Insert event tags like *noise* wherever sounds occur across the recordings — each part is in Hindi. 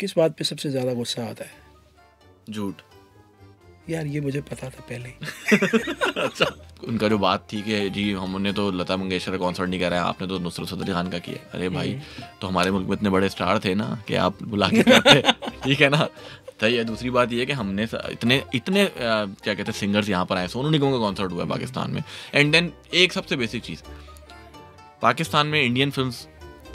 किस बात पे सबसे ज़्यादा गुस्सा आता है झूठ यार ये मुझे पता था पहले ही *laughs* अच्छा उनका जो बात थी कि जी हमने तो लता मंगेशकर का कॉन्सर्ट नहीं कराया आपने तो नुसरत सदरी खान का किया अरे भाई हम्म। तो हमारे मुल्क में इतने बड़े स्टार थे ना कि आप बुला के *laughs* ठीक है ना सही है दूसरी बात ये कि हमने इतने इतने आ, क्या कहते हैं सिंगर्स यहाँ पर आए सोनू निगम का कॉन्सर्ट हुआ है पाकिस्तान में एंड देन एक सबसे बेसिक चीज़ पाकिस्तान में इंडियन फिल्म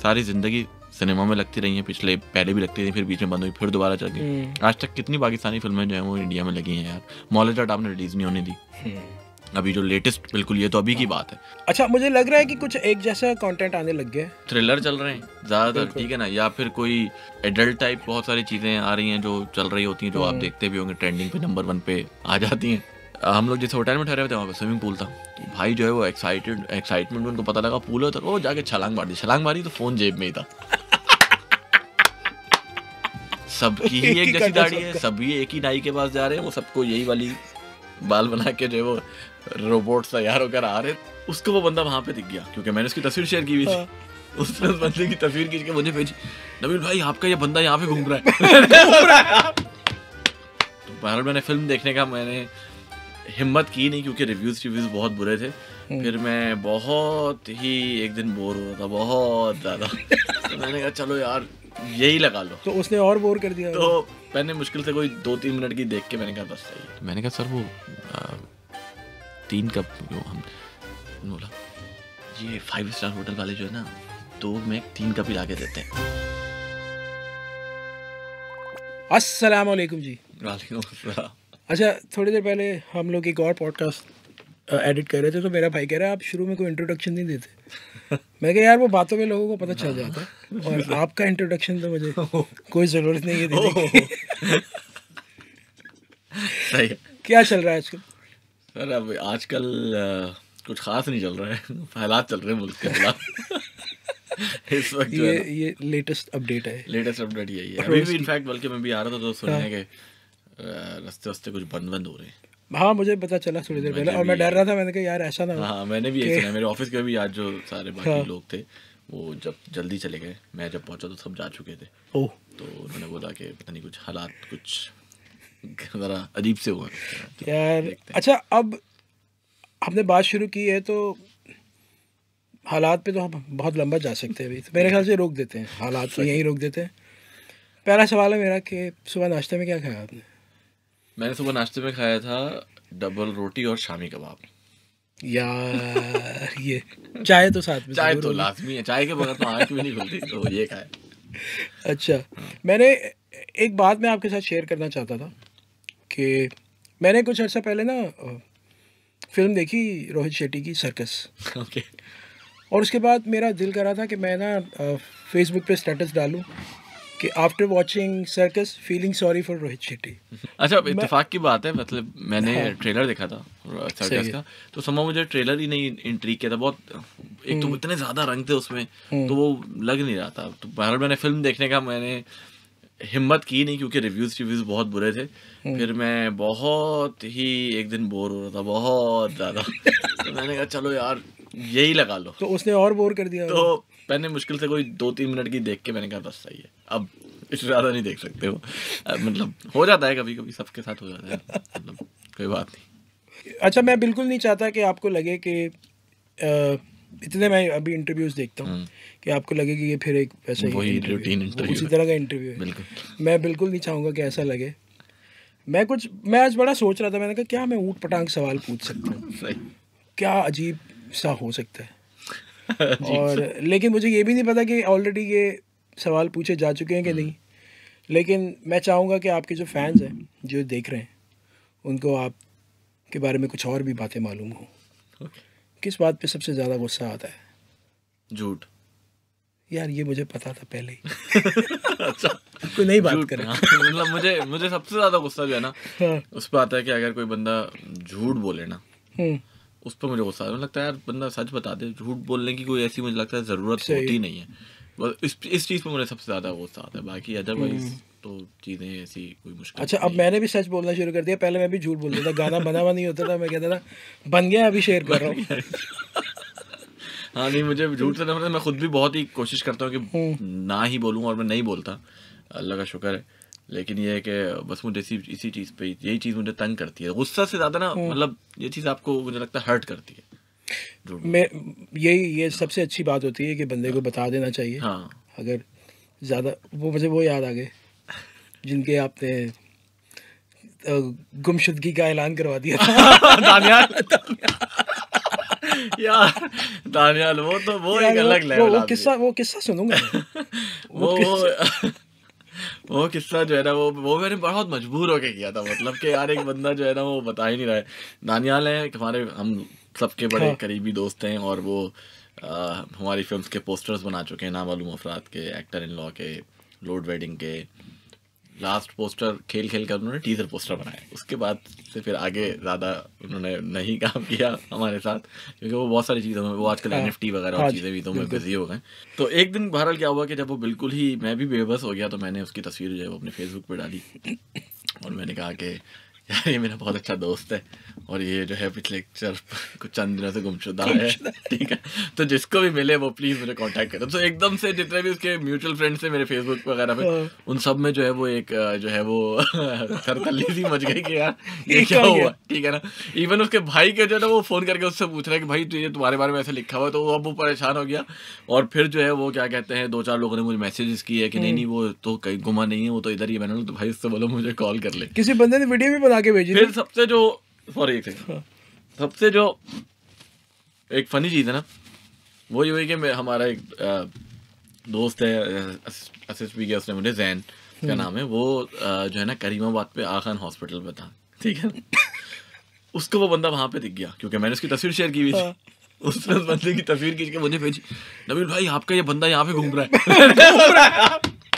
सारी ज़िंदगी सिनेमा में लगती रही हैं पिछले पहले भी लगती थी फिर बीच में बंद हुई फिर दोबारा चल गई हम्म। आज तक कितनी पाकिस्तानी फिल्में जो हैं वो इंडिया में लगी हैं यार मॉलेज आर्ट आपने रिलीज नहीं होने दी हम्म। अभी जो लेटेस्ट बिल्कुल ये तो अभी की हाँ। बात है अच्छा मुझे लग रहा है कि कुछ एक जैसा कंटेंट आने लग गया थ्रिलर चल रहे हैं ज्यादातर ठीक है ना या फिर कोई एडल्ट टाइप बहुत सारी चीजें आ रही हैं जो चल रही होती हैं जो आप हम्म। देखते भी होंगे ट्रेंडिंग पे नंबर वन पे आ जाती हैं हम लोग जिस होटल में ठहरे हुए थे वहाँ पे स्विमिंग पूल था तो भाई जो है वो एक्साइटेड एक्साइटमेंट में उनको पता लगा पूल है तो वो जाके छलांग मार दी छलांग मारी तो फोन जेब में ही था सबकी ही *laughs* एक जैसी दाढ़ी है सभी एक ही नाई के पास जा रहे हैं वो सबको यही वाली बाल बना के जो वो रोबोट तैयार होकर आ रहे उसको वो बंदा वहां पे दिख गया क्योंकि मैंने उसकी तस्वीर शेयर की हुई थी हाँ। *laughs* उसने उस बंदे की तस्वीर खींच के मुझे भेजी नवीन भाई आपका ये बंदा यहाँ पे घूम रहा है *laughs* तो बहरहाल मैंने फिल्म देखने का मैंने हिम्मत की नहीं क्योंकि रिव्यूज रिव्यूज बहुत बुरे थे हम्म। फिर मैं बहुत ही एक दिन बोर हुआ था बहुत ज़्यादा तो मैंने कहा चलो यार यही लगा लो तो उसने और बोर कर दिया तो मैंने मुश्किल से कोई दो तीन मिनट की देख के मैंने कहा बस सही मैंने कहा सर वो तीन कप जो हम बोला ये फाइव स्टार होटल वाले जो है ना दो में तीन कप ही लाके देते हैं अस्सलाम वालेकुम जी वालेकुम अच्छा थोड़ी देर पहले हम लोग एक और पॉडकास्ट एडिट कर रहे थे तो मेरा भाई कह रहा है आप शुरू में कोई इंट्रोडक्शन नहीं देते *laughs* मैं कहा यार वो बातों में लोगों को पता चल जाता है *laughs* और आपका इंट्रोडक्शन तो मुझे कोई ज़रूरत नहीं *laughs* है क्या चल रहा है आजकल सर अब आजकल कुछ खास नहीं चल रहा है हालात चल रहे हैं मुल्क के हालात इस वक्त ये ये लेटेस्ट अपडेट है लेटेस्ट अपडेट यही है अभी भी इनफैक्ट बल्कि मैं भी आ रहा था तो सुना हाँ। है कि रास्ते वस्ते कुछ बंद बंद हो रहे हैं हाँ मुझे पता चला थोड़ी देर पहले और मैं डर रहा था मैंने कहा यार ऐसा ना हाँ मैंने भी ऐसा मेरे ऑफिस के भी आज जो सारे बाकी हाँ। लोग थे वो जब जल्दी चले गए मैं जब पहुंचा तो सब जा चुके थे ओह तो उन्होंने बोला कि पता नहीं कुछ हालात कुछ ज़रा अजीब से हुआ तो यार अच्छा अब हमने बात शुरू की है तो हालात पे तो हम बहुत लंबा जा सकते हैं अभी तो मेरे ख्याल से रोक देते हैं हालात तो यहीं रोक देते हैं पहला सवाल है मेरा कि सुबह नाश्ते में क्या खाया आपने मैंने सुबह नाश्ते में खाया था डबल रोटी और शामी कबाब यार ये चाय तो साथ में चाय तो लाजमी है चाय के बगैर तो आँख भी नहीं खुलती तो ये खाए अच्छा हाँ। मैंने एक बात मैं आपके साथ शेयर करना चाहता था कि मैंने कुछ अर्सा पहले ना फिल्म देखी रोहित शेट्टी की सर्कस ओके और उसके बाद मेरा दिल करा था कि मैं ना फेसबुक पे स्टेटस डालूं कि after watching circus feeling sorry for Rohit Shetty अच्छा अब इतफाक की बात है मतलब मैंने हाँ। ट्रेलर देखा था सर्कस का तो समा मुझे ट्रेलर ही नहीं इंट्री किया था बहुत एक तो हम्म। इतने ज़्यादा रंग थे उसमें हम्म। तो वो लग नहीं रहा था तो बहरहाल मैंने फिल्म देखने का मैंने हिम्मत की नहीं क्योंकि रिव्यूज रिव्यूज बहुत बुरे थे हम्म। फिर मैं बहुत ही एक दिन बोर हो रहा था बहुत ज़्यादा *laughs* तो मैंने कहा चलो यार यही लगा लो तो उसने और बोर कर दिया तो मैंने मुश्किल से कोई दो तीन मिनट की देख के मैंने कहा बस सही है अब इससे ज़्यादा नहीं देख सकते हो मतलब हो जाता है कभी कभी सबके साथ हो जाता है मतलब कोई बात नहीं अच्छा मैं बिल्कुल नहीं चाहता कि आपको लगे कि इतने मैं अभी इंटरव्यूज देखता हूँ हम्म। कि आपको लगे कि ये फिर एक वैसे ही उसी तरह का इंटरव्यू है बिल्कुल मैं बिल्कुल नहीं चाहूँगा कि ऐसा लगे मैं कुछ मैं आज बड़ा सोच रहा था मैंने कहा क्या मैं ऊट पटांग सवाल पूछ सकता हूँ *laughs* क्या अजीब सा हो सकता है *laughs* और लेकिन मुझे ये भी नहीं पता कि ऑलरेडी ये सवाल पूछे जा चुके हैं कि नहीं हम्म। लेकिन मैं चाहूँगा कि आपके जो फैंस हैं जो देख रहे हैं उनको आप के बारे में कुछ और भी बातें मालूम हो okay. किस बात पे सबसे ज़्यादा गुस्सा आता है झूठ यार ये मुझे पता था पहले ही *laughs* अच्छा कोई नहीं बात करें हाँ, मतलब मुझे मुझे सबसे ज़्यादा गुस्सा जो है ना हाँ। उस पर आता है कि अगर कोई बंदा झूठ बोले ना हम्म। उस पर मुझे गुस्सा लगता है यार बंदा सच बता दे झूठ बोलने की कोई ऐसी मुझे लगता है ज़रूरत होती नहीं है इस इस चीज़ पर मुझे सबसे ज़्यादा गुस्सा आता है बाकी अदरवाइज हम्म। तो चीज़ें ऐसी कोई मुश्किल अच्छा अब मैंने भी सच बोलना शुरू कर दिया पहले मैं भी झूठ बोल रहा था गाना बना हुआ नहीं होता था मैं कहता था बन गया अभी शेयर कर रहा हूँ *laughs* हाँ नहीं मुझे झूठ से नफरत मैं खुद भी बहुत ही कोशिश करता हूँ कि हम्म। ना ही बोलूँ और मैं नहीं बोलता अल्लाह का शुक्र है लेकिन ये है कि बस मुझे इसी इसी चीज़ पे यही चीज़ मुझे तंग करती है गुस्सा से ज़्यादा ना हम्म। मतलब ये चीज़ आपको मुझे लगता है हर्ट करती है मैं यही ये सबसे अच्छी बात होती है कि बंदे को हाँ। बता देना चाहिए हाँ अगर ज़्यादा वो मुझे वो याद आ गए जिनके आपने गुमशुदगी का ऐलान करवा दिया था *laughs* दानियाल यार दानियाल वो तो वो एक अलग लेवल *laughs* वो किस्सा वो किस्सा सुनूंगा वो, वो वो किस्सा जो है ना वो वो मैंने बहुत मजबूर होके किया था मतलब कि यार एक बंदा जो है ना वो बता ही नहीं रहा है नानियाल है हमारे हम सबके बड़े हाँ। करीबी दोस्त हैं और वो आ, हमारी फिल्म्स के पोस्टर्स बना चुके हैं नामालूम अफराद के एक्टर इन लॉ के लोड वेडिंग के लास्ट पोस्टर खेल खेल कर उन्होंने टीजर पोस्टर बनाया उसके बाद से फिर आगे ज़्यादा उन्होंने नहीं काम किया हमारे साथ क्योंकि वो बहुत सारी चीज़ों में वो आजकल एन एफ टी वगैरह और हाँ चीज़ें भी तो मैं बिजी हो गए तो एक दिन बहरहाल क्या हुआ कि जब वो बिल्कुल ही मैं भी बेबस हो गया तो मैंने उसकी तस्वीर जो है वो अपने फेसबुक पर डाली और मैंने कहा कि यार ये मेरा बहुत अच्छा दोस्त है और ये जो है पिछले चार कुछ चंद दिनों से गुमशुदा है ठीक है तो जिसको भी मिले वो प्लीज़ मुझे कांटेक्ट करो तो एकदम से जितने भी उसके म्यूचुअल फ्रेंड्स थे मेरे फेसबुक वगैरह पे उन सब में जो है वो एक जो है वो सरतली सी मच गई कि यार ये क्या हुआ ठीक है ना इवन उसके भाई के जो है वो फ़ोन करके उससे पूछ रहे हैं कि भाई तुझे तुम्हारे बारे में ऐसे लिखा हुआ तो वो अब वो परेशान हो गया और फिर जो है वो क्या कहते हैं दो चार लोगों ने मुझे मैसेजेस किए कि नहीं नहीं वो तो कहीं गुमा नहीं है वो तो इधर ही मैंने तो भाई उससे बोलो मुझे कॉल कर ले किसी बंदे ने वीडियो भी आके भेजी फिर सबसे जो सॉरी एक सेकंड हाँ। सबसे जो एक फनी चीज़ है ना वो ये हुई कि हमारा एक दोस्त है एस एस पी के उसने मुझे जैन का हम्म। नाम है वो जो है ना करीमाबाद पे आखान हॉस्पिटल में था ठीक है उसको वो बंदा वहां पे दिख गया क्योंकि मैंने उसकी तस्वीर शेयर की हुई थी हाँ। उसने उस बंदे की तस्वीर खींच के मुझे भेजी नबील भाई आपका ये बंदा यहाँ पे घूम रहा है *laughs*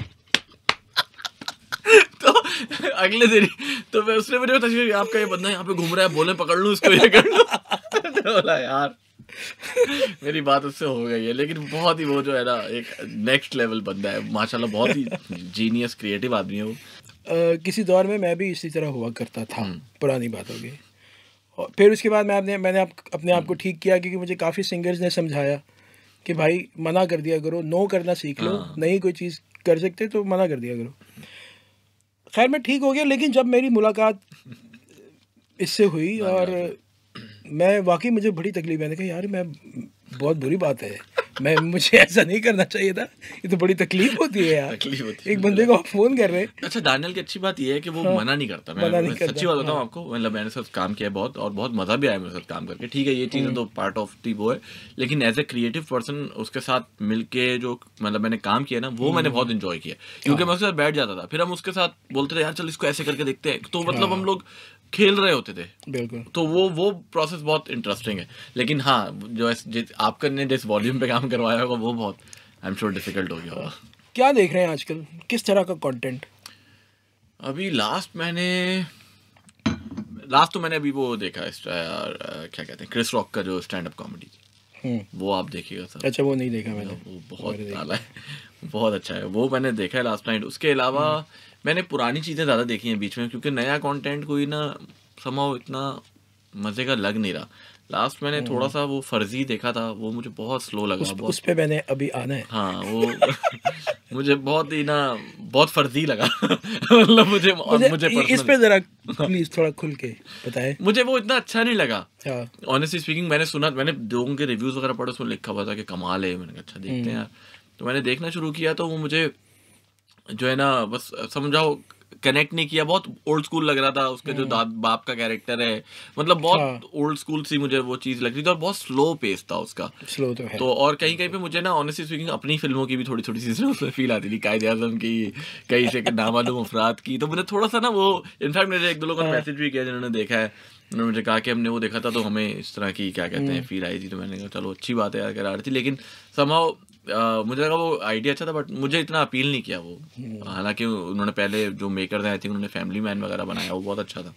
तो अगले दिन तो मैं उसने मुझे बताया आपका ये बंदा यहाँ पे घूम रहा है बोले पकड़ लूँ उसको ये कर लूँ तो बोला यार मेरी बात उससे हो गई है लेकिन बहुत ही वो जो है ना एक नेक्स्ट लेवल बंदा है माशाल्लाह बहुत ही जीनियस क्रिएटिव आदमी है वो किसी दौर में मैं भी इसी तरह हुआ करता था हम्म। पुरानी बात हो गई और फिर उसके बाद मैं अपने मैंने आप, अपने आप को हम्म। ठीक किया क्योंकि मुझे काफ़ी सिंगर्स ने समझाया कि भाई मना कर दिया करो नो करना सीख लो हाँ। नहीं कोई चीज़ कर सकते तो मना कर दिया करो खैर मैं ठीक हो गया लेकिन जब मेरी मुलाकात इससे हुई और मैं वाकई मुझे बड़ी तकलीफ है देखा यार मैं बहुत बुरी बात है मैं मुझे ऐसा नहीं करना चाहिए था ये तो बड़ी तकलीफ होती है यार तकलीफ होती है एक बंदे को आप फोन कर रहे हैं अच्छा दानियल की अच्छी बात ये है कि वो हाँ, मना नहीं करता मैं, मना नहीं मैं सच्ची बात बताऊँ हाँ। आपको मतलब मैंने साथ काम किया है बहुत और बहुत मजा भी आया मेरे साथ काम करके ठीक है ये चीज हम्म। तो पार्ट ऑफ दी वो है लेकिन एज ए क्रिएटिव पर्सन उसके साथ मिल जो मतलब मैंने काम किया ना वो मैंने हम्म। बहुत इंजॉय किया क्योंकि हाँ। मैं उसके साथ बैठ जाता था फिर हम उसके साथ बोलते थे यार चल इसको ऐसे करके देखते हैं तो मतलब हाँ। हम लोग खेल रहे होते थे बिल्कुल तो वो वो प्रोसेस बहुत इंटरेस्टिंग है लेकिन हाँ जो आपका ने जिस वॉल्यूम पे काम करवाया होगा वो बहुत आई एम श्योर डिफिकल्ट हो गया होगा क्या देख रहे हैं आजकल किस तरह का कंटेंट अभी लास्ट मैंने लास्ट तो मैंने अभी वो देखा इस क्या कहते हैं क्रिस रॉक का जो स्टैंड अप कॉमेडी थी वो आप देखिएगा सर अच्छा वो नहीं देखा मैंने वो बहुत है *laughs* बहुत अच्छा है वो मैंने देखा है लास्ट नाइट उसके अलावा हम्म। मैंने पुरानी चीज़ें ज़्यादा देखी हैं बीच में क्योंकि नया कंटेंट कोई ना समाओ इतना मज़े का लग नहीं रहा लास्ट मैंने हम्म। थोड़ा सा वो फर्जी देखा था वो मुझे बहुत स्लो लगा उस, बहुत उस पे मैंने अभी आना है हाँ वो *laughs* मुझे बहुत ही ना बहुत फर्जी लगा *laughs* मतलब मुझे मुझे, मुझे इस पे जरा प्लीज *laughs* थोड़ा खुल के बताए मुझे वो इतना अच्छा नहीं लगा ऑनेस्टली हाँ। स्पीकिंग मैंने सुना मैंने लोगों के रिव्यूज वगैरह पढ़े उसमें लिखा हुआ था कि कमाल है मैंने अच्छा देखते हैं हम्म। यार तो मैंने देखना शुरू किया तो वो मुझे जो है ना बस समझाओ कनेक्ट नहीं किया बहुत ओल्ड स्कूल लग रहा था उसके जो हम्म। दाद बाप का कैरेक्टर है मतलब बहुत ओल्ड हाँ। स्कूल सी मुझे वो चीज़ लग रही थी और बहुत स्लो पेस था उसका स्लो तो है तो और कहीं कहीं पे मुझे ना ऑनेस्टली स्पीकिंग अपनी फिल्मों की भी थोड़ी थोड़ी सी उसमें फील आती थी कायदे आजम की कहीं से नामालूम अफराद की तो मुझे थोड़ा सा ना वो इनफैक्ट मेरे एक दो लोगों ने मैसेज हाँ। भी किया जिन्होंने देखा है उन्होंने मुझे कहा कि हमने वो देखा था तो हमें इस तरह की क्या कहते हैं फील हम्म। आई थी तो मैंने कहा चलो अच्छी बात है यार करार रही थी लेकिन समाव मुझे लगा वो आइडिया अच्छा था बट मुझे इतना अपील नहीं किया वो हम्म। हालांकि उन्होंने पहले जो मेकर आई थिंक उन्होंने फैमिली मैन वगैरह बनाया वो बहुत अच्छा था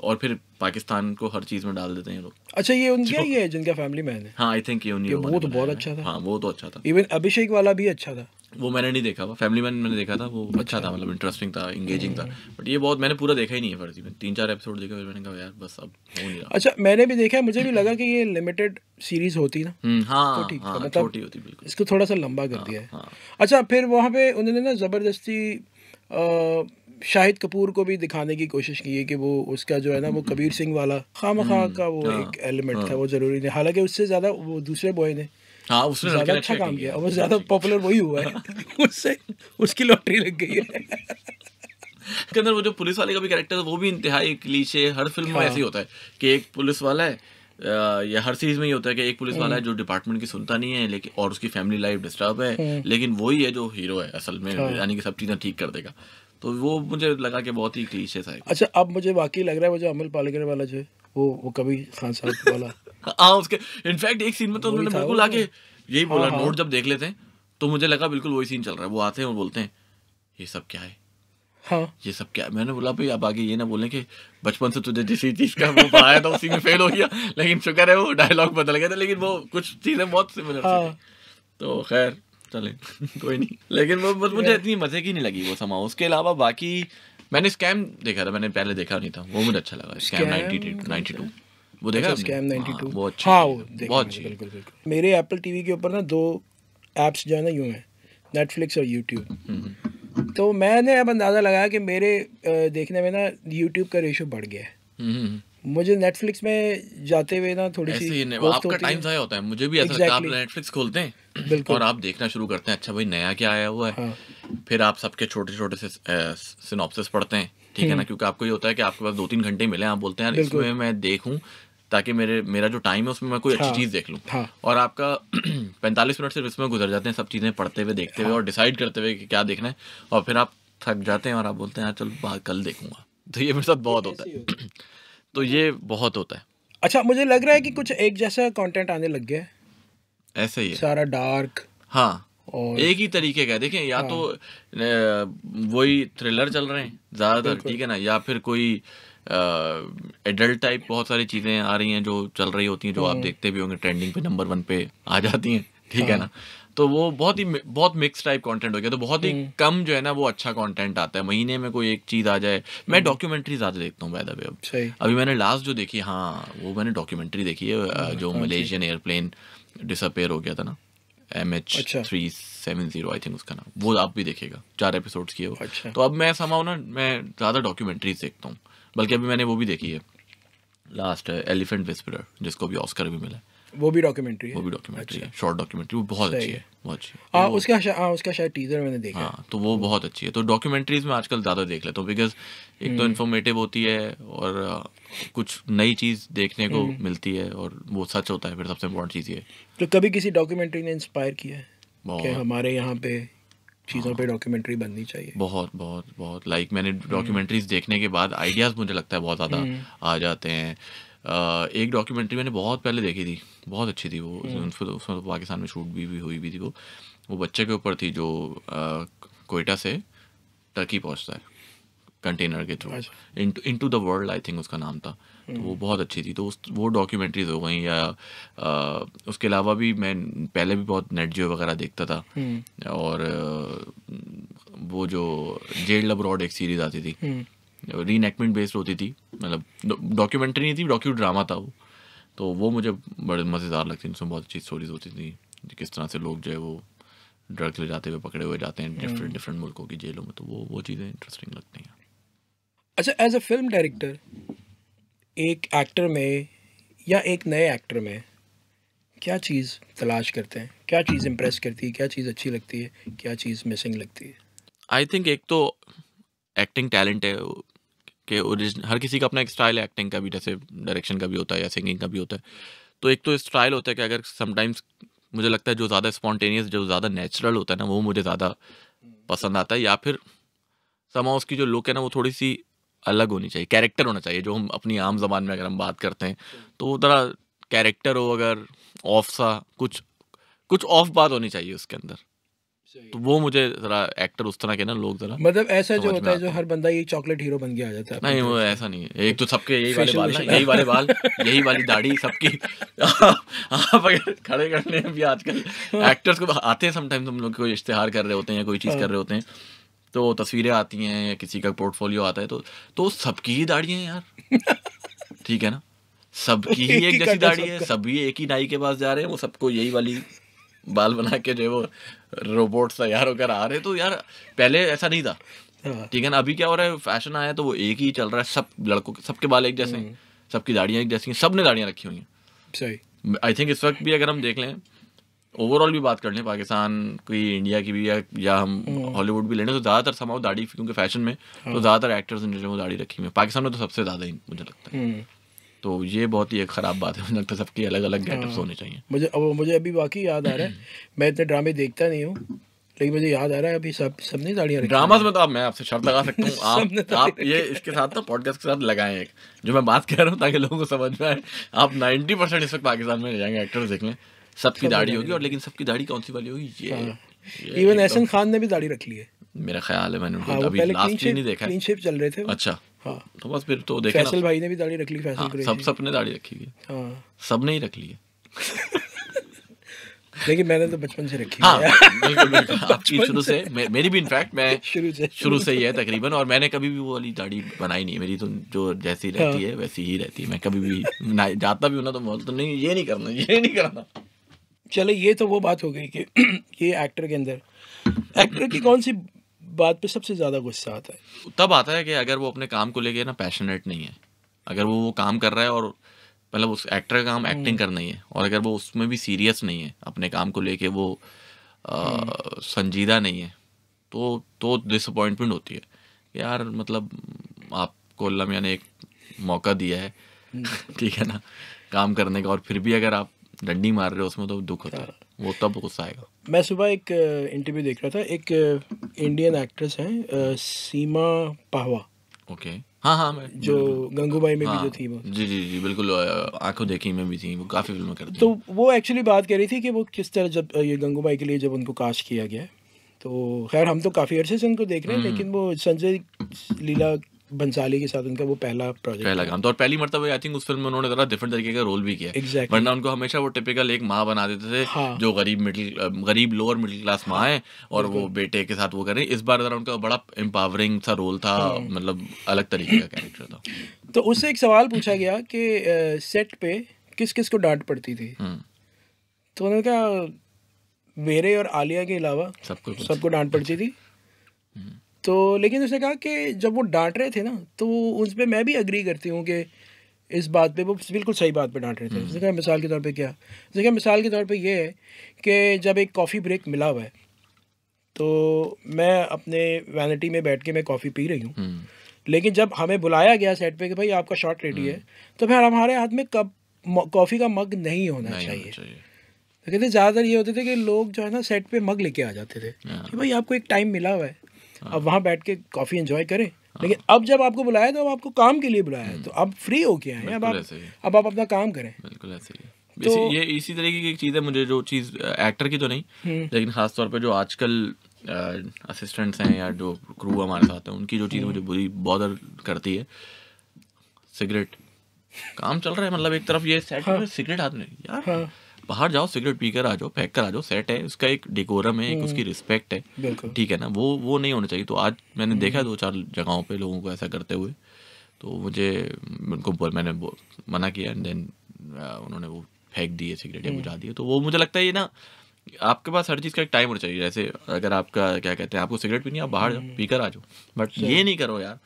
और फिर पाकिस्तान को हर चीज में डाल देते हैं लोग अच्छा ये उनका ही है जिनका फैमिली मैन है हाँ आई थिंक ये उन्हीं वो तो बहुत अच्छा था हाँ वो तो अच्छा था इवन अभिषेक वाला भी अच्छा था वो मैंने नहीं देखा वो फैमिली मैन मैंने देखा था वो अच्छा था मतलब इंटरेस्टिंग था इंगेजिंग था बट ये बहुत मैंने पूरा देखा ही नहीं है फर्जी में तीन चार एपिसोड देखे मैंने कहा यार बस अब हो नहीं रहा अच्छा मैंने भी देखा है मुझे भी लगा कि ये लिमिटेड सीरीज होती ना हम्म, हाँ छोटी तो हाँ, मतलब छोटी होती बिल्कुल इसको थोड़ा सा लंबा कर हाँ, दिया है हाँ। अच्छा फिर वहाँ पे उन्होंने ना ज़बरदस्ती शाहिद कपूर को भी दिखाने की कोशिश की है कि वो उसका जो है ना वो कबीर सिंह वाला खाम खा हम्म, का वो हाँ, एक एलिमेंट था वो ज़रूरी नहीं हालांकि उससे ज़्यादा वो दूसरे बॉय ने हाँ उसने ज्यादा अच्छा काम किया ज्यादा पॉपुलर वही हुआ है *laughs* उससे उसकी लॉटरी लग गई है *laughs* के अंदर वो जो पुलिस वाले का भी कैरेक्टर है वो भी इंतहाई क्लीशे हर फिल्म में ऐसे ही हाँ। होता है कि एक पुलिस वाला है या हर सीरीज में ही होता है कि एक पुलिस वाला है हम्म। जो डिपार्टमेंट की सुनता नहीं है लेकिन और उसकी फैमिली लाइफ डिस्टर्ब है हम्म। लेकिन वही है जो हीरो है असल में हाँ। यानी कि सब चीज़ें ठीक कर देगा तो वो मुझे लगा कि बहुत ही क्लीशे था अच्छा अब मुझे बाकी लग रहा है वो अमल पालेकर वाला जो है वो वो कभी खान साहब वाला *laughs* हाँ उसके इनफैक्ट एक सीन में तो उन्होंने बिल्कुल आके यही बोला नोट हाँ, हाँ। जब देख लेते हैं तो मुझे लगा बिल्कुल वही सीन चल रहा है वो आते हैं और बोलते हैं ये सब क्या है हाँ ये सब क्या है? मैंने बोला भाई आप आगे ये ना बोले कि बचपन से तुझे जिस चीज का वो पढ़ाया था उसी में फेल हो गया लेकिन शुक्र है वो डायलॉग बदल गया था लेकिन वो कुछ चीजें बहुत सिमिलर हाँ। तो खैर चले *laughs* कोई नहीं लेकिन वो बस मुझे इतनी मजे की नहीं लगी वो समा उसके अलावा बाकी मैंने स्कैम देखा था मैंने पहले देखा नहीं था वो मुझे अच्छा लगा स्कैम नाइनटी टू वो देखा स्कैम नाइन्टी टू बहुत अच्छी बिल्कुल मेरे एप्पल टीवी के ऊपर ना दो एप्स जो है ना यूँ हैं नेटफ्लिक्स और यूट्यूब हम्म, हम्म। तो मैंने अब अंदाज़ा लगाया कि मेरे देखने में ना यूट्यूब का रेशो बढ़ गया है हम्म, मुझे नेटफ्लिक्स में जाते हुए ना थोड़ी सी आपका टाइम ज़ाया होता है मुझे भी ऐसा exactly. आप नेटफ्लिक्स खोलते हैं बिल्कुल और आप देखना शुरू करते हैं अच्छा भाई नया क्या आया हुआ है हाँ। फिर आप सबके छोटे छोटे से सिनॉप्सिस पढ़ते हैं ठीक है ना क्योंकि आपको ये होता है कि आपके पास दो तीन घंटे मिले आप बोलते हैं यार इसमें मैं देखूं ताकि मेरे मेरा जो टाइम है उसमें मैं कोई अच्छी हाँ, चीज़ देख लूँ हाँ। और आपका *clears throat* पैंतालीस मिनट सिर्फ इसमें गुजर जाते हैं सब चीज़ें पढ़ते हुए देखते हुए हाँ। और डिसाइड करते हुए कि क्या देखना है और फिर आप थक जाते हैं और आप बोलते हैं यार चलो कल देखूंगा *laughs* तो ये मेरे साथ बहुत होता है *clears throat* तो ये बहुत होता है अच्छा मुझे लग रहा है कि कुछ एक जैसा कंटेंट आने लग गया है ऐसे ही है सारा डार्क हाँ और एक ही तरीके का देखें या तो, हाँ। तो वही थ्रिलर चल रहे हैं ज़्यादातर ठीक है ना या फिर कोई एडल्ट टाइप बहुत सारी चीज़ें आ रही हैं जो चल रही होती हैं जो आप हम्म। देखते भी होंगे ट्रेंडिंग पे नंबर वन पे आ जाती हैं ठीक है हाँ। ना तो वो बहुत ही बहुत मिक्स टाइप कंटेंट हो गया तो बहुत ही हम्म। कम जो है ना वो अच्छा कंटेंट आता है महीने में कोई एक चीज आ जाए मैं डॉक्यूमेंट्री हम्म। ज्यादा देखता हूँ अब अभी मैंने लास्ट जो देखी हाँ वो मैंने डॉक्यूमेंट्री देखी है जो मलेशियन एयरप्लेन डिसअपेयर हो गया था ना M H three seven zero I think उसका नाम वो आप भी देखेगा चार एपिसोड्स की है अच्छा। तो अब मैं समाओ ना मैं ज़्यादा डॉक्यूमेंट्रीज देखता हूँ बल्कि अभी मैंने वो भी देखी है लास्ट एलिफेंट विस्पर जिसको भी ऑस्कर भी मिला वो भी डॉक्यूमेंट्री है वो भी डॉक्यूमेंट्री अच्छा। है शॉर्ट डॉक्यूमेंट्री वो बहुत अच्छी है बहुत अच्छी है हाँ, उसका शा, हाँ, उसका शायद टीजर मैंने देखा हाँ तो वो बहुत अच्छी है तो डॉक्यूमेंट्रीज में आजकल ज़्यादा देख लेता हूँ बिकॉज एक तो इन्फॉर्मेटिव हम्म। होती है और uh, कुछ नई चीज़ देखने को हम्म। मिलती है और वो सच होता है फिर सबसे इम्पोर्टेंट चीज़ ये तो कभी किसी डॉक्यूमेंट्री ने इंस्पायर किया है हमारे यहाँ पे चीज़ों हाँ। पे डॉक्यूमेंट्री बननी चाहिए बहुत बहुत बहुत लाइक like, मैंने डॉक्यूमेंट्रीज हम्म। देखने के बाद आइडियाज़ मुझे लगता है बहुत ज़्यादा हम्म। आ जाते हैं Uh, एक डॉक्यूमेंट्री मैंने बहुत पहले देखी थी बहुत अच्छी थी वो हम्म। उसमें तो पाकिस्तान में शूट भी, भी हुई भी थी वो वो बच्चे के ऊपर थी जो uh, कोयटा से टर्की पहुंचता है कंटेनर के through into the world I think उसका नाम था तो वो हम्म। बहुत अच्छी थी तो उस वो डॉक्यूमेंट्रीज हो गई या आ, उसके अलावा भी मैं पहले भी बहुत नेट जियो वगैरह देखता था हम्म। और वो जो जेल अब्रॉड एक सीरीज आती थी रीनेक्टमेंट हम्म। बेस्ड होती थी मतलब डॉक्यूमेंट्री नहीं थी डॉक्यू ड्रामा था वो तो वो मुझे बड़े मज़ेदार लगती थी उसमें बहुत अच्छी स्टोरीज होती थी किस तरह से लोग जो है वो ड्रग्स ले जाते हुए पकड़े हुए जाते हैं डिफरेंट डिफरेंट मुल्कों की जेलों में तो वो वो चीज़ें इंटरेस्टिंग लगती हैं अच्छा एज अ फिल्म डायरेक्टर एक एक्टर में या एक नए एक्टर में क्या चीज़ तलाश करते हैं क्या चीज़ इम्प्रेस करती है क्या चीज़ अच्छी लगती है क्या चीज़ मिसिंग लगती है आई थिंक एक तो एक्टिंग टैलेंट है के ओरिजिन हर किसी का अपना एक स्टाइल है एक्टिंग का भी जैसे डायरेक्शन का भी होता है या सिंगिंग का भी होता है तो एक तो स्टाइल होता है कि अगर समटाइम्स मुझे लगता है जो ज़्यादा स्पॉन्टेनियस जो ज़्यादा नेचुरल होता है ना वो मुझे ज़्यादा पसंद आता है या फिर समा उसकी जो लुक है ना वो थोड़ी सी अलग होनी चाहिए कैरेक्टर होना चाहिए जो हम अपनी आम जबान में अगर हम बात करते हैं तो ज़रा कैरेक्टर हो अगर ऑफ सा कुछ कुछ ऑफ बात होनी चाहिए उसके अंदर तो वो मुझे जरा एक्टर उस तरह के ना लोग जरा मतलब ऐसा जो होता है जो हर बंदा ये चॉकलेट हीरो बन गया आ जाता है नहीं वो ऐसा नहीं है एक तो सबके यही वाले बाल ना यही वाले बाल *laughs* यही वाली दाढ़ी सबकी *laughs* आप अगर खड़े करने अभी आजकल एक्टर्स हाँ। को तो आते हैं समटाइम्स हम लोग कोई इश्तेहार कर रहे होते हैं या कोई चीज़ कर हाँ। रहे होते हैं तो तस्वीरें आती हैं या किसी का पोर्टफोलियो आता है तो तो सबकी ही दाढ़ी है यार *laughs* ठीक है ना सबकी ही एक जैसी दाढ़ी है सभी एक ही नाई के पास जा रहे हैं वो सबको यही वाली बाल बना के जो है वो रोबोट तैयार होकर आ रहे तो यार पहले ऐसा नहीं था ठीक है ना अभी क्या हो रहा है फैशन आया तो वो एक ही चल रहा है सब लड़कों के सबके बाल एक जैसे हैं हम्म। सबकी दाढ़ियाँ एक जैसी हैं सब ने दाढ़ियाँ रखी हुई हैं सही आई थिंक इस वक्त भी अगर हम देख लें ओवरऑल भी बात कर लें पाकिस्तान की इंडिया की भी या, या हम हम्म। हॉलीवुड भी लेने तो ज़्यादातर समाओ दाढ़ी क्योंकि फैशन में तो हाँ। ज़्यादातर एक्टर्स ने जो दाढ़ी रखी हुई है पाकिस्तान में तो सबसे ज़्यादा ही मुझे लगता है हम्म। तो ये बहुत ही एक ख़राब बात है मुझे लगता है सबके अलग अलग गेटअप्स हाँ। होने चाहिए मुझे अब मुझे अभी बाकी याद आ रहा है मैं इतने ड्रामे देखता नहीं हूँ लेकिन मुझे याद आ रहा है अभी सब सबने दाढ़ियाँ ड्रामास में तो आप मैं आपसे शर्त लगा सकता हूँ *laughs* आप आप ये इसके साथ ना पॉडकास्ट के साथ लगाएं एक जो मैं बात कर रहा हूँ ताकि लोगों को समझ में आए आप नाइन्टी परसेंट इस वक्त पाकिस्तान में जाएंगे एक्टर्स देख लें सबकी दाढ़ी होगी और लेकिन सबकी दाढ़ी कौन सी वाली होगी ये इवन हाँ। एहसन खान ने भी दाढ़ी रख ली है मेरा ख्याल है मैंने उनको हाँ, अभी लास्ट नहीं देखा क्लीन शेप चल रहे थे अच्छा हाँ तो बस फिर तो देखा फैसल भाई ने भी दाढ़ी रख ली फैसल हाँ, सब सब ने दाढ़ी रखी हुई हाँ सब ने ही रख ली है *laughs* लेकिन मैंने तो बचपन से रखी हाँ बिल्कुल बिल्कुल *laughs* आपकी शुरू से मे, मेरी भी इनफैक्ट मैं शुरू से शुरू से ही है तकरीबन और मैंने कभी भी वो वाली दाढ़ी बनाई नहीं मेरी तो जो जैसी रहती हाँ। है वैसी ही रहती है मैं कभी भी ना जाता भी हूँ ना तो तो नहीं ये नहीं करना ये नहीं करना चलो ये तो वो बात हो गई कि ये *clears throat* एक्टर के अंदर एक्टर की कौन सी बात पे सबसे ज़्यादा गुस्सा आता है तब आता है कि अगर वो अपने काम को लेके ना पैशनेट नहीं है अगर वो वो काम कर रहा है और मतलब उस एक्टर का काम एक्टिंग हम्म। करना ही है और अगर वो उसमें भी सीरियस नहीं है अपने काम को लेके वो आ, हम्म। संजीदा नहीं है तो तो डिसअपॉइंटमेंट होती है यार मतलब आपको अल्लाह ने एक मौका दिया है हम्म। *laughs* ठीक है ना काम करने का और फिर भी अगर आप डंडी मार रहे हो उसमें तो दुख होता है वो तब गुस्सा आएगा मैं सुबह एक इंटरव्यू देख रहा था एक इंडियन एक्ट्रेस है सीमा पाहवा ओके हाँ हाँ मैं जो गंगूबाई में हाँ, भी जो थी वो जी जी जी बिल्कुल आंखों देखी में भी थी वो काफ़ी फिल्म करती तो वो एक्चुअली बात कर रही थी कि वो किस तरह जब ये गंगूबाई के लिए जब उनको कास्ट किया गया तो खैर हम तो काफ़ी अरसे से उनको देख रहे हैं हम्म। लेकिन वो संजय लीला बंसाली के साथ उनका वो पहला प्रोजेक्ट पहला काम तो और पहली मरतब आई थिंक उस फिल्म में उन्होंने ज़रा डिफरेंट तरीके का रोल भी किया exactly. वरना उनको हमेशा वो टिपिकल एक माँ बना देते थे हाँ. जो गरीब मिडिल गरीब लोअर मिडिल क्लास माँ है और वो बेटे के साथ वो करें इस बार ज़रा उनका बड़ा एम्पावरिंग सा रोल था हाँ। मतलब अलग तरीके का कैरेक्टर था *clears throat* तो उससे एक सवाल पूछा गया कि सेट पे किस किस को डांट पड़ती थी हम्म। तो उन्होंने कहा मेरे और आलिया के अलावा सबको सबको डांट पड़ती थी हम्म। तो लेकिन उसने कहा कि जब वो डांट रहे थे ना तो उस पर मैं भी अग्री करती हूँ कि इस बात पे वो बिल्कुल सही बात पे डांट रहे थे हम्म। उसने कहा मिसाल के तौर पे क्या उसने कहा मिसाल के तौर पे ये है कि जब एक कॉफ़ी ब्रेक मिला हुआ है तो मैं अपने वैनिटी में बैठ के मैं कॉफ़ी पी रही हूँ हम्म। लेकिन जब हमें बुलाया गया सेट पे कि भाई आपका शॉट रेडी है हम्म। तो फिर हमारे हाथ में कप कॉफ़ी का मग नहीं होना नहीं चाहिए।, चाहिए तो कहते ज़्यादातर ये होते थे कि लोग जो है ना सेट पे मग लेके आ जाते थे हाँ। कि भाई आपको एक टाइम मिला हुआ है हाँ। अब वहाँ बैठ के कॉफ़ी एंजॉय करें हाँ। लेकिन अब जब आपको बुलाया तो अब आपको काम के लिए बुलाया है हम्म। तो आप फ्री हो गया है अब आप अब आप अपना काम करें बिल्कुल ऐसे ही तो ये इसी तरीके की एक चीज़ है मुझे जो चीज़ एक्टर की तो नहीं हम्म। लेकिन खास तौर पे जो आजकल असिस्टेंट्स हैं या जो क्रू हमारे साथ हैं उनकी जो चीज़ हम्म। मुझे बुरी बॉदर करती है सिगरेट काम चल रहा है मतलब एक तरफ ये सेट हाँ। सिगरेट हाथ में यार हाँ। बाहर जाओ सिगरेट पी कर आ जाओ फेंक कर आ जाओ सेट है उसका एक डिकोरम है एक हम्म। उसकी रिस्पेक्ट है ठीक है ना वो वो नहीं होना चाहिए तो आज मैंने हम्म। देखा दो चार जगहों पर लोगों को ऐसा करते हुए तो मुझे उनको मैंने मना किया एंड देन उन्होंने वो फेंक दिए सिगरेट या हम्म। बुझा दिए तो वो मुझे लगता है ये ना आपके पास हर चीज़ का एक टाइम होना चाहिए जैसे अगर आपका क्या कहते हैं आपको सिगरेट पीनी आप बाहर जाओ पी कर आ जाओ बट ये नहीं करो यार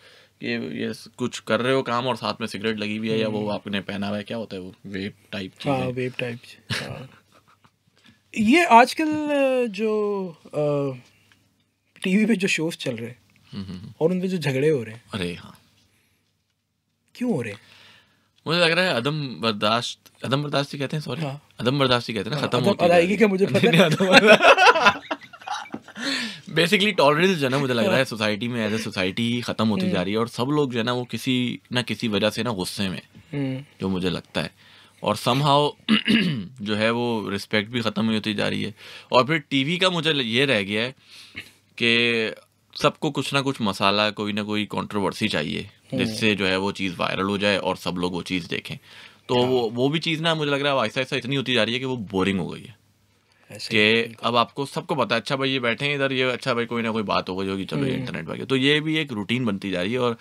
कि ये कुछ कर रहे हो काम और साथ में सिगरेट लगी हुई है या वो हम्म। आपने पहना हुआ है क्या होता है वो वेप टाइप हाँ वेप टाइप हाँ। ये आजकल जो टीवी पे जो शोज चल रहे हैं हम्म, हम्म, और उनपे जो झगड़े हो रहे हैं अरे हाँ क्यों हो रहे हैं मुझे लग रहा है अदम बर्दाश्त अदम बर्दाश्त कहते हैं सॉरी हाँ। अदम बर्दाश्त कहते हैं ना हाँ, खत्म होती है मुझे *laughs* पता नहीं अदम बेसिकली टॉलरेंस जो है ना मुझे लग रहा है सोसाइटी *laughs* में एज ए सोसाइटी खत्म होती जा हम्म। रही है और सब लोग जो है ना वो किसी ना किसी वजह से ना गुस्से में हम्म। जो मुझे लगता है और समहाव *clears throat* जो है वो रिस्पेक्ट भी ख़त्म ही होती जा रही है और फिर टीवी का मुझे ये रह गया है कि सबको कुछ ना कुछ मसाला कोई ना कोई कंट्रोवर्सी चाहिए हम्म। जिससे जो है वो चीज़ वायरल हो जाए और सब लोग वो चीज़ देखें तो हाँ। वो वो भी चीज़ ना मुझे लग रहा है आहिस्ता आहिस्ता इतनी होती जा रही है कि वो बोरिंग हो गई है कि अब आपको सबको पता है अच्छा भाई ये बैठे हैं इधर ये अच्छा भाई कोई ना कोई बात हो गई होगी चलो इंटरनेट हम्म। पर तो ये भी एक रूटीन बनती जा रही है और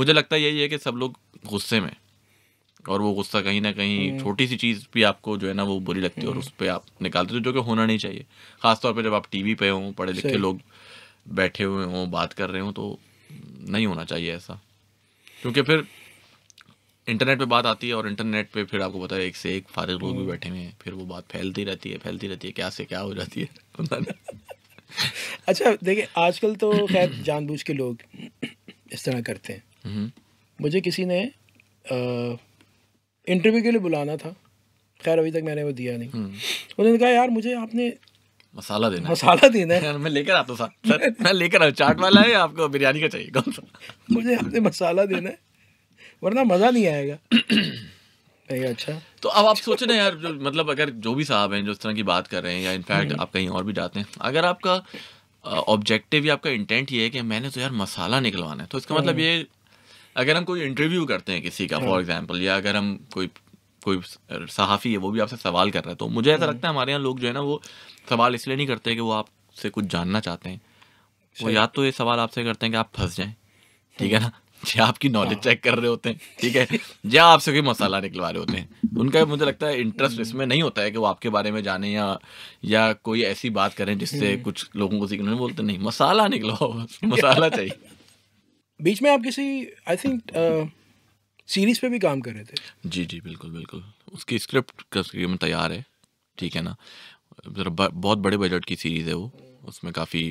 मुझे लगता है यही है कि सब लोग गुस्से में और वो गुस्सा कहीं ना कहीं हम्म। छोटी सी चीज़ भी आपको जो है ना वो बुरी लगती है और हम्म। उस पर आप निकालते हो जो कि होना नहीं चाहिए खासतौर पर जब आप टीवी पे हों पढ़े लिखे लोग बैठे हुए हों बात कर रहे हों तो नहीं होना चाहिए ऐसा क्योंकि फिर इंटरनेट पे बात आती है और इंटरनेट पे फिर आपको पता है एक से एक फारिग लोग भी हम्म। बैठे हुए हैं फिर वो बात फैलती रहती है फैलती रहती है क्या से क्या हो जाती है *laughs* *laughs* अच्छा देखिए आजकल तो खैर जानबूझ के लोग इस तरह करते हैं हम्म। मुझे किसी ने इंटरव्यू के लिए बुलाना था खैर अभी तक मैंने वो दिया नहीं हम्म। उन्होंने कहा यार मुझे आपने मसाला देना मसाला देना है *laughs* मैं लेकर आता सर मैं लेकर चाट वाला है आपको बिरयानी का चाहिए कौन सा मुझे आपने मसाला देना है वरना मज़ा नहीं आएगा अच्छा तो अब आप सोच रहे हैं यार जो मतलब अगर जो भी साहब हैं जो इस तरह की बात कर रहे हैं या इनफैक्ट हम्म। आप कहीं और भी जाते हैं अगर आपका ऑब्जेक्टिव या आपका इंटेंट ये है कि मैंने तो यार मसाला निकलवाना है तो इसका मतलब हम्म। ये अगर हम कोई इंटरव्यू करते हैं किसी का फॉर एग्जाम्पल हम्म। या अगर हम कोई कोई सहाफ़ी है वो भी आपसे सवाल कर रहा है तो मुझे ऐसा लगता है हमारे यहाँ लोग जो है ना वो सवाल इसलिए नहीं करते कि वो आपसे कुछ जानना चाहते हैं वो या तो ये सवाल आपसे करते हैं कि आप फंस जाएं ठीक है ना या आपकी नॉलेज चेक हाँ। कर रहे होते हैं ठीक है या आपसे कोई मसाला निकलवा रहे होते हैं उनका मुझे लगता है इंटरेस्ट हम्म। इसमें नहीं होता है कि वो आपके बारे में जाने या या कोई ऐसी बात करें जिससे हम्म। कुछ लोगों को सीखने बोलते नहीं मसाला निकलवाओ *laughs* मसाला चाहिए बीच में आप किसी आई थिंक सीरीज पे भी काम कर रहे थे जी जी बिल्कुल बिल्कुल उसकी स्क्रिप्ट तैयार है ठीक है ना बहुत बड़े बजट की सीरीज़ है वो उसमें काफ़ी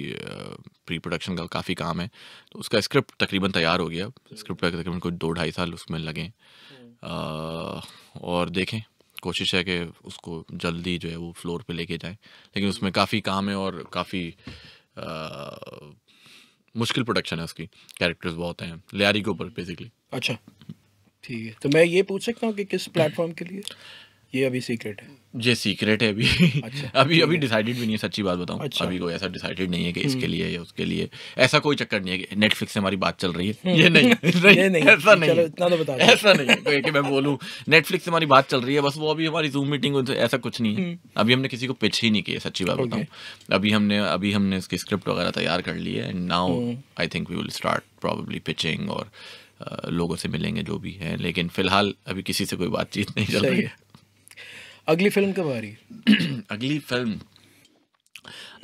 प्री प्रोडक्शन का काफ़ी काम है तो उसका स्क्रिप्ट तकरीबन तैयार हो गया स्क्रिप्ट का तकरीबन कुछ दो ढाई साल उसमें लगे हम्म। और देखें कोशिश है कि उसको जल्दी जो है वो फ्लोर पे लेके जाएं लेकिन हम्म। उसमें काफ़ी काम है और काफ़ी मुश्किल प्रोडक्शन है उसकी कैरेक्टर्स बहुत हैं लियारी के ऊपर बेसिकली हम्म। अच्छा ठीक है तो मैं ये पूछ सकता हूँ कि किस प्लेटफॉर्म *clears throat* के लिए ये अभी सीक्रेट है ये सीक्रेट है अभी अच्छा, *laughs* अभी अभी डिसाइडेड भी नहीं है सच्ची बात बताऊं अच्छा, अभी कोई ऐसा डिसाइडेड नहीं है कि इसके हम्म। लिए या उसके लिए ऐसा कोई चक्कर नहीं है कि नेटफ्लिक्स से हमारी बात चल रही है हम्म। ये *laughs* नहीं, ये नहीं ऐसा नहीं चलो इतना तो बता ऐसा नहीं है कि मैं बोलूँ नेटफ्लिक्स से हमारी बात चल रही है बस वो अभी हमारी जूम मीटिंग ऐसा कुछ नहीं है हम्म। अभी हमने किसी को पिच ही नहीं किया सच्ची बात बताऊँ अभी हमने अभी हमने इसकी स्क्रिप्ट वगैरह तैयार कर ली है and now I think we will start probably pitching और लोगों से मिलेंगे जो भी है लेकिन फिलहाल अभी किसी से कोई बातचीत नहीं चल रही है अगली फिल्म कब आ रही *clears throat* अगली फिल्म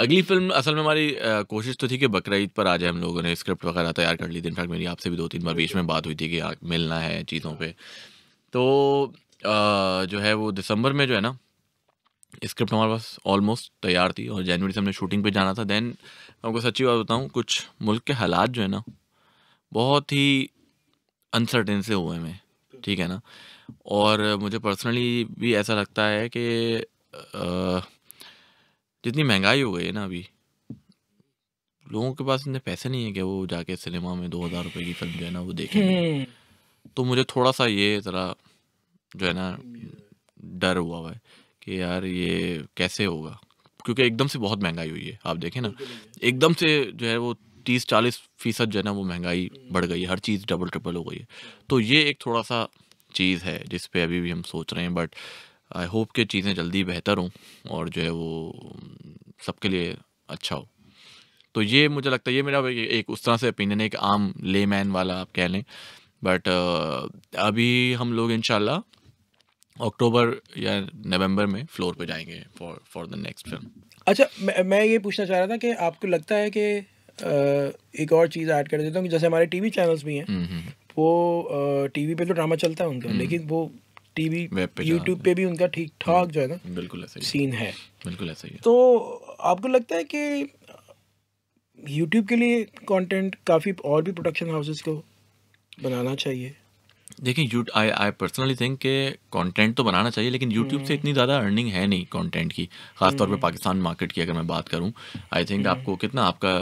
अगली फिल्म असल में हमारी कोशिश तो थी कि बकर पर आ जाए हम लोगों ने स्क्रिप्ट वगैरह तैयार कर ली थी इनफैक्ट मेरी आपसे भी दो तीन बार बीच में बात हुई थी कि मिलना है चीज़ों पे तो आ, जो है वो दिसंबर में जो है ना स्क्रिप्ट हमारे पास ऑलमोस्ट तैयार थी और जनवरी से हमने शूटिंग पे जाना था देन आपको सच्ची बात बताऊँ कुछ मुल्क के हालात जो है ना बहुत ही अनसर्टेन से हुए हैं ठीक है ना और मुझे पर्सनली भी ऐसा लगता है कि जितनी महंगाई हो गई है ना अभी लोगों के पास इतने पैसे नहीं है कि वो जाके सिनेमा में दो हज़ार रुपये की फिल्म जो है ना वो देखे तो मुझे थोड़ा सा ये ज़रा जो है ना डर हुआ हुआ है कि यार ये कैसे होगा क्योंकि एकदम से बहुत महंगाई हुई है आप देखें ना एकदम से जो है वो तीस चालीस फीसद जो है ना वो महंगाई बढ़ गई है हर चीज़ डबल ट्रिपल हो गई है तो ये एक थोड़ा सा चीज़ है जिस पे अभी भी हम सोच रहे हैं बट आई होप कि चीज़ें जल्दी बेहतर हों और जो है वो सबके लिए अच्छा हो तो ये मुझे लगता है ये मेरा एक उस तरह से ओपिनियन है एक आम ले मैन वाला आप कह लें बट अभी हम लोग इन अक्टूबर या नवंबर में फ्लोर पे जाएंगे for for the next film अच्छा मैं, मैं ये पूछना चाह रहा था कि आपको लगता है कि एक और चीज़ ऐड कर देता हूँ कि जैसे हमारे टीवी चैनल्स भी हैं हम्म, हम्म, हम्म। वो टीवी पे तो ड्रामा चलता है उनका हम्म। लेकिन वो टीवी यूट्यूब पे भी उनका ठीक ठाक जो है ना बिल्कुल सीन है बिल्कुल ऐसा ही तो आपको लगता है कि यूट्यूब के लिए कंटेंट काफ़ी और भी प्रोडक्शन हाउसेस को बनाना चाहिए देखिए आई आई पर्सनली थिंक के कंटेंट तो बनाना चाहिए लेकिन यूट्यूब से हम्म। इतनी ज़्यादा अर्निंग है नहीं कंटेंट की खासतौर पे हम्म। पाकिस्तान मार्केट की अगर मैं बात करूँ आई थिंक आपको कितना आपका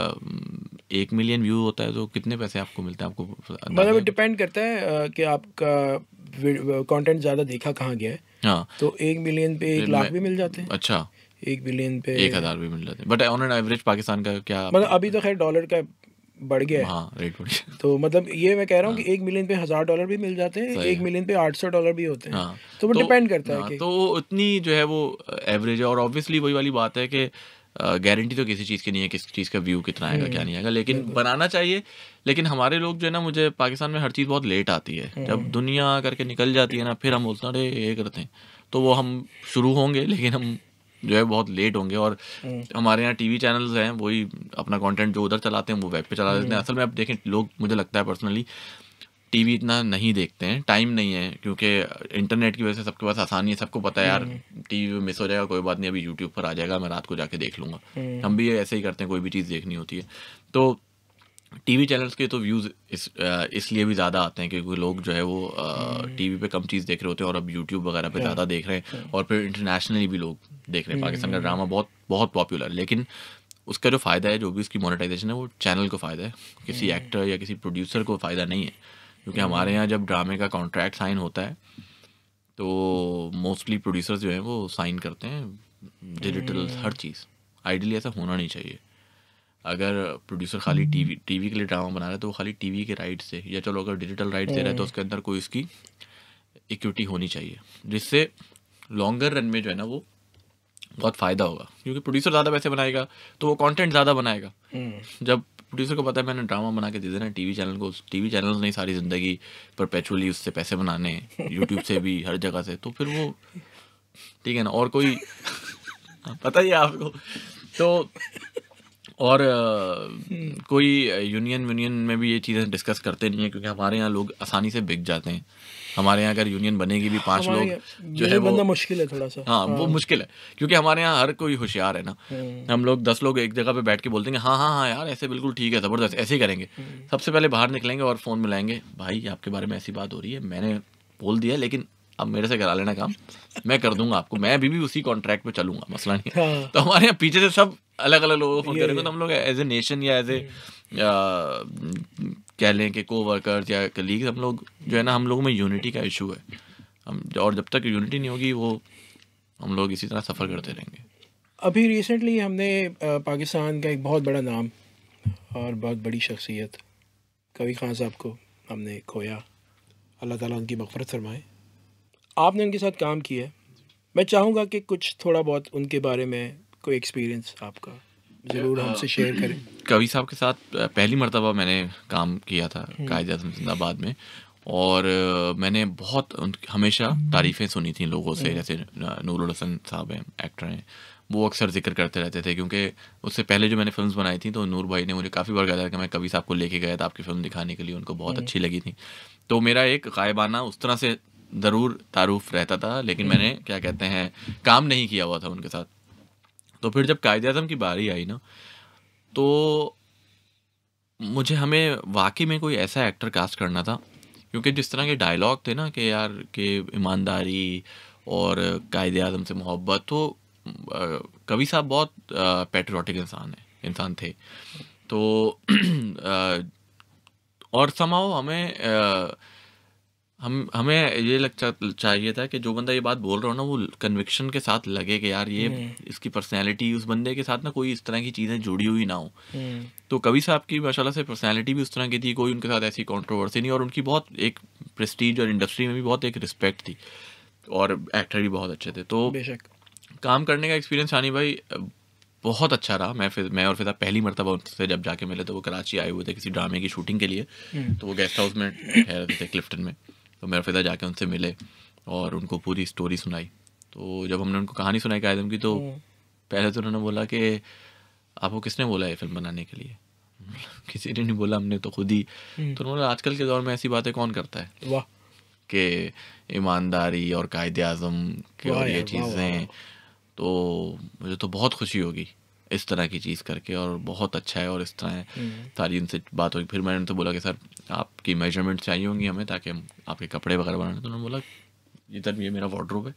एक मिलियन व्यू होता है तो कितने पैसे आपको मिलते हैं आपको मतलब डिपेंड करता है कि आपका कंटेंट ज़्यादा देखा कहाँ गया है हाँ तो एक मिलियन पे एक लाख भी मिल जाते हैं अच्छा एक बिलियन पे एक हज़ार भी मिल जाते हैं but on an average Pakistan का क्या मतलब अभी तो खैर डॉलर का बढ़ गया हाँ रेट बढ़ गया तो मतलब ये मैं कह रहा हूँ हाँ, कि एक मिलियन पे हज़ार डॉलर भी मिल जाते हैं एक मिलियन पे आठ सौ डॉलर भी होते हैं हाँ, तो वो तो, डिपेंड करता हाँ, है कि तो इतनी जो है वो एवरेज है और ऑब्वियसली वही वाली बात है कि गारंटी तो किसी चीज़ की नहीं है किस चीज़ का व्यू कितना आएगा क्या हम्म। नहीं आएगा लेकिन बनाना चाहिए लेकिन हमारे लोग जो है ना मुझे पाकिस्तान में हर चीज़ बहुत लेट आती है हम्म। जब दुनिया करके निकल जाती है ना फिर हम बोलते हैं अरे ये करते हैं तो वो हम शुरू होंगे लेकिन हम जो है बहुत लेट होंगे और हम्म। हमारे यहाँ टीवी चैनल्स हैं वही अपना कंटेंट जो उधर चलाते हैं वो वेब पे चला देते हैं असल में अब देखें लोग मुझे लगता है पर्सनली टीवी इतना नहीं देखते हैं टाइम नहीं है क्योंकि इंटरनेट की वजह से सबके पास आसानी है सबको पता है यार हम्म। टीवी में मिस हो जाएगा कोई बात नहीं अभी यूट्यूब पर आ जाएगा मैं रात को जाके देख लूँगा हम्म। हम भी ऐसे ही करते हैं कोई भी चीज़ देखनी होती है तो टीवी चैनल्स के तो व्यूज़ इस इसलिए भी ज़्यादा आते हैं क्योंकि लोग जो है वो हम्म। टीवी पे कम चीज़ देख रहे होते हैं और अब यूट्यूब वगैरह पे ज़्यादा देख रहे हैं और फिर इंटरनेशनली भी लोग देख रहे हैं पाकिस्तान का ड्रामा बहुत बहुत पॉपुलर लेकिन उसका जो फ़ायदा है जो भी उसकी मोनेटाइजेशन है वो चैनल को फ़ायदा है किसी एक्टर या किसी प्रोड्यूसर को फ़ायदा नहीं है क्योंकि हमारे हम्म। यहाँ जब ड्रामे का कॉन्ट्रैक्ट साइन होता है तो मोस्टली प्रोड्यूसर्स जो है वो साइन करते हैं डिजिटल हम्म। हर चीज़ आइडियली ऐसा होना नहीं चाहिए अगर प्रोड्यूसर खाली टीवी हम्म। टीवी के लिए ड्रामा बना रहा है तो वो खाली टीवी के राइट से या चलो अगर डिजिटल राइट दे रहा है तो उसके अंदर कोई इसकी इक्विटी होनी चाहिए जिससे लॉन्गर रन में जो है ना वो बहुत फ़ायदा होगा क्योंकि प्रोड्यूसर ज़्यादा पैसे बनाएगा तो वो कंटेंट ज़्यादा बनाएगा जब प्रोड्यूसर को पता है मैंने ड्रामा बना के दे देना टीवी चैनल को टीवी चैनल नहीं सारी ज़िंदगी परपेचुअली उससे पैसे बनाने यूट्यूब से भी हर जगह से तो फिर वो ठीक है ना और कोई हाँ, पता ही आपको तो और कोई यूनियन वूनियन में भी ये चीज़ें डिस्कस करते नहीं है क्योंकि हमारे यहाँ लोग आसानी से बिक जाते हैं हमारे यहाँ अगर यूनियन बनेगी भी पांच लोग जो है वो मुश्किल है थोड़ा सा हाँ वो हाँ। मुश्किल है क्योंकि हमारे यहाँ हर कोई होशियार है ना हम्म। हम लोग दस लोग एक जगह पे बैठ के बोलते हैं हाँ हाँ हाँ यार ऐसे बिल्कुल ठीक है ज़बरदस्त ऐसे ही करेंगे हम्म। सबसे पहले बाहर निकलेंगे और फ़ोन मिलाएंगे भाई आपके बारे में ऐसी बात हो रही है मैंने बोल दिया लेकिन अब मेरे से करा लेना काम मैं कर दूंगा आपको मैं अभी भी उसी कॉन्ट्रैक्ट पे चलूंगा मसला नहीं हाँ। तो हमारे यहाँ पीछे से सब अलग अलग लोगों को फोन करेंगे तो हम लोग एज ए नेशन या एज ए कह लें कि को वर्कर्स या कलीग्स हम लोग जो है ना हम लोगों में यूनिटी का इशू है हम और जब तक यूनिटी नहीं होगी वो हम लोग इसी तरह सफ़र करते रहेंगे अभी रिसेंटली हमने पाकिस्तान का एक बहुत बड़ा नाम और बहुत बड़ी शख्सियत कवि खान साहब को हमने खोया अल्लाह ताला उनकी मफ़रत फरमाए आपने उनके साथ काम किया मैं चाहूँगा कि कुछ थोड़ा बहुत उनके बारे में कोई एक्सपीरियंस आपका ज़रूर हमसे शेयर करें कवि साहब के साथ पहली मरतबा मैंने काम किया था हम्म। कायद अजम जिंदाबाद में और मैंने बहुत हमेशा हम्म। तारीफ़ें सुनी थी लोगों से हम्म। जैसे नूरुल हसन साहब हैं एक्टर हैं वो अक्सर जिक्र करते रहते थे क्योंकि उससे पहले जो मैंने फिल्म बनाई थी तो नूर भाई ने मुझे काफ़ी बार कहा था कि मैं कवि साहब को लेके गया था आपकी फिल्म दिखाने के लिए उनको बहुत अच्छी लगी थी तो मेरा एक गायबाना उस तरह से ज़रूर तारुफ रहता था लेकिन मैंने क्या कहते हैं काम नहीं किया हुआ था उनके साथ तो फिर जब कायद अजम की बारी आई ना तो मुझे हमें वाकई में कोई ऐसा एक्टर कास्ट करना था क्योंकि जिस तरह के डायलॉग थे ना कि यार के ईमानदारी और कायद अजम से मोहब्बत तो कवि साहब बहुत पेट्रोटिक इंसान है इंसान थे तो आ, *clears throat* और समाओ हमें आ, हम हमें ये लगता चाहिए था कि जो बंदा ये बात बोल रहा हो ना वो कन्विक्शन के साथ लगे कि यार ये हम्म। इसकी पर्सनैलिटी उस बंदे के साथ ना कोई इस तरह की चीज़ें जुड़ी हुई ना हो हम्म। तो कवि साहब की माशाल्लाह से पर्सनैलिटी भी उस तरह की थी कोई उनके साथ ऐसी कंट्रोवर्सी नहीं और उनकी बहुत एक प्रेस्टीज और इंडस्ट्री में भी बहुत एक रिस्पेक्ट थी और एक्टर भी बहुत अच्छे थे तो काम करने का एक्सपीरियंस सानी भाई बहुत अच्छा रहा मैं फिर मैं और फिर पहली मरतबा उनसे जब जाके मिले तो वो कराची आए हुए थे किसी ड्रामे की शूटिंग के लिए हम्म। तो वो गेस्ट हाउस में ठहरे थे क्लिफ्टन में तो मेरा फ़िदा जाके उनसे मिले और उनको पूरी स्टोरी सुनाई तो जब हमने उनको कहानी सुनाई कायदम की तो हम्म। पहले तो उन्होंने बोला कि आपको किसने बोला ये फिल्म बनाने के लिए *laughs* किसी ने नहीं बोला हमने तो खुद ही हम्म। तो उन्होंने आजकल के दौर में ऐसी बातें कौन करता है वाह कि ईमानदारी और कायद अजम की और ये चीज़ें तो मुझे तो बहुत खुशी होगी इस तरह की चीज़ करके और बहुत अच्छा है और इस तरह हम्म। सारी उनसे बात हुई फिर मैंने उनसे तो बोला कि सर आपकी मेजरमेंट चाहिए होंगी हमें ताकि हम आपके कपड़े वगैरह बनाने तो उन्होंने बोला ये सर तो ये मेरा वार्ड्रोब है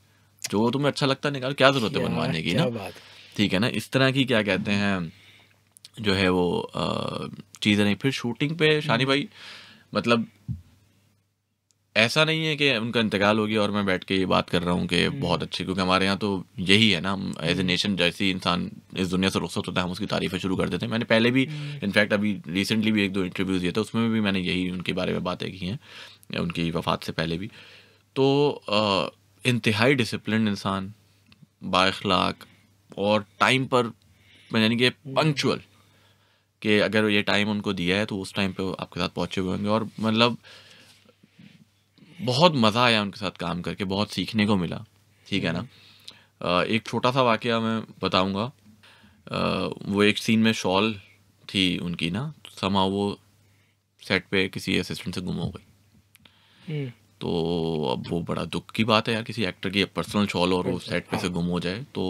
जो तुम्हें अच्छा लगता है निकाल क्या ज़रूरत है बनवाने की ना ठीक है ना इस तरह की क्या कहते हैं जो है वो चीज़ें नहीं फिर शूटिंग पे हम्म। शानी भाई मतलब ऐसा नहीं है कि उनका इंतकाल हो गया और मैं बैठ के ये बात कर रहा हूँ कि हम्म। बहुत अच्छी क्योंकि हमारे यहाँ तो यही है ना हम एज ए नेशन जैसे इंसान इस दुनिया से रुखसत होता है हम उसकी तारीफें शुरू कर देते हैं मैंने पहले भी इनफैक्ट हम्म। अभी रिसेंटली भी एक दो इंटरव्यूज़ दिया था उसमें भी मैंने यही उनके बारे में बातें की हैं उनकी वफात से पहले भी तो इंतहाई डिसिप्लिन इंसान बाखलाक और टाइम पर यानी कि पंक्चुअल हम्म। कि अगर ये टाइम उनको दिया है तो उस टाइम पे आपके साथ पहुँचे हुए होंगे और मतलब बहुत मज़ा आया उनके साथ काम करके बहुत सीखने को मिला ठीक है ना हम्म। एक छोटा सा वाक्य मैं बताऊँगा वो एक सीन में शॉल थी उनकी ना समा वो सेट पे किसी असिस्टेंट से गुम हो गई हम्म। तो अब वो बड़ा दुख की बात है यार किसी एक्टर की पर्सनल शॉल और वो सेट पे से गुम हो जाए तो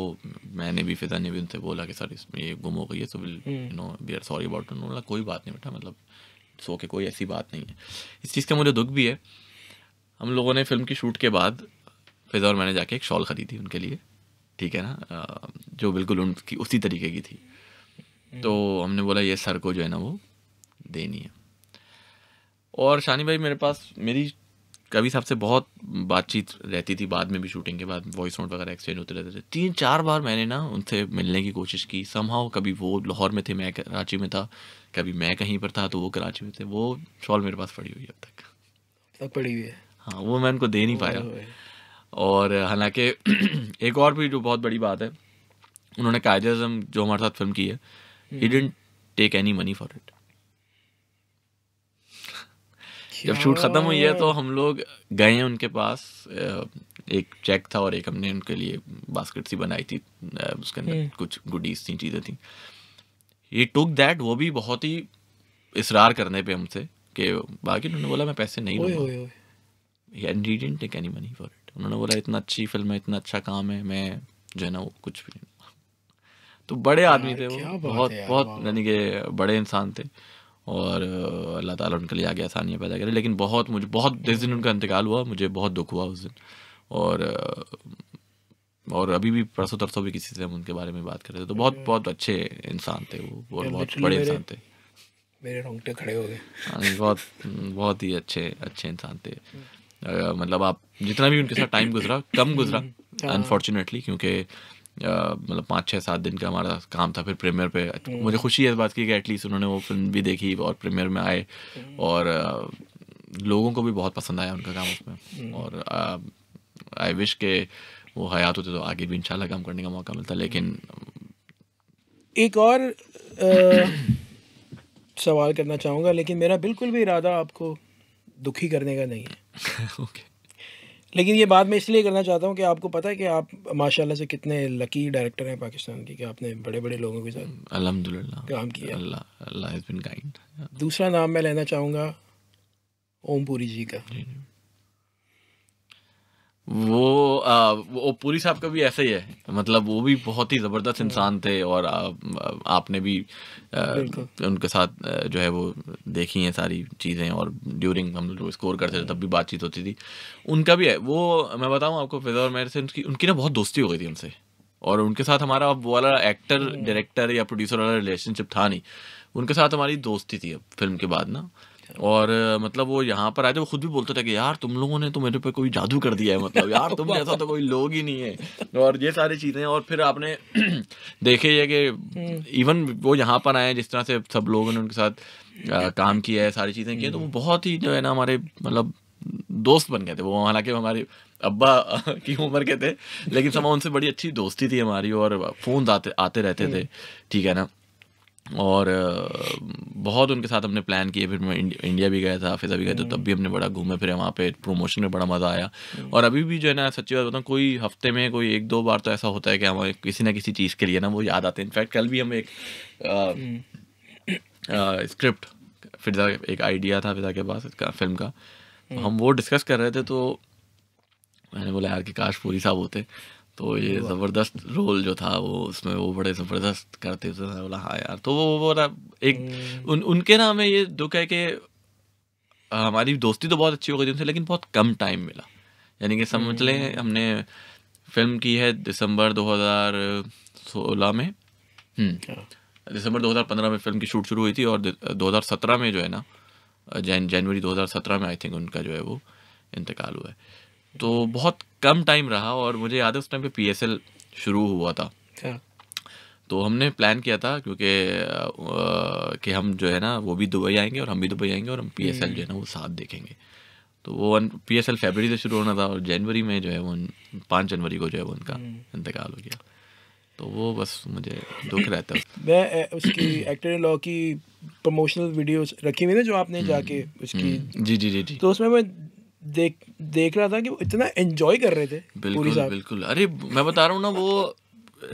मैंने भी फिजा ने भी उनसे बोला कि सर इसमें ये गुम हो गई है so will you know we are sorry about बोला कोई बात नहीं बेटा मतलब सो के कोई ऐसी बात नहीं है इस चीज़ का मुझे दुख भी है हम लोगों ने फिल्म की शूट के बाद फिजा और मैंने जाके एक शॉल ख़रीदी उनके लिए ठीक है ना जो बिल्कुल उनकी उसी तरीके की थी हम्म। तो हमने बोला ये सर को जो है ना वो देनी है और शानी भाई मेरे पास मेरी कभी साहब से बहुत बातचीत रहती थी बाद में भी शूटिंग के बाद वॉइस नोट वगैरह एक्सचेंज होते रहते थे तीन चार बार मैंने ना उनसे मिलने की कोशिश की समहाव कभी वो लाहौर में थे मैं कराची में था कभी मैं कहीं पर था तो वो कराची में थे वो शॉल मेरे पास पड़ी हुई है अब तक अब तक पड़ी हुई है हाँ वो मैं उनको दे नहीं पाया और हालांकि *clears throat* एक और भी जो बहुत बड़ी बात है उन्होंने कायद अजम जो हमारे साथ फिल्म की है he didn't take any money for it जब शूट ख़त्म हुई है तो हम लोग गए हैं उनके पास एक चेक था और एक हमने उनके लिए बास्केट सी बनाई थी उसके अंदर हम्म। कुछ गुडीज थी चीज़ें थी ये टुक दैट वो भी बहुत ही इसरार करने पे हमसे कि बाकी उन्होंने बोला मैं पैसे नहीं लूँगा and he take any money for it उन्होंने बोला इतना अच्छी फिल्म है इतना अच्छा काम है मैं जो है ना वो कुछ भी नहीं तो बड़े आदमी थे वो बहुत बहुत यानी कि बड़े इंसान थे और अल्लाह ताला उनके लिए आगे आसानियाँ पैदा करें लेकिन बहुत मुझे बहुत जिस दिन उनका इंतकाल हुआ मुझे बहुत दुख हुआ उस दिन और और अभी भी परसों तरसों भी किसी से हम उनके बारे में बात कर रहे थे तो बहुत बहुत अच्छे इंसान थे वो और बहुत बड़े इंसान थे मेरे रोंगटे खड़े हो गए बहुत बहुत ही अच्छे अच्छे इंसान थे मतलब आप जितना भी उनके साथ टाइम गुजरा कम गुजरा अनफॉर्चुनेटली हाँ। क्योंकि मतलब पाँच छः सात दिन का हमारा काम था फिर प्रीमियर पे हम्म। मुझे खुशी है इस बात की कि एटलीस्ट उन्होंने वो फिल्म भी देखी और प्रीमियर में आए हम्म। और लोगों को भी बहुत पसंद आया उनका काम उसमें हम्म। और आई विश के वो हयात होते तो आगे भी इंशाल्लाह काम करने का मौका मिलता लेकिन एक और आ, सवाल करना चाहूँगा लेकिन मेरा बिल्कुल भी इरादा आपको दुखी करने का नहीं है ओके *laughs* लेकिन ये बात मैं इसलिए करना चाहता हूँ कि आपको पता है कि आप माशाल्लाह से कितने लकी डायरेक्टर हैं पाकिस्तान की कि आपने बड़े बड़े लोगों के साथ hmm, अलहमदिल्ला काम किया Allah Allah has been kind दूसरा नाम मैं लेना चाहूँगा ओमपुरी जी का वो आ, वो पूरी साहब का भी ऐसा ही है मतलब वो भी बहुत ही ज़बरदस्त इंसान थे और आ, आपने भी आ, उनके साथ जो है वो देखी हैं सारी चीज़ें और ड्यूरिंग हम लोग स्कोर करते थे तब भी बातचीत होती थी उनका भी है वो मैं बताऊँ आपको फिजा और मेरे से उनकी उनकी ना बहुत दोस्ती हो गई थी उनसे और उनके साथ हमारा वो वाला एक्टर डायरेक्टर या प्रोड्यूसर वाला रिलेशनशिप था नहीं उनके साथ हमारी दोस्ती थी अब फिल्म के बाद ना और मतलब वो यहाँ पर आए थे वो खुद भी बोलते थे कि यार तुम लोगों ने तो मेरे पे कोई जादू कर दिया है मतलब यार तुम जैसा तो कोई लोग ही नहीं है और ये सारी चीज़ें और फिर आपने *clears throat* देखे ये कि इवन हम्म। वो यहाँ पर आए जिस तरह से सब लोगों ने उनके साथ आ, काम किया है सारी चीज़ें की तो वो हम्म। बहुत ही जो है ना हमारे मतलब दोस्त बन गए थे वो हालांकि हमारे अब्बा *laughs* की उम्र के थे लेकिन समा उनसे बड़ी अच्छी दोस्ती थी हमारी और फ़ोन आते आते रहते थे हम्म। ठीक है ना और बहुत उनके साथ हमने प्लान किए फिर मैं इंडिया भी गया था हाफिज़ा भी गया था तब भी हमने बड़ा घूमे फिर वहाँ पे प्रमोशन में बड़ा मज़ा आया हम्म। और अभी भी जो है ना सच्ची बात बताऊँ कोई हफ्ते में कोई एक दो बार तो ऐसा होता है कि हमें किसी ना किसी चीज़ के लिए ना वो याद आते हैं इनफैक्ट कल भी हम एक स्क्रिप्ट हम्म। फिजा एक आइडिया था फिजा के पास फिल्म का हम्म। हम वो डिस्कस कर रहे थे तो मैंने बोला यार कि काश पूरी साहब होते तो ये ज़बरदस्त रोल जो था वो उसमें वो बड़े ज़बरदस्त करते थे बोला हाँ यार तो वो बोला एक हम्म। उन उनके ना हमें ये दुख है कि हमारी दोस्ती तो बहुत अच्छी हो गई थी उनसे लेकिन बहुत कम टाइम मिला यानी कि समझ लें हम्म। हमने फिल्म की है दिसंबर 2016 में हम्म। अच्छा। दिसंबर 2015 में फिल्म की शूट शुरू हुई थी और 2017 में जो है ना जनवरी 2017 में आई थिंक उनका जो है वो इंतकाल हुआ है तो बहुत कम टाइम रहा और मुझे याद है उस टाइम पे पी शुरू हुआ था हाँ। तो हमने प्लान किया था क्योंकि कि हम जो है ना वो भी दुबई आएंगे और हम भी दुबई आएंगे और हम पी जो है ना वो साथ देखेंगे तो वो पी एस एल से शुरू होना था और जनवरी में जो है वो पाँच जनवरी को जो है वो उनका हम्म। इंतकाल हो गया तो वो बस मुझे दुख रहता है मैं उसकी एक्टर लॉ की प्रमोशनल वीडियोस रखी हुई ना जो आपने हम्म। जाके उसकी हम्म। जी जी जी जी तो उसमें मैं देख देख रहा था कि वो इतना एंजॉय कर रहे थे बिल्कुल बिल्कुल अरे मैं बता रहा हूँ ना वो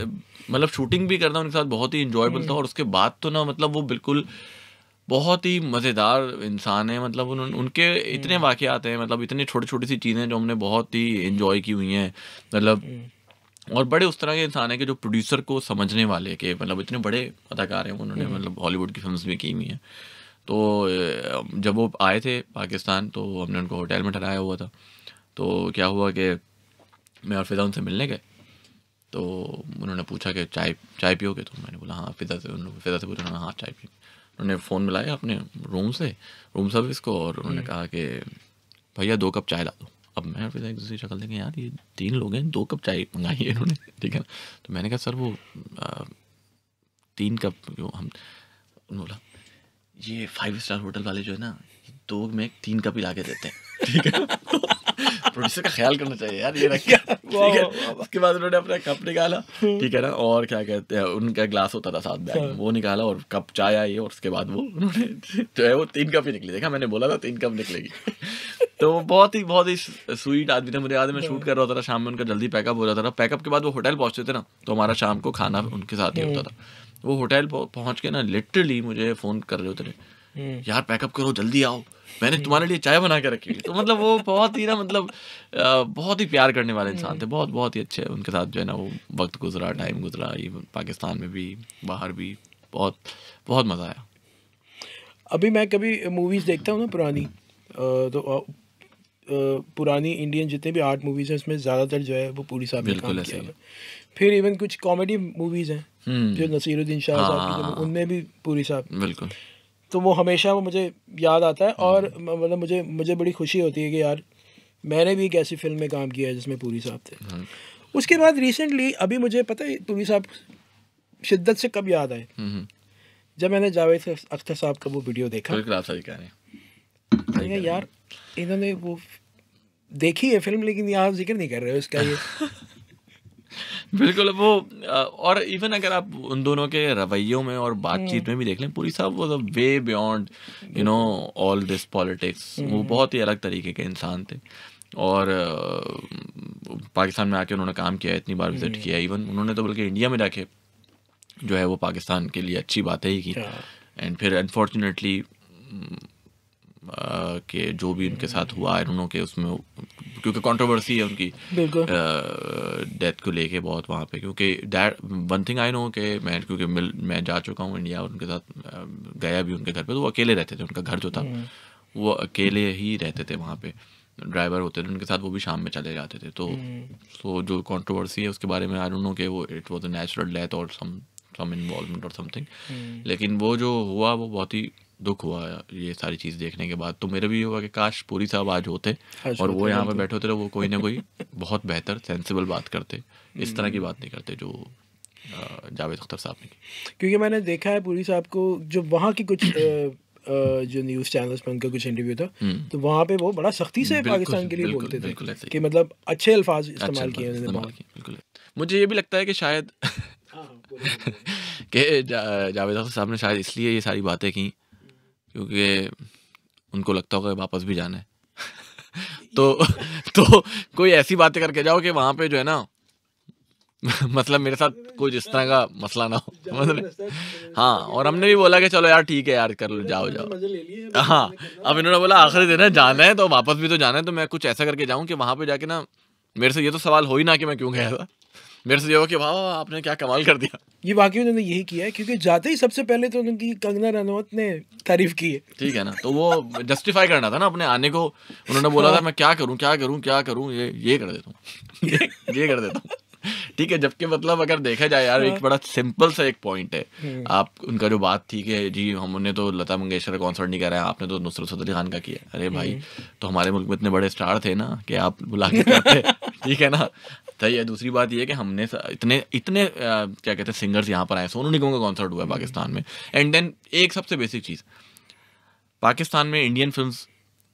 मतलब शूटिंग भी करना उनके साथ बहुत ही इन्जॉयबल हम्म। था और उसके बाद तो ना मतलब वो बिल्कुल बहुत ही मज़ेदार इंसान है मतलब उन, उनके इतने आते हम्म। हैं मतलब इतनी छोटी छोटी सी चीज़ें जो हमने बहुत ही इन्जॉय की हुई हैं मतलब हम्म। और बड़े उस तरह के इंसान हैं कि जो प्रोड्यूसर को समझने वाले के मतलब इतने बड़े अदाकार हैं उन्होंने मतलब हॉलीवुड की फिल्म भी की हुई हैं तो जब वो आए थे पाकिस्तान तो हमने उनको होटल में ठहराया हुआ था तो क्या हुआ कि मैं और फिजा उनसे मिलने गए तो उन्होंने पूछा कि चाय चाय पियोगे तो मैंने बोला हाँ फिजा से उन्होंने फिजा से पूछा हाँ चाय पियो उन्होंने फ़ोन मिलाया अपने रूम से रूम सर्विस को और उन्होंने हम्म। कहा कि भैया दो कप चाय ला दो अब मैं फिर एक दूसरी शक्ल देखें यार ये तीन लोग हैं दो कप चाय मंगाई है इन्होंने *laughs* ठीक है ना तो मैंने कहा सर वो आ, तीन कप जो हम बोला ये फाइव स्टार होटल वाले जो है ना दो में तीन कप ला के देते हैं *laughs* ठीक है प्रोड्यूसर तो का ख्याल करना चाहिए यार ये रखिए *laughs* ठीक है उसके बाद उन्होंने अपना कप निकाला ठीक है ना और क्या कहते हैं उनका ग्लास होता था साथ में हाँ। वो निकाला और कप चाय आई और उसके बाद वो उन्होंने *laughs* जो है वो तीन कप ही निकली देखा मैंने बोला था तीन कप निकलेगी तो वो बहुत ही बहुत ही स्वीट आदमी थे मुझे याद है मैं शूट हाँ। कर रहा था शाम में उनका जल्दी पैकअप हो जाता था पैकअप के बाद वो होटल पहुंचते थे ना तो हमारा शाम को खाना उनके साथ ही होता हाँ। था वो होटल पहुंच के ना लिटरली मुझे फ़ोन कर रहे होते हम्म। यार पैकअप करो जल्दी आओ मैंने तुम्हारे लिए चाय बना के रखी हुई तो मतलब वो बहुत ही ना मतलब बहुत ही प्यार करने वाले इंसान थे हम्म। बहुत बहुत ही अच्छे उनके साथ जो है ना वो वक्त गुजरा टाइम गुजरा ये पाकिस्तान में भी बाहर भी बहुत बहुत मज़ा आया अभी मैं कभी मूवीज़ देखता हूँ ना पुरानी तो पुरानी इंडियन जितने भी आर्ट मूवीज़ हैं उसमें ज़्यादातर जो है वो पूरी साहब बिल्कुल ऐसे फिर इवन कुछ कॉमेडी मूवीज हैं हम्म। जो नसीरुद्दीन शाह साहब की हाँ। उनमें भी पूरी साहब बिल्कुल तो वो हमेशा वो मुझे याद आता है और मतलब मुझे मुझे बड़ी खुशी होती है कि यार मैंने भी एक ऐसी फिल्म में काम किया है जिसमें पूरी साहब थे हम्म। उसके बाद रिसेंटली अभी मुझे पता है पूरी साहब शिद्दत से कब याद आए हम्म। जब मैंने जावेद अख्तर साहब का वो वीडियो देखा यार इन्होंने वो देखी है फिल्म लेकिन यहाँ जिक्र नहीं कर रहे हो इसका ये *laughs* बिल्कुल वो और इवन अगर आप उन दोनों के रवैयों में और बातचीत में भी देख लें पूरी साहब वो way beyond you know all this politics वो हम्म। बहुत ही अलग तरीके के इंसान थे और पाकिस्तान में आके उन्होंने काम किया इतनी बार विजिट हम्म। किया इवन उन्होंने तो बल्कि इंडिया में जाके जो है वो पाकिस्तान के लिए अच्छी बातें ही की एंड फिर अनफॉर्चुनेटली के जो भी उनके साथ हुआ आई डोंट के उसमें क्योंकि कंट्रोवर्सी है उनकी डेथ को लेके बहुत वहाँ पे क्योंकि that one thing I know के मैं क्योंकि मिल मैं जा चुका हूँ इंडिया और उनके साथ गया भी उनके घर पे तो वो अकेले रहते थे उनका घर जो था हम्म। वो अकेले ही रहते थे वहाँ पे ड्राइवर होते थे उनके साथ वो भी शाम में चले जाते थे तो सो हम्म। तो जो कंट्रोवर्सी है उसके बारे में आई डोंट नो वो it was a natural death और सम सम इन्वॉल्वमेंट और समथिंग लेकिन वो जो हुआ वो बहुत ही दुख हुआ ये सारी चीज़ देखने के बाद तो मेरा भी हुआ कि काश पूरी साहब आज होते और वो यहाँ पे बैठे होते तो वो कोई ना कोई बहुत बेहतर सेंसिबल बात करते इस तरह की हम्म। बात नहीं करते जो जावेद अख्तर साहब ने क्योंकि मैंने देखा है पूरी साहब को जो वहाँ की कुछ जो न्यूज़ चैनल्स पर उनका कुछ इंटरव्यू था हम्म। तो वहाँ पे वो बड़ा सख्ती से पाकिस्तान के लिए बोलते थे कि मतलब अच्छे अल्फाज इस्तेमाल किए बिल्कुल मुझे ये भी लगता है कि शायद हाँ, हाँ, *laughs* कि जावेद अख्तर साहब ने शायद इसलिए ये सारी बातें की क्योंकि उनको लगता होगा वापस भी जाना है *laughs* तो तो कोई ऐसी बातें करके जाओ कि वहां पे जो है ना मतलब मेरे साथ कुछ इस तरह का मसला ना हो मतलब हाँ और हमने भी बोला कि चलो यार ठीक है यार कर लो जाओ जाओ हाँ अब इन्होंने बोला आखिरी दिन है जाना है तो वापस भी तो जाना है तो मैं कुछ ऐसा करके जाऊँ कि वहाँ पे जाके ना मेरे से ये तो सवाल हो ही ना कि मैं क्यों गया था मेरे से ये हो कि वाह वाह आपने क्या कमाल कर दिया ये वाकई उन्होंने यही किया है क्योंकि जाते ही सबसे पहले तो उनकी कंगना रनौत ने तारीफ की है ठीक है ना तो वो जस्टिफाई करना था ना अपने आने को उन्होंने बोला था हाँ। मैं क्या करूँ क्या करूँ क्या करूँ ये ये कर देता हूँ *laughs* ये, कर देता हूँ ठीक है जबकि मतलब अगर देखा जाए यार एक हाँ। बड़ा सिंपल सा एक पॉइंट है हम्म। आप उनका जो बात थी कि जी हम हमने तो लता मंगेशकर कॉन्सर्ट नहीं कराया आपने तो नुसरत सदर खान का किया अरे भाई हम्म। तो हमारे मुल्क में इतने बड़े स्टार थे ना कि आप बुला के *laughs* ठीक है ना सही है दूसरी बात यह है कि हमने इतने इतने क्या कहते हैं सिंगर्स यहाँ पर आए सोनू निगम का कॉन्सर्ट हुआ है हम्म। पाकिस्तान में एंड देन एक सबसे बेसिक चीज़ पाकिस्तान में इंडियन फिल्म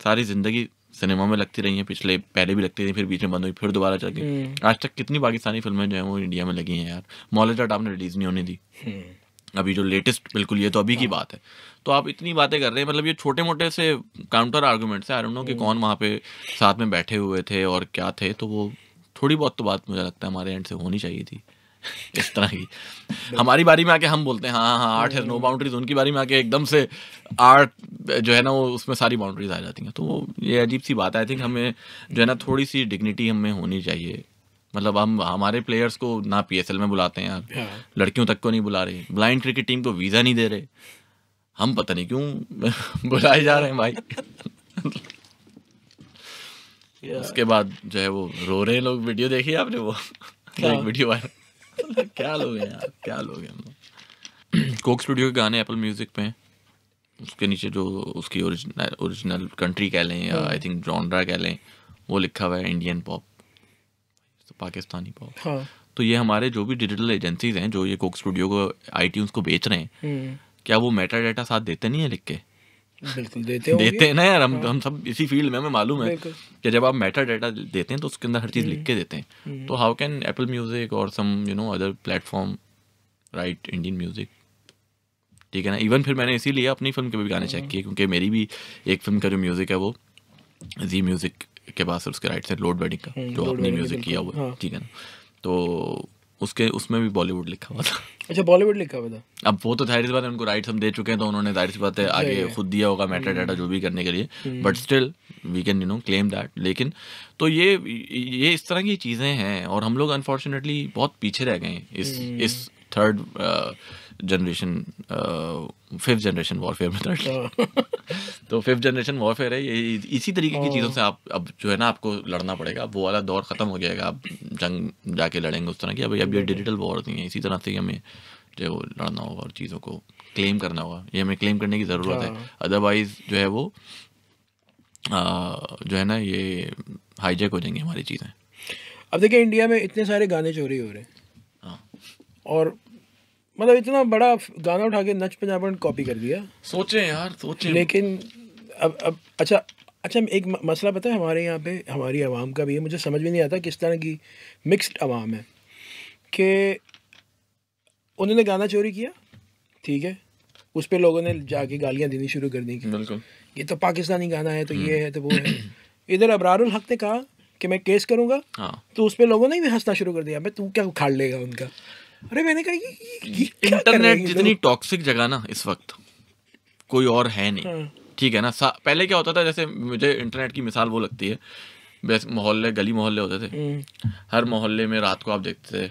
सारी ज़िंदगी सिनेमा में लगती रही हैं पिछले पहले भी लगती थी फिर बीच में बंद हुई फिर दोबारा चल गई हम्म। आज तक कितनी पाकिस्तानी फिल्में जो हैं वो इंडिया में लगी हैं यार मॉलेज आपने रिलीज़ नहीं होने दी हम्म। अभी जो लेटेस्ट बिल्कुल ये तो अभी की हाँ। बात है तो आप इतनी बातें कर रहे हैं मतलब ये छोटे मोटे से काउंटर आर्गूमेंट्स हैं आई डोंट नो कि कौन वहाँ पे साथ में बैठे हुए थे और क्या थे तो वो थोड़ी बहुत तो बात मुझे लगता है हमारे एंड से होनी चाहिए थी *laughs* इस तरह की हमारी बारी में आके हम बोलते हैं हाँ हाँ आर्ट है नो बाउंड्रीज उनकी बारी में आके एकदम से आर्ट जो है ना वो उसमें सारी बाउंड्रीज आ जाती हैं तो वो ये अजीब सी बात है आई थिंक हमें जो है ना थोड़ी सी डिग्निटी हमें होनी चाहिए मतलब हम हमारे प्लेयर्स को ना पी में बुलाते हैं यार हाँ। लड़कियों तक को नहीं बुला रहे ब्लाइंड क्रिकेट टीम को वीज़ा नहीं दे रहे हम पता नहीं क्यों *laughs* बुलाए जा रहे हैं भाई *laughs* उसके बाद जो है वो रो रहे हैं लोग वीडियो देखी आपने वो एक वीडियो आया क्या लोग हैं यार क्या लोग हैं कोक स्टूडियो *clears throat* के गाने एप्पल म्यूजिक पे हैं उसके नीचे जो उसकी ओरिजिनल ओरिजिनल कंट्री कह लें या आई थिंक जॉनरा कह लें वो लिखा हुआ है इंडियन पॉप तो पाकिस्तानी पॉप हाँ. तो ये हमारे जो भी डिजिटल एजेंसीज हैं जो ये कोक स्टूडियो को आई को बेच रहे हैं हम्म। क्या वो मेटा डाटा साथ देते नहीं है लिख के बिल्कुल देते *laughs* देते हैं ना यार हम हाँ। हम सब इसी फील्ड में हमें मालूम है कि जब आप मेटा डेटा देते हैं तो उसके अंदर हर चीज़ लिख के देते हैं हम्म। तो हाउ कैन एप्पल म्यूजिक और some you know other platform right Indian music ठीक है ना इवन फिर मैंने इसीलिए अपनी फिल्म के भी गाने चेक हाँ। किए क्योंकि मेरी भी एक फिल्म का जो म्यूजिक है वो जी म्यूजिक के पास उसके राइट साइड लोड बेडिंग का हम्म, जो आपने म्यूजिक किया हुआ हाँ। ठीक है ना तो उसके उसमें भी बॉलीवुड लिखा हुआ था अच्छा बॉलीवुड लिखा हुआ था अब वो तो जाहिर सी बात है उनको राइट्स हम दे चुके हैं तो उन्होंने जाहिर सी बात है आगे खुद दिया होगा मेटा डाटा hmm. जो भी करने के लिए but still we can you know claim that लेकिन तो ये ये इस तरह की चीज़ें हैं और हम लोग अनफॉर्चुनेटली बहुत पीछे रह गए इस hmm. इस third generation fifth generation warfare method तो फिफ्थ जनरेशन वॉरफेयर है ये इसी तरीके की हाँ। चीज़ों से आप अब जो है ना आपको लड़ना पड़ेगा वो वाला दौर ख़त्म हो जाएगा आप जंग जाके लड़ेंगे उस तरह की अब अब ये डिजिटल वॉर नहीं है इसी तरह से हमें जो है लड़ना होगा और चीज़ों को क्लेम करना होगा ये हमें क्लेम करने की ज़रूरत है अदरवाइज़ हाँ। जो है वो जो है ना ये हाईजेक हो जाएंगी हमारी चीज़ें अब देखिए इंडिया में इतने सारे गाने चोरी हो रहे हैं हाँ। और मतलब इतना बड़ा गाना उठा के नच पंजाबन कॉपी कर दिया सोचे यार सोचे लेकिन अब अब अच्छा अच्छा एक मसला पता है हमारे यहाँ पे हमारी आवाम का भी है मुझे समझ में नहीं आता किस तरह की मिक्सड आवाम है कि उन्होंने गाना चोरी किया ठीक है उस पर लोगों ने जाके गालियाँ देनी शुरू कर दी कि ये तो पाकिस्तानी गाना है तो ये हम्म। है तो वो है इधर अबरारुल हक ने कहा कि मैं केस करूँगा हाँ। तो उस पर लोगों ने भी हंसना शुरू कर दिया मैं तू क्या उखाड़ लेगा उनका अरे मैंने कहा ये, ये इंटरनेट जितनी टॉक्सिक जगह ना इस वक्त कोई और है नहीं हाँ। ठीक है ना पहले क्या होता था जैसे मुझे इंटरनेट की मिसाल वो लगती है वैसे मोहल्ले गली मोहल्ले होते थे हम्म। हर मोहल्ले में रात को आप देखते थे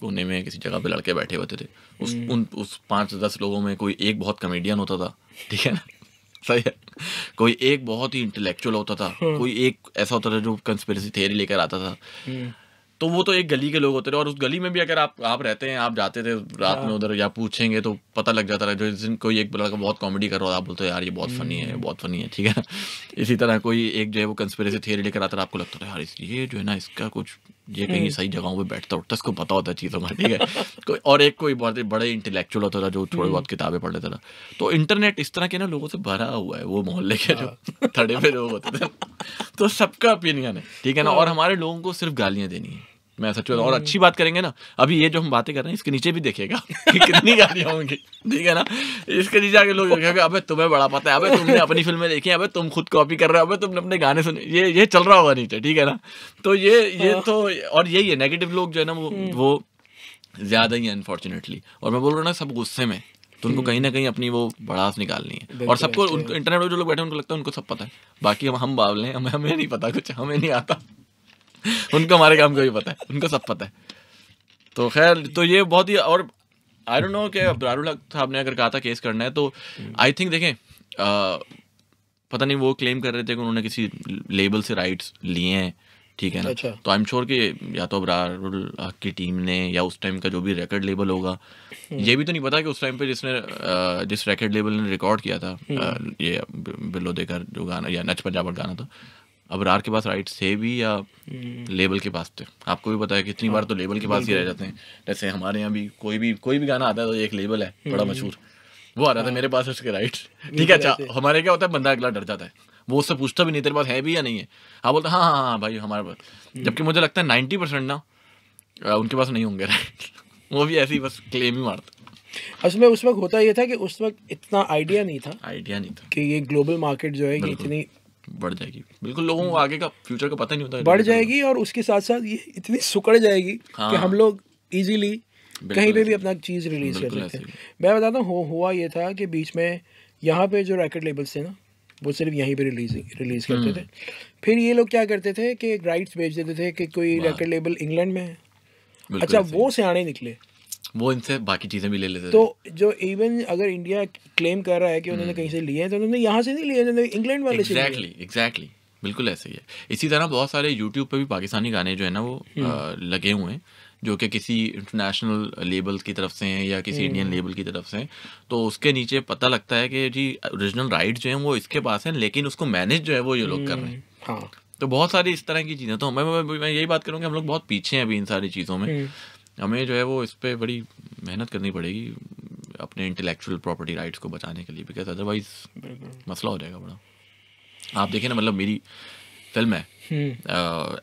कोने में किसी जगह पे लड़के बैठे होते थे उस हम्म। उन उस पाँच दस लोगों में कोई एक बहुत कमेडियन होता था ठीक है ना *laughs* सही है कोई एक बहुत ही इंटेलेक्चुअल होता था हाँ। कोई एक ऐसा होता था जो कंस्पिरेसी थियरी लेकर आता था हम्म। तो वो तो एक गली के लोग होते थे और उस गली में भी अगर आप आप रहते हैं आप जाते थे रात में हाँ। उधर या पूछेंगे तो पता लग जाता था जो जिस दिन कोई एक लड़का बहुत कॉमेडी कर रहा था आप बोलते हो यार ये बहुत फनी है हम्म। बहुत फनी है ठीक है *laughs* इसी तरह कोई एक जो है वो कंस्परेसी थियरी लेकर आता था आपको लगता था यार ये जो है ना इसका कुछ ये कहीं हम्म। सही जगहों पर बैठता उठता इसको पता होता है चीज़ों का ठीक है *laughs* कोई और एक कोई बहुत बड़े इंटेलेक्चुअल होता था जो थोड़ी बहुत हम्म। किताबें पढ़ लेता था तो इंटरनेट इस तरह के ना लोगों से भरा हुआ है वो मोहल्ले के जो थड़े हाँ। *laughs* पे लोग होते थे तो सबका ओपिनियन है ठीक है ना हाँ। और हमारे लोगों को सिर्फ गालियाँ देनी है मैं सच और हम्म। अच्छी बात करेंगे ना अभी ये जो हम बातें कर रहे हैं इसके नीचे भी देखेगा कि कितनी गाड़ियाँ होंगी ठीक है ना इसके नीचे आगे लोग देखेगा अबे तुम्हें बड़ा पता है अबे तुमने *laughs* अपनी फिल्में देखी अबे तुम खुद कॉपी कर रहे हो अबे तुमने अपने गाने सुने ये ये चल रहा होगा नीचे ठीक है ना तो ये ये हाँ। तो और यही है नेगेटिव लोग जो है ना वो हम्म। वो ज़्यादा ही अनफॉर्चुनेटली और मैं बोल रहा हूँ ना सब गुस्से में तो उनको कहीं ना हम्म। कहीं अपनी वो बड़ास निकालनी है और सबको उनको इंटरनेट पर जो लोग बैठे उनको लगता है उनको सब पता है बाकी हम हम बावले हैं हमें हमें नहीं पता कुछ हमें नहीं आता उनको हमारे काम को भी पता है उनको सब पता है तो खैर तो ये बहुत ही और आई डोंट नो कि दारुल साहब ने अगर कहा था केस करना है तो आई थिंक देखें आ, पता नहीं वो क्लेम कर रहे थे कि उन्होंने किसी लेबल से राइट्स लिए हैं ठीक है ना अच्छा। तो आई एम श्योर कि या तो अबरारुल हक की टीम ने या उस टाइम का जो भी रिकॉर्ड लेबल होगा हम्म। ये भी तो नहीं पता कि उस टाइम पे जिसने जिस रिकॉर्ड लेबल ने रिकॉर्ड किया था हम्म। ये बिलो देकर जो गाना या नच पंजाब गाना था अबरार के पास राइट थे भी या लेबल हम्म। के पास थे आपको भी पता कि कितनी बार तो लेबल हाँ, के पास ही रह जाते हैं जैसे हमारे यहाँ भी कोई भी कोई भी गाना आता है तो एक लेबल है बड़ा हम्म। मशहूर वो आ रहा था हाँ। मेरे पास उसके राइट *laughs* ठीक है अच्छा हमारे क्या होता है बंदा अगला डर जाता है वो उससे पूछता भी नहीं तेरे पास है भी या नहीं है हाँ बोलता हाँ हाँ हाँ, हाँ भाई हमारे पास हम्म। जबकि मुझे लगता है नाइन्टी परसेंट ना उनके पास नहीं होंगे राइट *laughs* वो भी ऐसे ही बस क्लेम ही मारते असल अच्छा, में उस वक्त होता ये था कि उस वक्त इतना आइडिया नहीं था आइडिया नहीं था कि ये ग्लोबल मार्केट जो है ये इतनी बढ़ जाएगी बिल्कुल लोगों को आगे का फ्यूचर का पता नहीं होता बढ़ जाएगी और उसके साथ साथ ये इतनी सुकड़ जाएगी हाँ। कि हम लोग इजीली कहीं पे भी अपना चीज़ रिलीज कर सकते हैं मैं बताता हूँ हुआ ये था कि बीच में यहाँ पे जो रैकेट लेबल्स थे ना वो सिर्फ यहीं पे रिलीज रिलीज हम्म। करते थे फिर ये लोग क्या करते थे कि राइट्स भेज देते थे कि कोई रैकेट लेबल इंग्लैंड में है अच्छा वो सियाने निकले वो इनसे बाकी चीज़ें भी ले लेते तो जो इवन अगर इंडिया क्लेम कर रहा है कि उन्होंने हम्म। कहीं से लिए हैं तो उन्होंने यहाँ से नहीं लिए उन्होंने इंग्लैंड वाले एग्जैक्टली एग्जैक्टली बिल्कुल ऐसे ही है इसी तरह बहुत सारे यूट्यूब पे भी पाकिस्तानी गाने जो है ना वो आ, हम्म। लगे हुए हैं जो कि किसी इंटरनेशनल लेबल की तरफ से हैं या किसी इंडियन हम्म। लेबल की तरफ से हैं तो उसके नीचे पता लगता है कि जी ओरिजिनल राइट जो है वो इसके पास हैं लेकिन उसको मैनेज जो है वो ये लोग कर रहे हैं हाँ। तो बहुत सारी इस तरह की चीज़ें तो मैं मैं, मैं यही बात करूँ हम लोग बहुत पीछे हैं अभी इन सारी चीज़ों में हमें जो है वो इस पर बड़ी मेहनत करनी पड़ेगी अपने इंटेलेक्चुअल प्रॉपर्टी राइट्स को बचाने के लिए बिकॉज अदरवाइज मसला हो जाएगा बड़ा आप देखें ना मतलब मेरी फिल्म है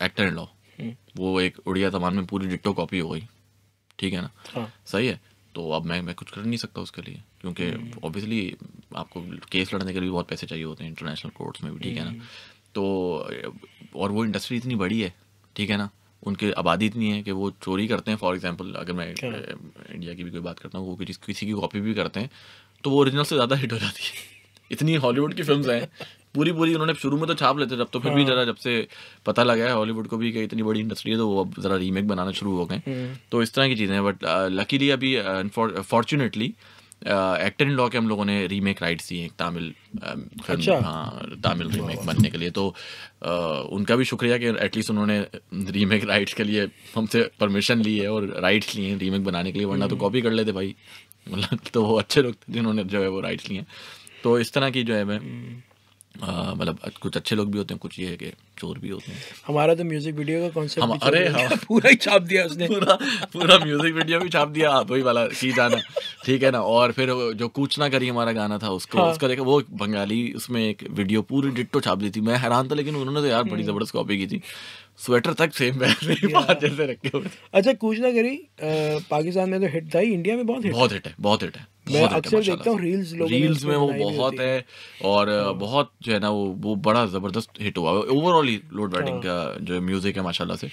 एक्टर एंड लॉ वो एक उड़िया जबान में पूरी डिट्टो कॉपी हो गई ठीक है ना हाँ. सही है तो अब मैं मैं कुछ कर नहीं सकता उसके लिए क्योंकि ऑब्वियसली हम्म। आपको केस लड़ने के लिए बहुत पैसे चाहिए होते हैं इंटरनेशनल कोर्ट्स में भी ठीक है ना हम्म। तो और वो इंडस्ट्री इतनी बड़ी है ठीक है ना उनके आबादी इतनी है कि वो चोरी करते हैं फॉर एग्जांपल अगर मैं इंडिया की भी कोई बात करता हूँ वो किसी किसी की कॉपी भी करते हैं तो वो ओरिजिनल से ज़्यादा हिट हो जाती है *laughs* इतनी हॉलीवुड की फिल्म हैं पूरी पूरी उन्होंने शुरू में तो छाप लेते जब तो फिर भी हाँ। ज़रा जब से पता लगा है हॉलीवुड को भी कि इतनी बड़ी इंडस्ट्री है तो वो अब ज़रा रीमेक बनाना शुरू हो गए हम्म। तो इस तरह की चीज़ें हैं बट लकीली अभी fortunately uh, actor in law के हम लोगों ने रीमेक राइट्स दिए तामिल तमिल um, अच्छा। हाँ तमिल रीमेक बनने के लिए तो आ, uh, उनका भी शुक्रिया कि एटलीस्ट उन्होंने रीमेक राइट्स के लिए हमसे परमिशन ली है और राइट्स लिए हैं रीमेक बनाने के लिए वरना तो कॉपी हम्म। कर लेते भाई मतलब तो वो अच्छे लोग जिन्होंने जो है वो राइट्स लिए तो इस तरह की जो है मैं हम्म। मतलब कुछ अच्छे लोग भी होते हैं कुछ ये है कि चोर भी होते हैं हमारा तो म्यूजिक वीडियो का कौन सा अरे हाँ *laughs* पूरा ही छाप दिया उसने पूरा पूरा म्यूजिक वीडियो भी छाप दिया वही वाला की जाना ठीक है ना और फिर जो कूचना करी हमारा गाना था उसको हाँ। उसका देखा वो बंगाली उसमें एक वीडियो पूरी डिट्टो छाप दी थी मैं हैरान था लेकिन उन्होंने तो यार बड़ी हम्म। ज़बरदस्त कॉपी की थी स्वेटर तक सेम पहन बाहर जैसे रखे हुए अच्छा कुछ ना करी पाकिस्तान में तो हिट था इंडिया में बहुत हिट बहुत हिट है बहुत हिट है मैं अक्सर देखता हूँ रील्स लोग रील्स में वो बहुत है और हाँ। बहुत जो है ना वो वो बड़ा ज़बरदस्त हिट हुआ ओवरऑल ही लोड वेडिंग हाँ। का जो म्यूज़िक है माशाल्लाह से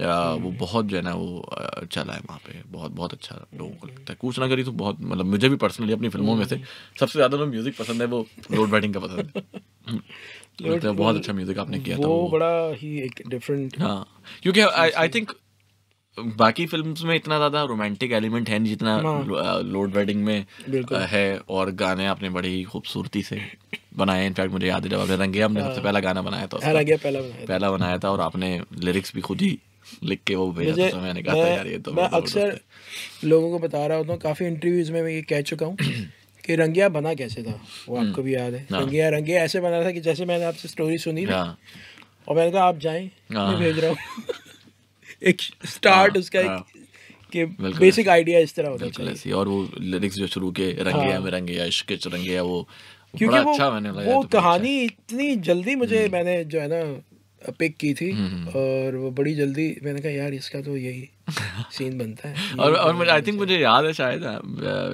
हम्म। वो बहुत जो है ना वो चला है वहाँ पे बहुत बहुत अच्छा हम्म। लोगों को लगता है कुछ ना करी तो बहुत मतलब मुझे भी पर्सनली अपनी फिल्मों में से हम्म। सबसे ज़्यादा जो म्यूज़िक पसंद है वो लोड वेडिंग का पसंद है *laughs* लगता मतलब है बहुत अच्छा म्यूजिक आपने किया था वो बड़ा ही एक डिफरेंट हाँ क्योंकि आई थिंक बाकी फिल्म्स में इतना ज़्यादा रोमांटिक एलिमेंट है नहीं जितना हाँ। लोड वेडिंग में है और गाने आपने बड़ी खूबसूरती से बनाए इनफैक्ट मुझे याद है जब रंगे हमने सबसे हाँ। पहला गाना बनाया था पहला बनाया पहला बनाया था और आपने लिरिक्स भी खुद ही लिख के वो भेजा था तो मैंने कहा था यार ये तो मैं अक्सर लोगों को बता रहा होता हूँ काफ़ी इंटरव्यूज़ में मैं ये कह चुका हूँ *clears throat* कि रंगिया बना कैसे था वो हम्म। आपको भी याद है हाँ। रंगिया रंगिया ऐसे बना था कि जैसे मैंने आपसे स्टोरी सुनी ना हाँ। और मैंने कहा आप जाए हाँ। भेज रहा हूँ *laughs* एक स्टार्ट उसका एक कि बेसिक आइडिया इस तरह होता चाहिए और वो लिरिक्स जो शुरू के रंगे हाँ। में रंगे इश्क रंगे वो क्योंकि वो, अच्छा मैंने वो तो कहानी अच्छा इतनी जल्दी मुझे हम्म। मैंने जो है ना पिक की थी हम्म, और वो बड़ी जल्दी मैंने कहा यार इसका तो यही सीन बनता है और और मुझे आई थिंक मुझे याद है शायद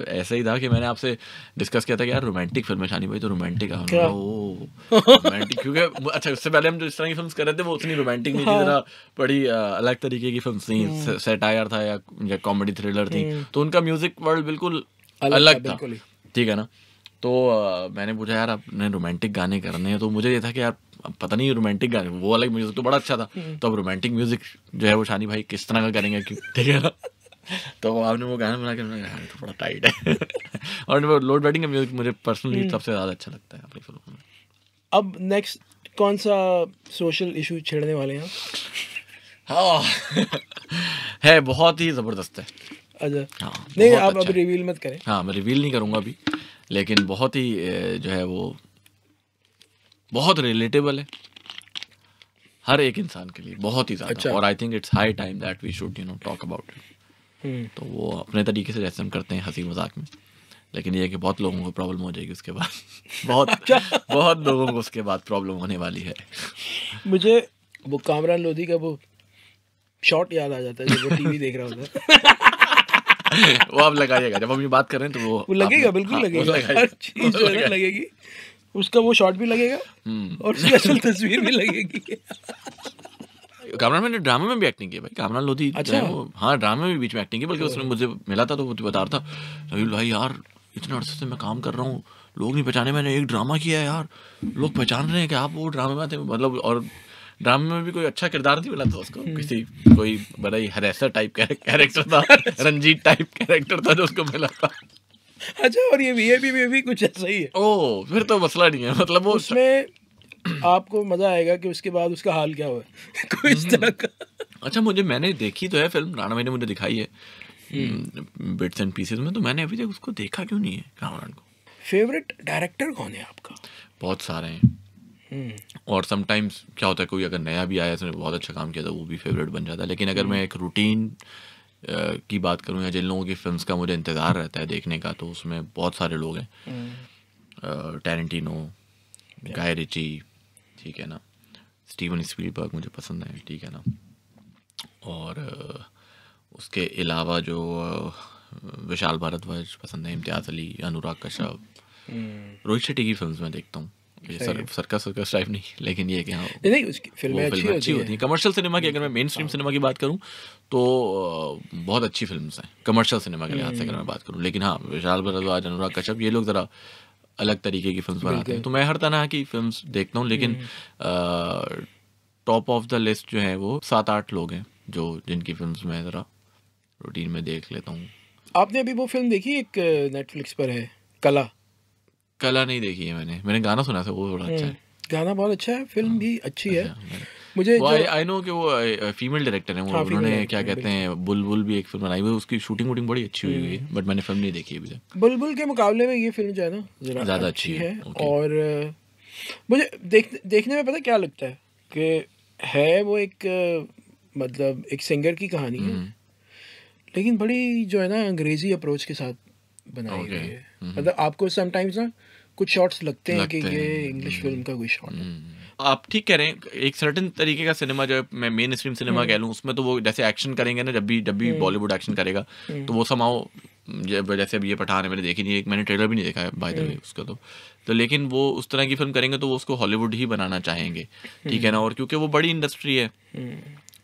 ऐसा ही था कि मैंने आपसे डिस्कस किया था कि यार रोमांटिक फिल्म शानी भाई तो रोमांटिक है रोमांटिक oh, क्योंकि अच्छा उससे पहले हम जो इस तरह की फिल्म कर रहे थे वो उतनी रोमांटिक नहीं थी हाँ। जरा बड़ी अलग तरीके की फिल्म थी हम्म। सेटायर था या कॉमेडी थ्रिलर थी हम्म। तो उनका म्यूजिक वर्ल्ड बिल्कुल अलग था ठीक है ना तो मैंने पूछा यार अपने रोमांटिक गाने करने हैं तो मुझे ये था कि यार पता नहीं रोमांटिक गाने वो अलग म्यूजिक तो बड़ा अच्छा था हम्म। तो अब रोमांटिक म्यूजिक जो है वो शानी भाई किस तरह का करेंगे क्यों ठीक है ना तो आपने वो गाना बना के तो बड़ा टाइट है *laughs* और लोड वेडिंग का म्यूजिक मुझे पर्सनली हम्म। सबसे ज़्यादा अच्छा लगता है अपनी फिल्मों में अब नेक्स्ट कौन सा सोशल इशू छेड़ने वाले हैं हाँ है बहुत ही ज़बरदस्त है अच्छा हाँ नहीं आप अच्छा अब रिवील मत करें हाँ मैं रिवील नहीं करूँगा अभी लेकिन बहुत ही जो है वो बहुत रिलेटेबल है हर एक इंसान के लिए बहुत ही ज़्यादा अच्छा। और I think it's high time that we should you know talk about it तो वो अपने तरीके से जैसे हम करते हैं हंसी मजाक में लेकिन ये है कि बहुत लोगों को प्रॉब्लम हो जाएगी उसके बाद *laughs* बहुत अच्छा। बहुत लोगों को उसके बाद प्रॉब्लम होने वाली है मुझे वो कामरान लोधी का वो शॉट याद आ जाता है जब वो टीवी देख रहा होता है *laughs* वो आप लगाइएगा जब हम ये बात कर रहे हैं तो वो, वो लगेगा बिल्कुल हाँ, लगेगा *laughs* लगेगी उसका वो शॉट भी लगेगा हम्म। और उसकी असल तस्वीर भी लगेगी कामरान मैंने ड्रामा में भी एक्टिंग की भाई कामरान लोधी अच्छा वो हाँ ड्रामा में भी बीच में एक्टिंग की बल्कि उसने मुझे मिला था तो वो तो बता रहा था रवि भाई यार इतने अरसे से मैं काम कर रहा हूँ लोग नहीं पहचाने मैंने एक ड्रामा किया यार लोग पहचान रहे हैं कि आप वो ड्रामे में थे मतलब और ड्रामे में भी कोई अच्छा किरदार नहीं मिला था उसको हम्म। किसी कोई बड़ा ही हरेसर टाइप कैरेक्टर था *laughs* रंजीत टाइप कैरेक्टर था जो उसको मिला था अच्छा और ये भी, ये भी भी, कुछ ऐसा ही है ओ फिर तो मसला नहीं है मतलब वो उसमें आपको मजा आएगा कि उसके बाद उसका हाल क्या हुआ *laughs* कोई इस हम्म। अच्छा मुझे मैंने देखी तो है फिल्म राणा भाई ने मुझे दिखाई है बिट्स एंड पीसेस में तो मैंने अभी तक उसको देखा क्यों नहीं है रावण को फेवरेट डायरेक्टर कौन है आपका बहुत सारे हैं हम्म। और समटाइम्स क्या होता है कोई अगर नया भी आया उसने बहुत अच्छा काम किया था तो वो भी फेवरेट बन जाता है लेकिन अगर मैं हम्म। एक रूटीन की बात करूँ या जिन लोगों की फिल्म का मुझे इंतज़ार रहता है देखने का तो उसमें बहुत सारे लोग हैं टेरेंटिनो गाय रिची ठीक है ना स्टीवन स्पीलबर्ग मुझे पसंद है ठीक है ना और उसके अलावा जो विशाल भारद्वाज पसंद है इम्तियाज़ अली अनुराग कश्यप हम्म। रोहित शेट्टी की फिल्म में देखता हूँ नहीं लेकिन ये कि हाँ नहीं उसकी फिल्में अच्छी, अच्छी होती हैं कमर्शियल सिनेमा की हाँ। अगर मैं मेन स्ट्रीम सिनेमा की बात तो बहुत अच्छी फिल्म हैं कमर्शियल सिनेमा के लिहाज से अगर मैं हम्म। बात लेकिन हाँ विशाल भरद्वाज अनुराग कश्यप ये लोग ज़रा अलग तरीके की फिल्म बनाते हैं तो मैं हर तरह की फिल्म देखता हूँ लेकिन टॉप ऑफ द लिस्ट जो है वो सात आठ लोग हैं जो जिनकी फिल्म मैं ज़रा रूटीन में देख लेता हूँ आपने अभी वो फिल्म देखी एक नेटफ्लिक्स पर है कला कला नहीं देखी है मैंने मैंने गाना सुना था वो थोड़ा अच्छा हम्म, है गाना बहुत अच्छा है फिल्म हाँ। भी अच्छी है अच्छा, मुझे आई नो कि वो फीमेल डायरेक्टर हैं वो हाँ, उन्होंने क्या कहते हैं बुलबुल भी एक फिल्म बनाई हुई उसकी शूटिंग वूटिंग बड़ी अच्छी हुई हुई है बट हम्म। मैंने फिल्म नहीं देखी अभी तक बुलबुल के मुकाबले में ये फिल्म जो है ना ज़्यादा अच्छी है और मुझे देख देखने में पता क्या लगता है कि है वो एक मतलब एक सिंगर की कहानी है हम्म। लेकिन बड़ी जो है ना अंग्रेजी अप्रोच के साथ बनाई okay. गई है mm-hmm. मतलब आपको समटाइम्स ना कुछ शॉट्स लगते हैं कि ये इंग्लिश फिल्म का कोई शॉट है mm-hmm. आप ठीक कह रहे हैं एक सर्टन तरीके का सिनेमा जो मैं मेन स्ट्रीम सिनेमा कह लूँ उसमें तो वो जैसे एक्शन करेंगे ना जब भी जब भी बॉलीवुड mm-hmm. एक्शन करेगा तो वो समाओ जैसे अभी ये पठान है मैंने देखी नहीं एक मैंने ट्रेलर भी नहीं देखा है बाय द वे उसका तो तो लेकिन वो उस तरह की फिल्म करेंगे तो वो उसको हॉलीवुड ही बनाना चाहेंगे ठीक है ना और क्योंकि वो बड़ी इंडस्ट्री है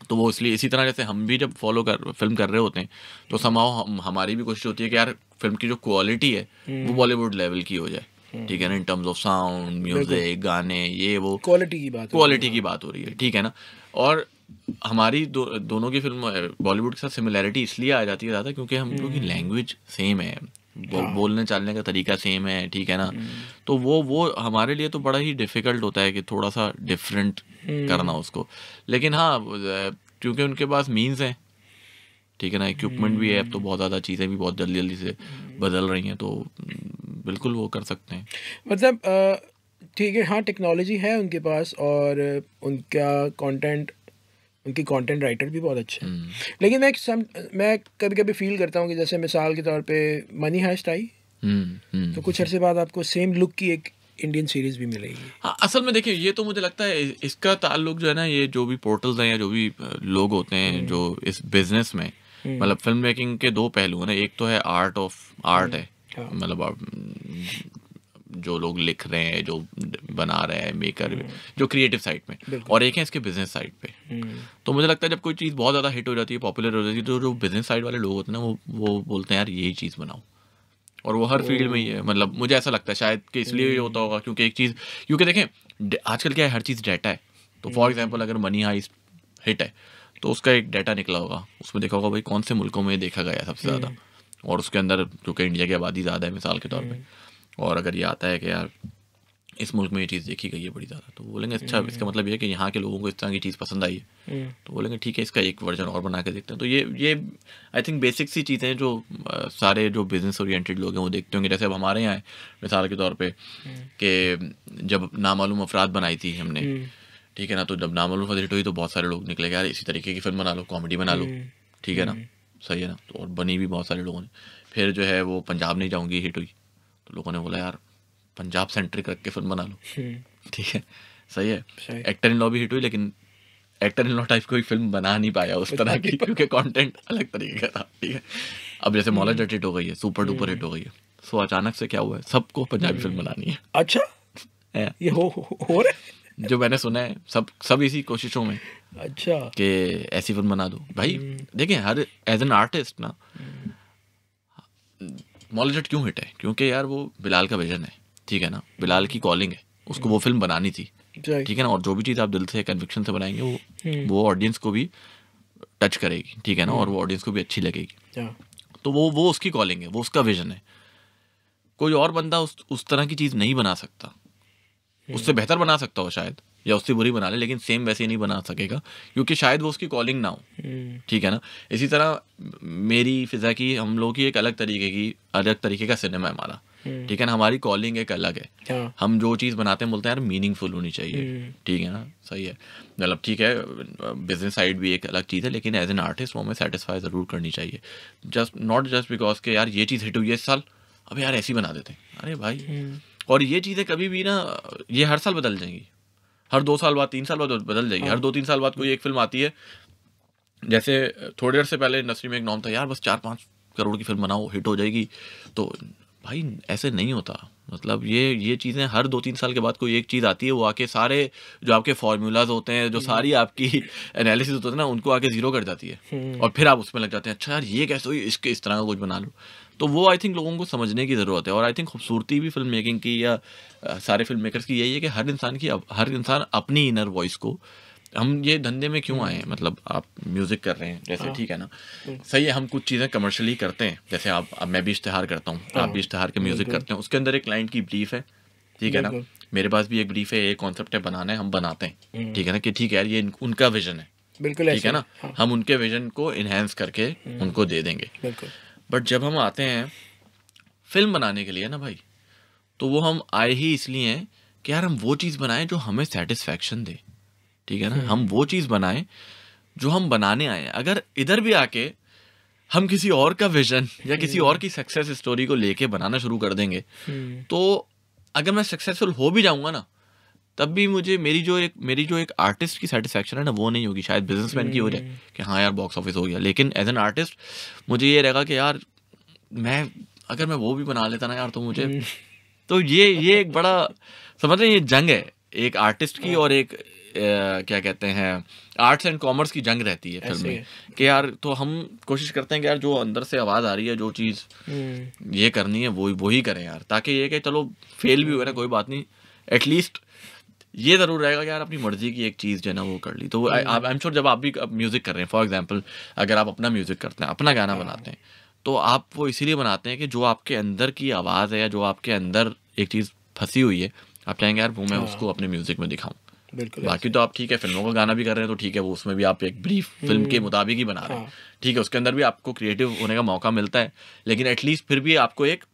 तो वो इसलिए इसी तरह जैसे हम भी जब फॉलो कर फिल्म कर रहे होते हैं तो समाओ हम हमारी भी कोशिश होती है कि यार फिल्म की जो क्वालिटी है वो बॉलीवुड हम्म। लेवल की हो जाए हम्म। ठीक है ना in terms of sound music गाने ये वो क्वालिटी की बात क्वालिटी की बात हो रही है ठीक है ना और हमारी दो, दोनों की फिल्म बॉलीवुड के साथ सिमिलैरिटी इसलिए आ जाती है ज़्यादा क्योंकि हम लोग की लैंग्वेज सेम है बो, हाँ। बोलने चालने का तरीका सेम है ठीक है ना हम्म। तो वो वो हमारे लिए तो बड़ा ही डिफिकल्ट होता है कि थोड़ा सा डिफरेंट करना उसको लेकिन हाँ क्योंकि उनके पास मीन्स हैं ठीक है ना इक्विपमेंट भी है अब तो हम्म। बहुत ज़्यादा चीज़ें भी बहुत जल्दी जल्दी से हम्म। बदल रही हैं तो बिल्कुल वो कर सकते हैं मतलब ठीक है हाँ टेक्नोलॉजी है उनके पास और उनका कंटेंट उनकी कंटेंट राइटर भी बहुत अच्छे हैं हम्म। लेकिन मैं सम मैं कभी कभी फील करता हूँ कि जैसे मिसाल के तौर पे मनी हाइस्ट आई तो कुछ अर्से बाद आपको सेम लुक की एक इंडियन सीरीज भी मिलेगी हाँ असल में देखिए ये तो मुझे लगता है इसका ताल्लुक जो है ना ये जो भी पोर्टल्स हैं या जो भी लोग होते हैं जो इस बिजनेस में हम्म। मतलब फिल्म मेकिंग के दो पहलू हैं ना एक तो है आर्ट ऑफ आर्ट है हाँ। मतलब जो लोग लिख रहे हैं जो बना रहे हैं मेकर हम्म। जो क्रिएटिव साइड में और एक है इसके बिजनेस साइड पे हम्म। तो मुझे लगता है जब कोई चीज़ बहुत ज़्यादा हिट हो जाती है पॉपुलर हो जाती है तो जो बिजनेस साइड वाले लोग होते हैं ना वो वो बोलते हैं यार यही चीज़ बनाओ और वो हर फील्ड में ही है मतलब मुझे ऐसा लगता है शायद कि इसलिए ये होता होगा क्योंकि एक चीज़ क्योंकि देखें आजकल क्या है हर चीज़ डेटा है तो फॉर एग्जाम्पल अगर मनी हाइस हिट है तो उसका एक डाटा निकला होगा उसमें देखा होगा भाई कौन से मुल्कों में देखा गया सबसे ज़्यादा हम्म। और उसके अंदर क्योंकि इंडिया की आबादी ज़्यादा है मिसाल के तौर पर हम्म। और अगर ये आता है कि यार इस मुल्क में ये चीज़ देखी गई है बड़ी ज़्यादा तो बोलेंगे अच्छा हम्म। इसका मतलब ये है कि यहाँ के लोगों को इस तरह की चीज़ पसंद आई है तो बोलेंगे ठीक है इसका एक वर्जन और बना के देखते हैं तो ये ये आई थिंक बेसिक सी चीज़ें जो आ, सारे जो बिज़नेस ओरिएंटेड लोग हैं वो देखते होंगे जैसे अब हमारे यहाँ मिसाल के तौर पर कि जब नामालूम अफराद बनाई थी हमने ठीक है ना तो जब नाम हिट हुई तो बहुत सारे लोग निकले यार इसी तरीके की फिल्म बना लो कॉमेडी बना लो हम्म, ठीक है ना हम्म। सही है ना तो और बनी भी बहुत सारे लोगों ने फिर जो है वो पंजाब नहीं जाऊंगी हिट हुई तो लोगों ने बोला यार पंजाब सेंट्रिक रख के फिल्म बना लो हम्म। ठीक है सही है एक्टर इन लॉ भी हिट हुई लेकिन एक्टर इन लॉ टाइप कोई फिल्म बना नहीं पाया उस तरह की *laughs* *laughs* क्योंकि कॉन्टेंट अलग तरीके का था ठीक है अब जैसे मॉलर जट हिट हो गई है सुपर डुपर हिट हो गई है सो अचानक से क्या हुआ है सबको पंजाबी फिल्म बनानी है अच्छा *laughs* ये हो हो रहा है जो मैंने सुना है सब सब इसी कोशिशों में अच्छा कि ऐसी फिल्म बना दो भाई हम्म। देखें हर एज एन आर्टिस्ट ना मॉलिजट क्यों हिट है क्योंकि यार वो बिलाल का विजन है ठीक है ना बिलाल की कॉलिंग है उसको वो फिल्म बनानी थी ठीक है ना और जो भी चीज़ आप दिल से कन्विक्शन से बनाएंगे वो हम्म। वो ऑडियंस को भी टच करेगी ठीक है ना और वो ऑडियंस हम्म। को भी अच्छी लगेगी तो वो वो उसकी कॉलिंग है वो उसका विजन है कोई और बंदा उस उस तरह की चीज़ नहीं बना सकता उससे हम्म। बेहतर बना सकता हो शायद या उससे बुरी बना ले लेकिन सेम वैसे नहीं बना सकेगा क्योंकि शायद वो उसकी कॉलिंग ना हो हम्म। ठीक है ना इसी तरह मेरी फिज़ा की हम लोग की एक अलग तरीके की अलग तरीके का सिनेमा है हमारा हम्म। ठीक है ना हमारी कॉलिंग एक अलग है हाँ। हम जो चीज़ बनाते हैं बोलते हैं यार मीनिंगफुल होनी चाहिए ठीक है ना सही है मतलब ठीक है बिजनेस साइड भी एक अलग चीज़ है लेकिन एज एन आर्टिस्ट वो हमें सेटिस्फाई ज़रूर करनी चाहिए जस्ट नॉट जस्ट बिकॉज के यार ये चीज़ हिट हुई है इस साल अब यार ऐसी बना देते हैं अरे भाई और ये चीज़ें कभी भी ना ये हर साल बदल जाएंगी हर दो साल बाद तीन साल बाद बदल जाएगी हर हाँ। दो तीन साल बाद कोई एक फिल्म आती है जैसे थोड़ी देर से पहले इंडस्ट्री में एक नॉम था यार बस चार पाँच करोड़ की फिल्म बनाओ हिट हो जाएगी तो भाई ऐसे नहीं होता मतलब ये ये चीज़ें हर दो तीन साल के बाद कोई एक चीज़ आती है वो आके सारे जो आपके फार्मूलाज होते हैं जो हम्म। सारी आपकी एनालिसिस होते हैं ना उनको आके ज़ीरो कर जाती है हम्म। और फिर आप उसमें लग जाते हैं अच्छा यार ये कैसे हुई इसके इस तरह का कुछ बना लो तो वो आई थिंक लोगों को समझने की ज़रूरत है और आई थिंक खूबसूरती भी फिल्म मेकिंग की या सारे फिल्म मेकर्स की यही है कि हर इंसान की हर इंसान अपनी इनर वॉइस को हम ये धंधे में क्यों आए हम्म। मतलब आप म्यूज़िक कर रहे हैं जैसे हाँ। ठीक है ना हम्म। सही है हम कुछ चीज़ें कमर्शली करते हैं जैसे आप मैं भी इश्तहार करता हूँ आप भी हाँ। इश्तहार के म्यूज़िक करते हैं उसके अंदर एक क्लाइंट की ब्रीफ है ठीक है ना मेरे पास भी एक ब्रीफ है एक कॉन्सेप्ट है बनाना है हम बनाते हैं हम्म। ठीक है ना कि ठीक है ये उनका विजन है बिल्कुल ठीक है ना हाँ। हम उनके विजन को इनहेंस करके उनको दे देंगे बट जब हम आते हैं फिल्म बनाने के लिए ना भाई तो वो हम आए ही इसलिए हैं कि यार हम वो चीज़ बनाएं जो हमें सेटिस्फेक्शन दे ठीक है ना हम्म। हम वो चीज़ बनाएं जो हम बनाने आए हैं अगर इधर भी आके हम किसी और का विजन या किसी हम्म। और की सक्सेस स्टोरी को लेके बनाना शुरू कर देंगे हम्म। तो अगर मैं सक्सेसफुल हो भी जाऊंगा ना तब भी मुझे मेरी जो एक मेरी जो एक आर्टिस्ट की सेटिस्फेक्शन है ना वो नहीं होगी शायद बिजनेसमैन की हो जाए hmm. कि हाँ यार बॉक्स ऑफिस हो गया लेकिन एज एन आर्टिस्ट मुझे ये रहेगा कि यार मैं अगर मैं वो भी बना लेता ना यार तो मुझे hmm. तो ये ये एक बड़ा समझ रहे ये जंग है एक आर्टिस्ट की hmm. और एक ए, क्या कहते हैं आर्ट्स एंड कॉमर्स की जंग रहती है फिल्म में कि यार तो हम कोशिश करते हैं कि यार जो अंदर से आवाज़ आ रही है जो चीज़ ये करनी है वो वही करें यार ताकि ये कि चलो फेल भी हो ना कोई बात नहीं एटलीस्ट ये ज़रूर रहेगा यार अपनी मर्ज़ी की एक चीज़ जो है ना वो कर ली तो आई एम श्योर जब आप भी म्यूज़िक कर रहे हैं फॉर एग्जाम्पल अगर आप अपना म्यूज़िक करते हैं अपना गाना बनाते हैं तो आप वो इसीलिए बनाते हैं कि जो आपके अंदर की आवाज़ है या जो आपके अंदर एक चीज़ फंसी हुई है आप चाहेंगे यार वो मैं उसको अपने म्यूज़िक में दिखाऊँ बिल्कुल बाकी तो आप ठीक है फिल्मों का गाना भी कर रहे हैं तो ठीक है वो उसमें भी आप एक ब्रीफ फिल्म hmm. के मुताबिक ही बना रहे हैं हाँ. ठीक है उसके अंदर भी आपको क्रिएटिव होने का मौका मिलता है लेकिन एटलीस्ट फिर भी आपको एक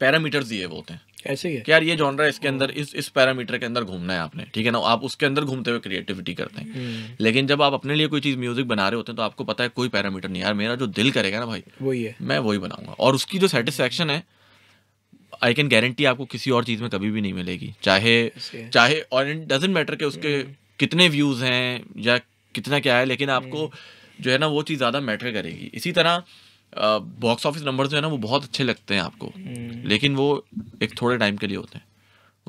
पैरामीटर्स दिए होते हैं कैसे है? यार ये जॉनरा इसके अंदर हाँ। इस इस पैरामीटर के अंदर घूमना है आपने ठीक है ना आप उसके अंदर घूमते हुए क्रिएटिविटी करते हैं हम्म। लेकिन जब आप अपने लिए कोई चीज़ म्यूजिक बना रहे होते हैं तो आपको पता है कोई पैरामीटर नहीं यार मेरा जो दिल करेगा ना भाई वही है मैं वही बनाऊंगा और उसकी जो सेटिस्फेक्शन है आई कैन गारंटी आपको किसी और चीज़ में कभी भी नहीं मिलेगी चाहे चाहे और इट डजेंट मैटर के उसके हम्म। कितने व्यूज़ हैं या कितना क्या है लेकिन आपको हम्म। जो है ना वो चीज़ ज़्यादा मैटर करेगी इसी तरह बॉक्स ऑफिस नंबर जो है ना वो बहुत अच्छे लगते हैं आपको हम्म। लेकिन वो एक थोड़े टाइम के लिए होते हैं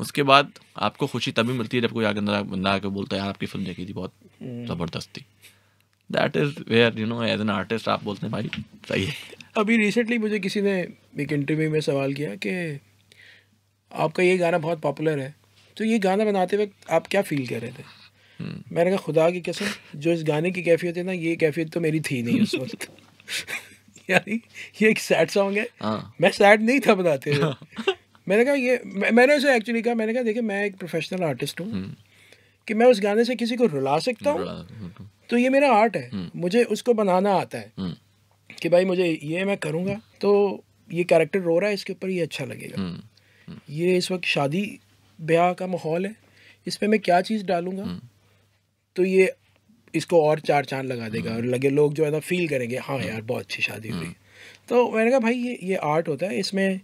उसके बाद आपको खुशी तभी मिलती है जब कोई आगे बंदा आके बोलता है यार आपकी फिल्म देखी थी बहुत हम्म। ज़बरदस्त थी that is where you know as an artist आप बोलते हैं भाई सही है अभी रिसेंटली मुझे किसी ने एक इंटरव्यू में सवाल किया कि आपका ये गाना बहुत पॉपुलर है तो ये गाना बनाते वक्त आप क्या फील कर रहे थे हम्म। मैंने कहा खुदा की कसम जो इस गाने की कैफियत है ना ये कैफियत तो मेरी थी नहीं उस *laughs* वक्त यानी ये एक सैड सॉन्ग है हाँ। मैं सैड नहीं था बताते हुए *laughs* मैंने कहा ये मैं, मैंने उसे एक्चुअली कहा मैंने कहा देखिए मैं एक प्रोफेशनल आर्टिस्ट हूँ हम्म। कि मैं उस गाने से किसी को रुला सकता हूँ तो ये मेरा आर्ट है हम्म। मुझे उसको बनाना आता है हम्म। कि भाई मुझे ये मैं करूँगा तो ये कैरेक्टर रो रहा है इसके ऊपर ये अच्छा लगेगा ये इस वक्त शादी ब्याह का माहौल है इसमें मैं क्या चीज़ डालूँगा तो ये इसको और चार चांद लगा देगा हाँ। और लगे लोग जो है ना फील करेंगे हाँ, हाँ यार बहुत अच्छी शादी हुई हाँ। तो मैंने कहा भाई ये ये आर्ट होता है इसमें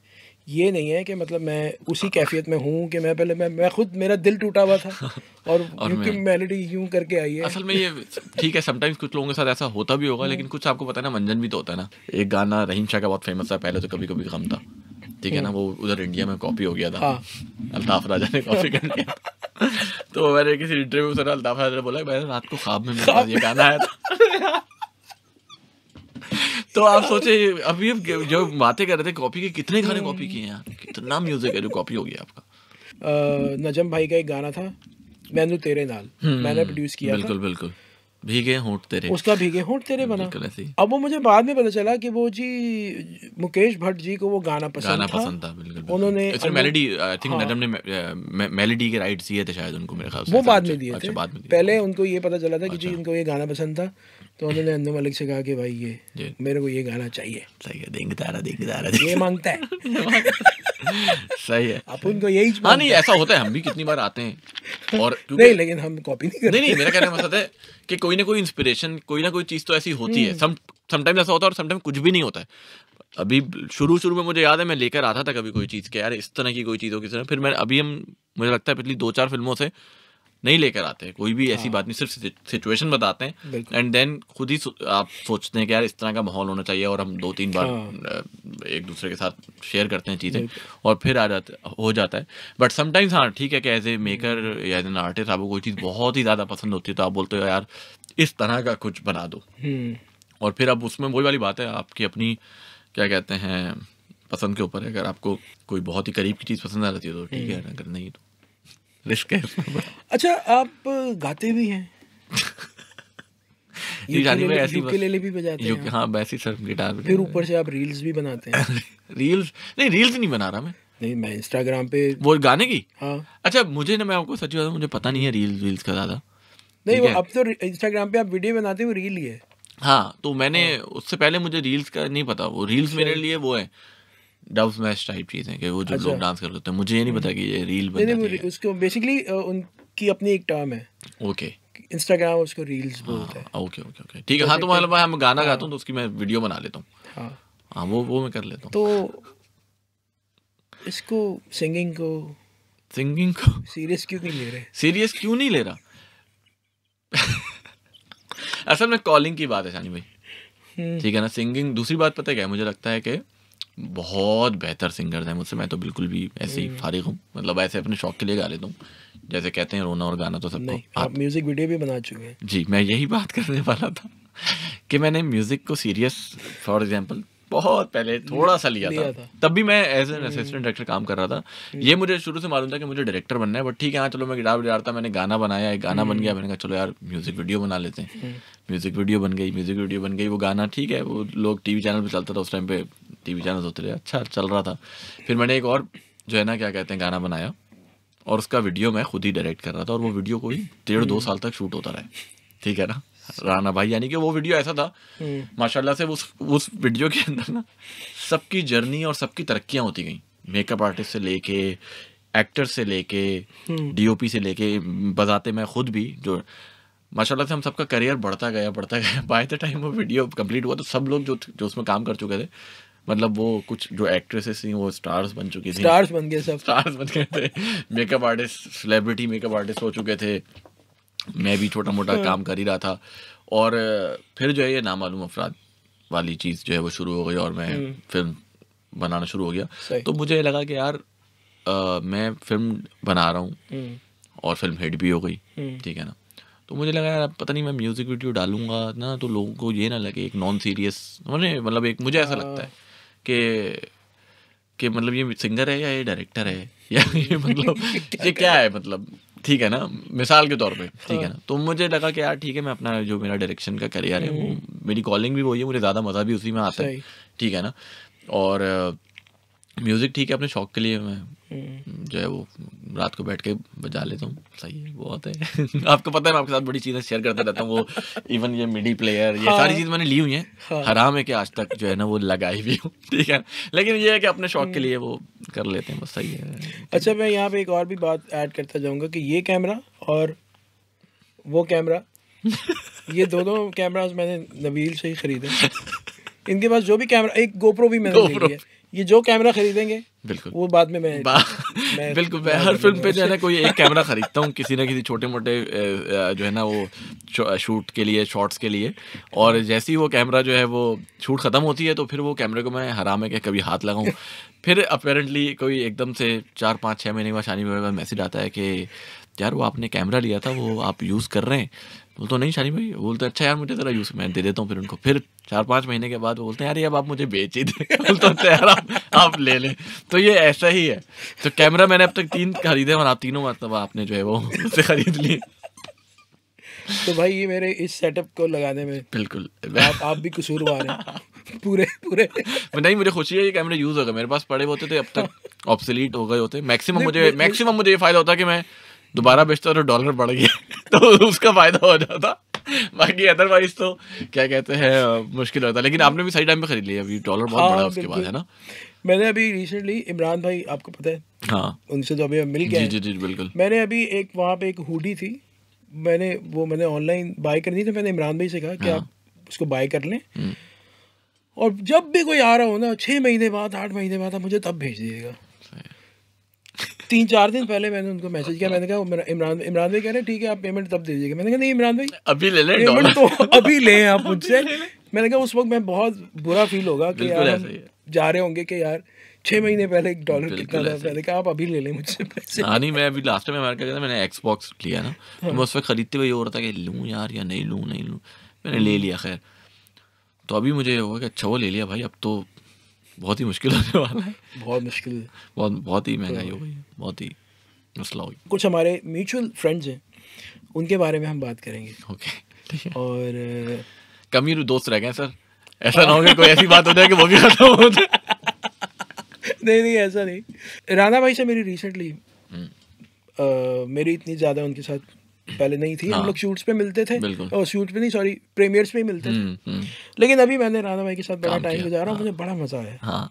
ये नहीं है कि मतलब मैं उसी कैफियत में हूँ कि मैं पहले मैं मैं खुद मेरा दिल टूटा हुआ था *laughs* और, और मेलोडी यूं करके आई है असल में ये ठीक है समटाइम्स कुछ लोगों के साथ ऐसा होता भी होगा लेकिन कुछ आपको पता है ना मंजन भी तो होता है ना एक गाना रहीम शाह का बहुत फेमस था पहले तो कभी कभी गम था ठीक है ना वो उधर इंडिया में कॉपी हो गया था हाँ। अल्ताफ राजा ने कॉपी कर लिया तो मैंने किसी इंटरव्यू में अल्ताफ राजा ने बोला मैंने रात को ख्वाब में मिला ये गाना आया था तो आप सोचे अभी जो बातें कर रहे थे कॉपी के कितने गाने कॉपी किए हैं कितना म्यूजिक है जो कॉपी हो गया आपका नजम भाई का एक गाना था मैनू तेरे नाल हम्म, मैंने प्रोड्यूस किया बिल्कुल बिल्कुल भीगे होंठ तेरे उसका भीगे होंठ तेरे बना अब वो मुझे बाद में पता चला कि वो जी मुकेश भट्ट जी को वो गाना पसंद गाना था। पसंद था बिल्कुल उन्होंने मेलोडी आई थिंक मैडम ने मेलोडी uh, के राइट्स दिए थे शायद उनको मेरे ख्याल से वो अच्छा, बाद में दिए थे पहले उनको ये पता चला था कि जी अच्छा। उनको ये गाना पसंद था तो उन्होंने अंदर मलिक से कहा कि भाई ये मेरे को ये गाना चाहिए सही है देंगे तारा देंगे तारा ये मांगता है *laughs* *laughs* सही है आप उनको यही हाँ नहीं ऐसा होता है हम भी कितनी बार आते हैं *laughs* और नहीं लेकिन हम कॉपी नहीं करते नहीं नहीं मेरा कहना मतलब है कि कोई ना कोई इंस्पिरेशन कोई ना कोई चीज़ तो ऐसी होती है हम्म। सम ऐसा होता है और समटाइम कुछ भी नहीं होता है अभी शुरू शुरू में मुझे याद है मैं लेकर आता था कभी कोई चीज़ के यार इस तरह की कोई चीज़ हो किसी फिर मैं अभी हम मुझे लगता है पिछली दो चार फिल्मों से नहीं लेकर आते हैं कोई भी ऐसी हाँ। बात नहीं सिर्फ सिचुएशन बताते हैं एंड देन खुद ही आप सोचते हैं कि यार इस तरह का माहौल होना चाहिए और हम दो तीन बार हाँ। एक दूसरे के साथ शेयर करते हैं चीज़ें और फिर आ जाते हो जाता है बट समटाइम्स हाँ ठीक है कि as a maker as an artist आपको कोई चीज़ बहुत ही ज़्यादा पसंद होती है तो आप बोलते हो यार इस तरह का कुछ बना दो हम्म। और फिर अब उसमें वही वाली बात है आपकी अपनी क्या कहते हैं पसंद के ऊपर है अगर आपको कोई बहुत ही करीब की चीज़ पसंद आ जाती है तो ठीक है हम्म। अगर नहीं तो अच्छा आप गाते भी हैं मुझे ना मैं सच मुझे पता नहीं है रील्स वील्स का ज़्यादा नहीं अब तो इंस्टाग्राम पे आप वीडियो बनाते हो रील ही है हाँ तो मैंने हाँ। उससे पहले मुझे रील्स का नहीं पता वो रील्स मेरे लिए वो है डब स्मैश टाइप चीज़ें कि वो जो अच्छा। लोग डांस कर लेते हैं मुझे ये नहीं पता कि ये रील बन जाती नहीं, उसको बेसिकली उनकी अपनी एक टर्म है ओके इंस्टाग्राम उसको रील्स हाँ, बोलते हैं ओके ओके ओके ठीक है तो हाँ तो मान मतलब हम गाना हाँ। गाता हूँ तो उसकी मैं वीडियो बना लेता हूँ हाँ।, हाँ वो वो मैं कर लेता हूँ तो इसको सिंगिंग को सिंगिंग को सीरियस क्यों नहीं ले रहे सीरियस क्यों नहीं ले रहा *laughs* असल में कॉलिंग की बात है शानी भाई हम्म। ठीक है ना सिंगिंग दूसरी बात पता है क्या मुझे लगता है कि बहुत बेहतर सिंगर्स हैं मुझसे मैं तो बिल्कुल भी ऐसे ही हम्म। फारिग हूँ मतलब ऐसे अपने शौक के लिए गा लेता हूँ जैसे कहते हैं रोना और गाना तो सबको आप म्यूजिक वीडियो भी बना चुके हैं जी मैं यही बात करने वाला था कि मैंने म्यूजिक को सीरियस फॉर एग्जांपल बहुत पहले थोड़ा सा लिया, था।, तब भी मैं एज एन असिस्टेंट डायरेक्टर काम कर रहा था हम्म। ये मुझे शुरू से मालूम था कि मुझे डायरेक्टर बनना है बट ठीक है हाँ चलो मैं गिटार था मैंने गाना बनाया एक गाना बन गया हम्म। मैंने कहा चलो यार म्यूजिक वीडियो बना लेते हैं म्यूजिक हम्म। वीडियो बन गई म्यूजिक वीडियो बन गई वो गाना ठीक है वो लोग टीवी चैनल पर चलता था उस टाइम पे टीवी चैनल होते रहे अच्छा चल रहा था फिर मैंने एक और जो है ना क्या कहते हैं गाना बनाया और उसका वीडियो मैं खुद ही डायरेक्ट कर रहा था और वो वीडियो कोई डेढ़ दो साल तक शूट होता रहा ठीक है ना राना भाई यानी कि वो वीडियो ऐसा था हम्म। माशाल्लाह से उस उस वीडियो के अंदर ना सबकी जर्नी और सबकी तरक्कियां होती गई मेकअप आर्टिस्ट से लेके एक्टर से लेके डीओपी हम्म। से लेके बजाते मैं खुद भी जो माशाल्लाह से हम सबका करियर बढ़ता गया बढ़ता गया बाय द टाइम वो वीडियो कंप्लीट हुआ तो सब लोग जो जो उसमें काम कर चुके थे मतलब वो कुछ जो एक्ट्रेसेस थी वो स्टार्स बन चुकी थी स्टार्स बन गए सब स्टार्स बन गए थे makeup artist celebrity makeup artist हो चुके थे मैं भी छोटा मोटा हाँ। काम कर ही रहा था और फिर जो है ये नामालूम अफराद वाली चीज़ जो है वो शुरू हो गई और मैं हम्म। फिल्म बनाना शुरू हो गया तो मुझे लगा कि यार आ, मैं फिल्म बना रहा हूँ हम्म। और फिल्म हिट भी हो गई हम्म। ठीक है ना तो मुझे लगा यार पता नहीं मैं म्यूज़िक वीडियो डालूंगा ना तो लोगों को ये ना लगे एक नॉन सीरियस मतलब एक मुझे ऐसा लगता है हाँ। कि कि मतलब ये सिंगर है या ये डायरेक्टर है या ये मतलब ये क्या है मतलब ठीक है ना मिसाल के तौर पे ठीक है ना हाँ। तो मुझे लगा कि यार ठीक है मैं अपना जो मेरा डायरेक्शन का करियर है वो हम्म। मेरी कॉलिंग भी वही है मुझे ज़्यादा मज़ा भी उसी में आता है ठीक है ना और म्यूज़िक ठीक है अपने शौक के लिए मैं हम्म। जो है वो रात को बैठ के बजा लेता हूँ सही है बहुत है *laughs* आपको पता है मैं आपके साथ बड़ी चीज़ें शेयर करता रहता हूँ वो इवन ये मिडी प्लेयर ये हाँ। सारी चीज़ मैंने ली हुई है हाँ। हराम है कि आज तक जो है ना वो लगाई भी हूँ *laughs* ठीक है लेकिन ये है कि अपने शौक के हम्म। लिए वो कर लेते हैं बस सही है अच्छा मैं यहाँ पे एक और भी बात ऐड करता जाऊँगा कि ये कैमरा और वो कैमरा *laughs* ये दोनों कैमराज मैंने नबील से ही खरीदे इनके पास जो भी कैमरा एक गोप्रो भी मैंने खरीदी है ये जो कैमरा खरीदेंगे बिल्कुल वो बाद में मैं, बा... *laughs* मैं बिल्कुल मैं हर फिल्म पे जो है ना कोई एक कैमरा खरीदता हूँ किसी ना किसी छोटे मोटे जो है ना वो शूट के लिए शॉट्स के लिए और जैसे ही वो कैमरा जो है वो शूट ख़त्म होती है तो फिर वो कैमरे को मैं हराम है कि कभी हाथ लगाऊँ *laughs* फिर अपेरेंटली कोई एकदम से चार पाँच छः महीने के बाद शानी में मैसेज आता है कि यार वो आपने कैमरा लिया था वो आप यूज़ कर रहे हैं बोलता तो हूँ नहीं शानी भाई बोलते अच्छा यार मुझे ज़रा यूज़ मैं दे देता हूँ फिर उनको फिर चार पाँच महीने के बाद बोलते हैं यार ये अब आप मुझे बेच ही दे बोलते हैं यार आप, आप ले लें तो ये ऐसा ही है तो कैमरा मैंने अब तक तीन खरीदे और आप तीनों मतलब आपने जो है वो *laughs* उसे खरीद ली तो भाई ये मेरे इस सेटअप को लगाने में बिल्कुल आप आप भी कसूरवार हैं *laughs* पूरे पूरे नहीं मुझे खुशी है ये कैमरे यूज़ होगा मेरे पास पड़े होते थे अब तक ऑब्सोलीट हो गए होते मैक्सिमम मुझे मैक्सिमम मुझे ये फ़ायदा होता कि मैं दोबारा बेचता तो डॉलर बढ़ गया *laughs* तो उसका फायदा हो जाता बाकी अदरवाइज तो क्या कहते हैं मुश्किल होता लेकिन आपने भी सही टाइम पे खरीद लिया अभी डॉलर बहुत हाँ, बड़ा उसके बाद है ना मैंने अभी रिसेंटली इमरान भाई आपको पता है हाँ उनसे तो अभी मिल गया जी जी जी बिल्कुल मैंने अभी एक वहाँ पे एक हुडी थी मैंने वो मैंने ऑनलाइन बाय करनी थी मैंने इमरान भाई से कहा कि हाँ। आप उसको बाय कर लें हम्म। और जब भी कोई आ रहा हो ना छः महीने बाद आठ महीने बाद आप मुझे तब भेज दीजिएगा तीन चार दिन पहले मैंने उनको मैसेज किया मैंने कहा इमरान इमरान भाई कह रहे ठीक है आप पेमेंट तब दे दीजिएगा मैंने कहा नहीं इमरान भाई अभी ले लें पेमेंट तो अभी ले आप मुझसे *laughs* मैंने कहा उस वक्त मैं बहुत बुरा फील होगा कि यार जा रहे होंगे कि यार छह महीने पहले एक डॉलर कितना था मैंने कहा आप अभी ले लें मुझसे पैसे हाँ नहीं मैं अभी लास्ट टाइम अमेरिका गया था मैंने एक्सबॉक्स लिया ना तो हाँ। मैं उस पर खरीदते हुए ये हो रहा था कि लूँ यार या नहीं लूँ नहीं लूँ मैंने ले हम्म। लिया खैर तो अभी मुझे ये होगा कि अच्छा वो ले लिया भाई अब तो बहुत ही मुश्किल होने वाला है बहुत मुश्किल बहुत बहुत ही महंगाई तो हो गई है बहुत ही मसला हो कुछ हमारे म्यूचुअल फ्रेंड्स हैं उनके बारे में हम बात करेंगे ओके ठीक है और कमी तो दोस्त रह गए सर ऐसा ना हाँ। होगा कोई ऐसी बात हो जाए कि वो भी खत्म हो नहीं नहीं ऐसा नहीं राणा भाई से मेरी रिसेंटली हम्म। मेरी इतनी ज़्यादा उनके साथ पहले नहीं थी हाँ। हम लोग शूट्स पे मिलते थे और शूट्स पे नहीं सॉरी प्रीमियर्स पे ही मिलते थे हम्म, हम्म। लेकिन अभी मैंने राधा भाई के साथ बड़ा टाइम गुजारा हाँ। मुझे बड़ा मजा आया हाँ।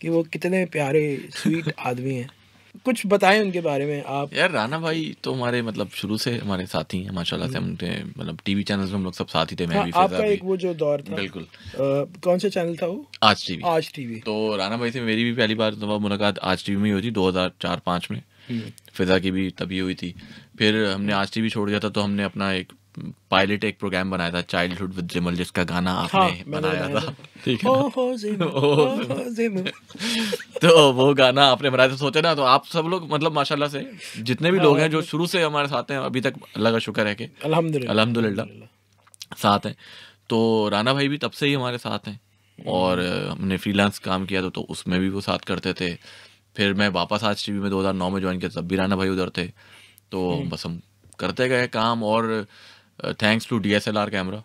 कि वो कितने प्यारे स्वीट *laughs* आदमी हैं कुछ बताएं उनके बारे में आप यार राना भाई तो हमारे मतलब शुरू से हमारे साथी हैं माशाल्लाह से हम हम्म। मतलब टीवी चैनल्स में हम लोग सब साथ ही थे मैं हाँ, भी आपका भी। एक वो जो दौर था बिल्कुल आ, कौन सा चैनल था वो आज टीवी आज टीवी तो राना भाई से मेरी भी पहली बार तो मुलाकात आज टीवी में हुई थी दो हजार चार पाँच में फिज़ा की भी तभी हुई थी फिर हमने आज टी छोड़ दिया था तो हमने अपना एक पायलट एक प्रोग्राम बनाया था चाइल्डहुड विद जिमल जिसका गाना हाँ, आपने हाँ, बनाया था *laughs* ठीक है *laughs* *laughs* तो वो गाना आपने बनाया था सोचा ना तो आप सब लोग मतलब माशाल्लाह से जितने भी हाँ, लोग हैं जो शुरू से हमारे साथ हैं अभी तक अल्लाह का शुक्र है कि अलहमदुल्ला साथ हैं तो राना भाई भी तब से ही हमारे साथ हैं और हमने फ्रीलांस काम किया था तो उसमें भी वो साथ करते थे फिर मैं वापस आज टी में 2009 में ज्वाइन किया तब भी राना भाई उधर थे तो हम्म। बस हम करते गए काम और थैंक्स टू डी कैमरा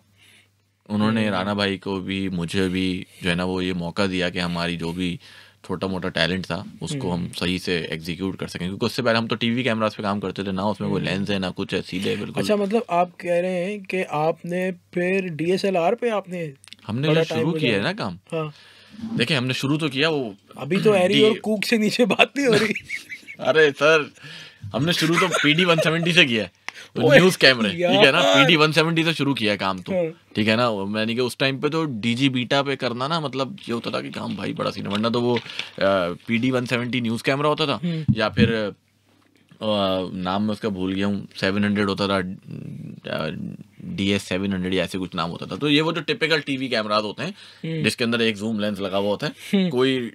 उन्होंने हम्म। राना भाई को भी मुझे भी जो है ना वो ये मौका दिया कि हमारी जो भी छोटा मोटा टैलेंट था उसको हम हम्म। सही से एग्जीक्यूट कर सकें क्योंकि उससे पहले हम तो टीवी कैमरास पे काम करते थे ना उसमें कोई लेंस है ना कुछ है सीधे बिल्कुल अच्छा मतलब आप कह रहे हैं कि आपने फिर डीएसएलआर पे आपने हमने शुरू किया है ना काम हाँ। देखे हमने शुरू तो किया वो अभी तो एरी *clears throat* और कुक से नीचे बात नहीं हो रही *laughs* अरे सर हमने शुरू तो पीडी 170 से किया है तो न्यूज कैमरे ठीक है ना पीडी 170 से शुरू किया काम तो हाँ। ठीक है ना मैंने कि उस टाइम पे तो डीजी बीटा पे करना ना मतलब ये होता था कि काम हाँ भाई बड़ा सीन वरना तो वो पीडी 170 न्यूज कैमरा होता था हम्म। या फिर नाम मैं उसका भूल गया हूँ सेवन हंड्रेड होता था डी एस सेवन हंड्रेड ऐसे कुछ नाम होता था तो ये वो जो टिपिकल टीवी कैमराज होते हैं हम्म। जिसके अंदर एक जूम लेंस लगा हुआ होता है हम्म। कोई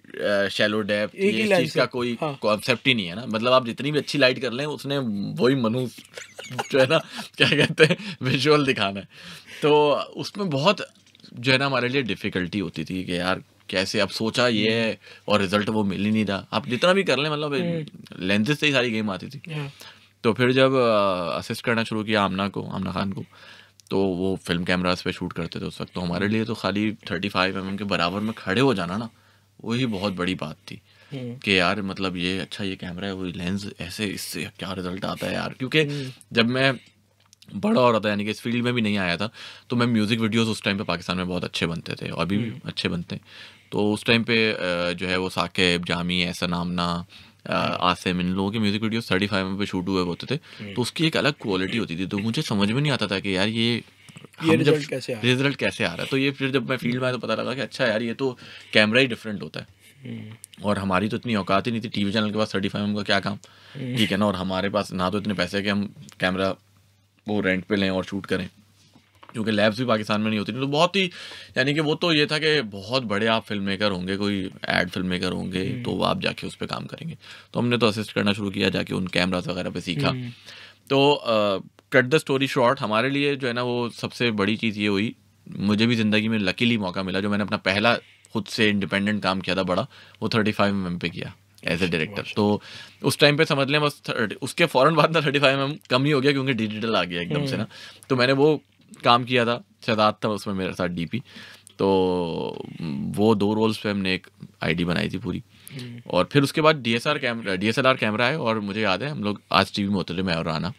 शेलो डेप चीज का कोई कॉन्सेप्ट हाँ। ही नहीं है ना मतलब आप जितनी भी अच्छी लाइट कर लें उसने वही मनु जो है ना क्या कहते हैं विजुअल दिखाना है तो उसमें बहुत जो है ना हमारे लिए डिफ़िकल्टी होती थी कि यार कैसे अब सोचा ये हम्म। है और रिजल्ट वो मिल ही नहीं रहा आप जितना भी कर लें मतलब लेंजेस हम्म। से ही सारी गेम आती थी हम्म। तो फिर जब असिस्ट करना शुरू किया आमना को आमना खान को तो वो फिल्म कैमराज पे शूट करते थे उस वक्त तो हमारे लिए तो खाली थर्टी फाइव एम के बराबर में खड़े हो जाना ना वही बहुत बड़ी बात थी कि यार मतलब ये अच्छा ये कैमरा है वो लेंस ऐसे इससे क्या रिजल्ट आता है यार क्योंकि जब मैं बड़ा हो रहा था यानी कि इस फील्ड में भी नहीं आया था तो मैं म्यूज़िक वीडियोस उस टाइम पे पाकिस्तान में बहुत अच्छे बनते थे और अभी भी अच्छे बनते हैं तो उस टाइम पे जो है वो साकेब जामी ऐसा नामना आसिम इन लोगों के म्यूज़िक वीडियो थर्टी फाइव में शूट हुए होते थे हम्म। तो उसकी एक अलग क्वालिटी होती थी तो मुझे समझ में नहीं आता था कि यार ये ये रिजल्ट कैसे रिजल्ट कैसे आ रहा है तो ये फिर जब मैं फील्ड में आया तो पता लगा कि अच्छा यार ये तो कैमरा ही डिफरेंट होता है हम्म। और हमारी तो इतनी औकात ही नहीं थी टीवी चैनल के पास थर्टी फाइव का क्या काम हम्म। ठीक है ना और हमारे पास ना तो इतने पैसे कि हम कैमरा वो रेंट पे लें और शूट करें क्योंकि लैब्स भी पाकिस्तान में नहीं होती थी तो बहुत ही यानी कि वो तो ये था कि बहुत बड़े आप फिल्म मेकर होंगे कोई एड फिल्म मेकर होंगे हम्म। तो आप जाके उस पर काम करेंगे तो हमने तो असिस्ट करना शुरू किया जाके उन कैमराज वगैरह पे सीखा हम्म। तो कट द स्टोरी शॉर्ट हमारे लिए जो है ना वो सबसे बड़ी चीज़ ये हुई मुझे भी ज़िंदगी में लकीली मौका मिला जो मैंने अपना पहला खुद से इंडिपेंडेंट काम किया था बड़ा वो थर्टी फाइव एम पे किया एज ए डायरेक्टर तो उस टाइम पे समझ लें बस उसके फ़ौरन बाद ना थर्टी फाइव एम कम ही हो गया क्योंकि डिजिटल आ गया एकदम से ना हम्म। तो मैंने वो काम किया था शदात था उसमें मेरे साथ डीपी तो वो दो रोल्स पे हमने एक आईडी बनाई थी पूरी हम्म। और फिर उसके बाद डीएसआर कैमरा डीएसएलआर कैमरा है और मुझे याद है हम लोग आज टीवी में होते थे मैं और राना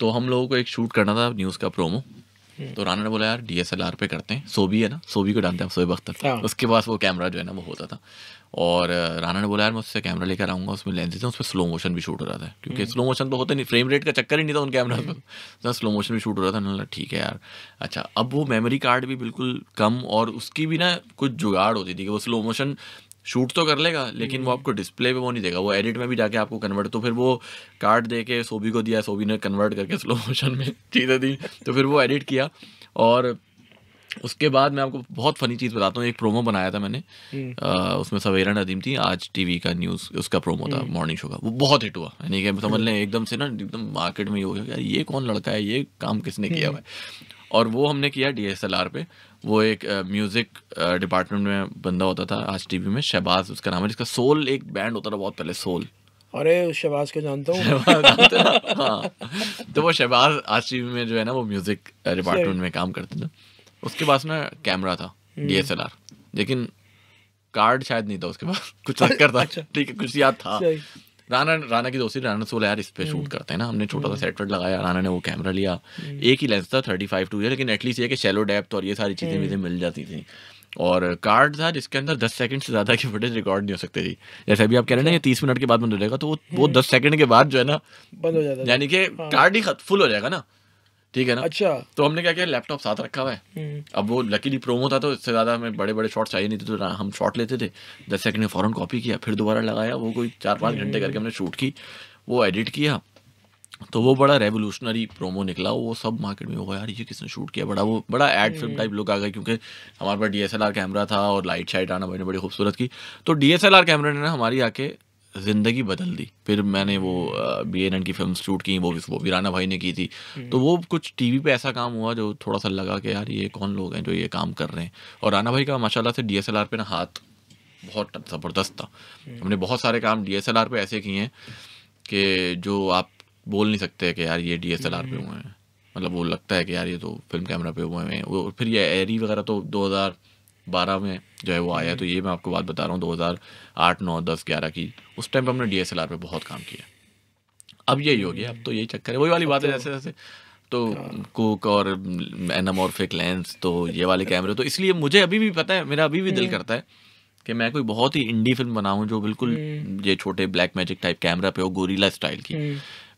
तो हम लोगों को एक शूट करना था न्यूज़ का प्रोमो हम्म। तो राना ने बोला यार डीएसएलआर पे करते हैं सोबी है ना सोबी को डालते हैं सोएब अख्तर हाँ। उसके पास वो कैमरा जो है ना वो होता था और राना ने बोला यार मैं उससे कैमरा लेकर आऊँगा उसमें लेंसेज हैं उस पर स्लो मोशन भी शूट हो रहा था क्योंकि स्लो हम्म। मोशन तो होता नहीं फ्रेम रेट का चक्कर ही नहीं था उन कैमरा हम्म। पर तो स्लो मोशन भी शूट हो रहा था उन्होंने ठीक है यार अच्छा अब वो मेमोरी कार्ड भी बिल्कुल कम और उसकी भी ना कुछ जुगाड़ होती थी कि वो स्लो मोशन शूट तो कर लेगा लेकिन वो हम्म। आपको डिस्प्ले पे वो नहीं देगा वो एडिट में भी जाके आपको कन्वर्ट तो फिर वो कार्ड दे के सोबी को दिया सोबी ने कन्वर्ट करके स्लो मोशन में *laughs* चीज़ें दी तो फिर वो एडिट किया और उसके बाद मैं आपको बहुत फनी चीज़ बताता हूँ एक प्रोमो बनाया था मैंने हम्म। आ, उसमें सवेरा नदीम थी आज टीवी का न्यूज़ उसका प्रोमो था मॉर्निंग हम्म। शो का वो बहुत हिट हुआ यानी कि समझ हम्म। लें एकदम से ना एकदम मार्केट में ही हो गया यार ये कौन लड़का है ये काम किसने किया हुआ और वो हमने किया डी एस एल आर पे वो एक म्यूज़िक डिपार्टमेंट में बंदा होता था आज टीवी में शहबाज उसका नाम है जिसका सोल एक बैंड होता था बहुत पहले सोल अरे शहबाज को जानता हूँ *laughs* हाँ तो वो शहबाज आज टीवी में जो है ना वो म्यूज़िक डिपार्टमेंट में काम करते थे उसके पास ना कैमरा था डी हम्म। लेकिन कार्ड शायद नहीं था उसके पास *laughs* कुछ अच्छा। चक्कर था अच्छा। ठीक है कुछ याद था राना राना की दोस्ती राना सोलह यार इस पे शूट हम्म। करते हैं ना हमने छोटा सा सेटवर्ट हम्म। लगाया राना ने वो कैमरा लिया एक ही लेंस था थर्टी फाइव टू लेकिन एटलीस्ट ये कि शेलो डेप्थ और ये सारी चीज़ें मुझे मिल जाती थी और कार्ड था जिसके अंदर दस सेकंड से ज़्यादा की फुटेज रिकॉर्ड नहीं हो सकती थी जैसे अभी आप कह रहे हैं ना अच्छा। ये तीस मिनट के बाद बंद हो जाएगा तो वो वो दस सेकंड के बाद जो है ना बंद हो जाएगा यानी कि कार्ड हाँ। ही फुल हो जाएगा ना ठीक है ना अच्छा तो हमने क्या किया लैपटॉप साथ रखा हुआ है हम्म। अब वो लकीली प्रोमो था तो इससे ज़्यादा हमें बड़े बड़े शॉट चाहिए नहीं थे तो हम शॉट लेते थे दस सेकंड में फॉरन कॉपी किया फिर दोबारा लगाया वो कोई चार पाँच हम्म। घंटे करके हमने शूट की वो एडिट किया तो वो बड़ा रेवोल्यूशनरी प्रोमो निकला वो सब मार्केट में हो यार ये किसने शूट किया बड़ा वो बड़ा एड फिल्म टाइप लुक आ गया क्योंकि हमारे पास डीएसएलआर कैमरा था और लाइट शाइट आना बड़ी बड़ी खूबसूरत की तो डीएसएलआर कैमरे ने ना हमारी आके ज़िंदगी बदल दी फिर मैंने वो बी एन एन की फिल्म शूट की वो वो वीराना भाई ने की थी हम्म। तो वो कुछ टीवी पे ऐसा काम हुआ जो थोड़ा सा लगा कि यार ये कौन लोग हैं जो ये काम कर रहे हैं और राना भाई का माशाल्लाह से डीएसएलआर पे ना हाथ बहुत ज़बरदस्त था हम्म। हमने बहुत सारे काम डी पे ऐसे किए हैं कि जो आप बोल नहीं सकते कि यार ये डी एस एल आर पे हम्म। हुए हैं मतलब वो लगता है कि यार ये तो फिल्म कैमरा पे हुए हैं वो फिर ये एरी वगैरह तो दो हज़ार बारह में जो है वो आया हम्म। तो ये मैं आपको बात बता रहा हूँ दो हज़ार आठ नौ दस ग्यारह की उस टाइम पर हमने डी एस एल आर पर बहुत काम किया अब यही हो गया अब तो यही चक्कर है वही वाली बात है जैसे जैसे तो हाँ। कुक और एनामोरफिक लेंस तो ये वाले *laughs* कैमरे तो इसलिए मुझे अभी भी पता है मेरा अभी भी दिल हम्म। करता है कि मैं कोई बहुत ही इंडी फिल्म बनाऊं जो बिल्कुल हम्म। ये छोटे ब्लैक मैजिक टाइप कैमरा पे हो गोरीला स्टाइल की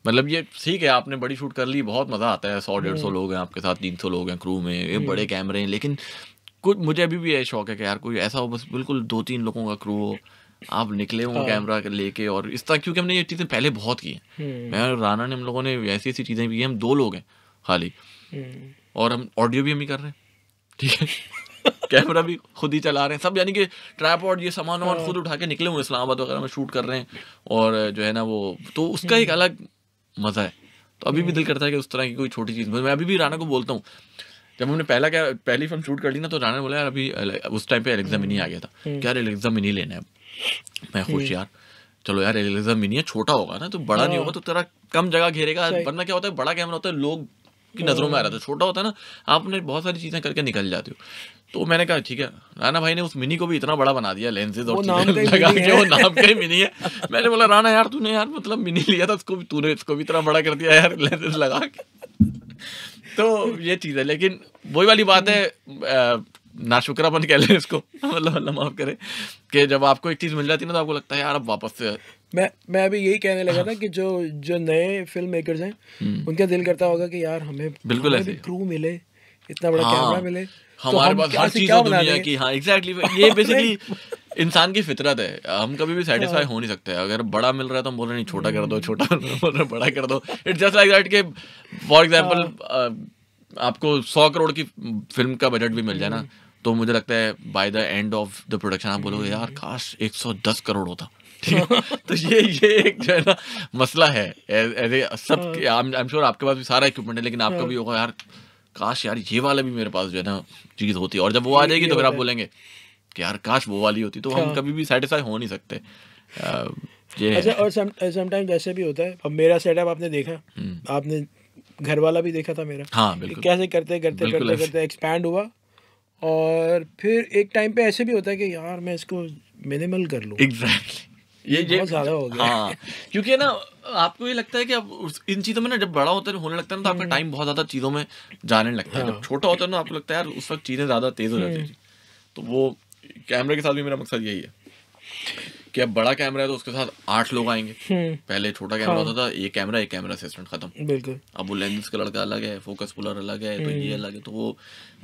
मतलब ये ठीक है आपने बड़ी शूट कर ली बहुत मज़ा आता है सौ डेढ़ सौ लोग हैं आपके साथ तीन सौ लोग हैं क्रू में ये बड़े कैमरे हैं लेकिन कुछ मुझे अभी भी ये शौक है कि यार कोई ऐसा हो बस बिल्कुल दो तीन लोगों का क्रू हो आप निकले हो कैमरा हाँ। लेके और इस तरह क्योंकि हमने ये चीज़ें पहले बहुत की हैं हम्म। मैं और राना ने हम लोगों ने ऐसी ऐसी चीज़ें भी की हम दो लोग हैं खाली हम्म। और हम ऑडियो भी हम ही कर रहे हैं ठीक है कैमरा *laughs* भी खुद ही चला रहे हैं सब यानी कि ट्रैप और ये सामान वामान खुद हाँ। उठा के निकले हुए इस्लामाबाद वगैरह में शूट कर रहे हैं और जो है ना वो तो उसका एक हम्म। अलग मज़ा है तो अभी भी दिल करता है कि उस तरह की कोई छोटी चीज़ मैं अभी भी राना को बोलता हूँ जब हमने पहला क्या पहली फिल्म शूट कर ली ना तो राणा बोला यार अभी उस टाइम पे एलेक्सा मिनी आ गया था हम्म। क्या एलेक्सा मिनी लेना है मैं खुश हम्म। यार चलो यार एलेक्सा मिनी है छोटा होगा ना तो बड़ा नहीं हाँ। होगा तो तेरा कम जगह घेरेगा वरना क्या होता है बड़ा कैमरा होता है लोग की नज़रों में आ रहा था छोटा होता है ना आपने बहुत सारी चीज़ें करके निकल जाते हो तो मैंने कहा ठीक है राणा भाई ने उस मिनी को भी इतना बड़ा बना दिया लेंसेज और लगा के वो नाम का ही मिनी है मैंने बोला राणा यार तूने यार मतलब मिनी लिया था उसको भी तूने इसको भी इतना बड़ा कर दिया यार लेंसेज लगा के तो ये चीज है लेकिन वही वाली बात है नाशुकरापन कह लें इसको मतलब अल्लाह माफ करे कि जब आपको एक चीज़ मिल जाती है ना तो आपको लगता है यार अब वापस से मैं मैं अभी यही कहने लगा था कि जो जो नए फिल्म मेकर्स हैं हम्म। उनका दिल करता होगा कि यार हमें बिल्कुल ऐसे क्रू मिले इतना बड़ा कैमरा हाँ। मिले तो हमारे पास हर चीज़ दुनिया की हाँ एग्जैक्टली ये बेसिकली *laughs* इंसान की फितरत है हम कभी भी सेटिस्फाई हो नहीं सकते अगर बड़ा मिल रहा है तो हम बोल रहे नहीं छोटा कर दो छोटा *laughs* बोल रहे बड़ा कर दो इट्स जस्ट लाइक दैट के फॉर एग्जांपल आपको सौ करोड़ की फिल्म का बजट भी मिल जाए ना हम्म। तो मुझे लगता है by the end of the production आप बोलोगे यार काश दस करोड़ होता ठीक है *laughs* तो ये ये एक जो है ना मसला है ऐसे सब आई एम श्योर आपके पास भी सारा इक्विपमेंट है लेकिन आपका हाँ। भी होगा यार काश यार ये वाला भी मेरे पास जो है ना चीज़ होती है और जब वो आ जाएगी तो फिर आप बोलेंगे कि यार काश वो वाली होती तो हम हाँ। कभी भी सेटिस्फाई हो नहीं सकते अच्छा और समटाइम्स ऐसे भी होता है अब मेरा सेटअप आपने देखा हम्म। आपने घर वाला भी देखा था मेरा हाँ बिल्कुल कैसे करते करते करते करते एक्सपैंड हुआ और फिर एक टाइम पे ऐसे भी होता है कि यार मैं इसको मिनिमल कर लूँ एग्जैक्टली ये ये ज़्यादा हो गया हाँ क्योंकि ना आपको ये लगता है कि अब इन चीज़ों में ना जब बड़ा होता है होने लगता है ना तो आपका टाइम हम्म। बहुत ज़्यादा चीज़ों में जाने लगता है जब हाँ। छोटा होता है ना आपको लगता है यार उस वक्त चीज़ें ज़्यादा तेज़ हो जाती है हम्म। तो वो कैमरे के साथ भी मेरा मकसद यही है कि अब बड़ा कैमरा है तो उसके साथ आठ लोग आएंगे हम्म। पहले छोटा कैमरा हाँ। होता था एक कैमरा एक कैमरा असिस्टेंट खत्म बिल्कुल अब वो लेंस का लड़का अलग है फोकस पुलर अलग है तो ये हम्म। अलग है तो वो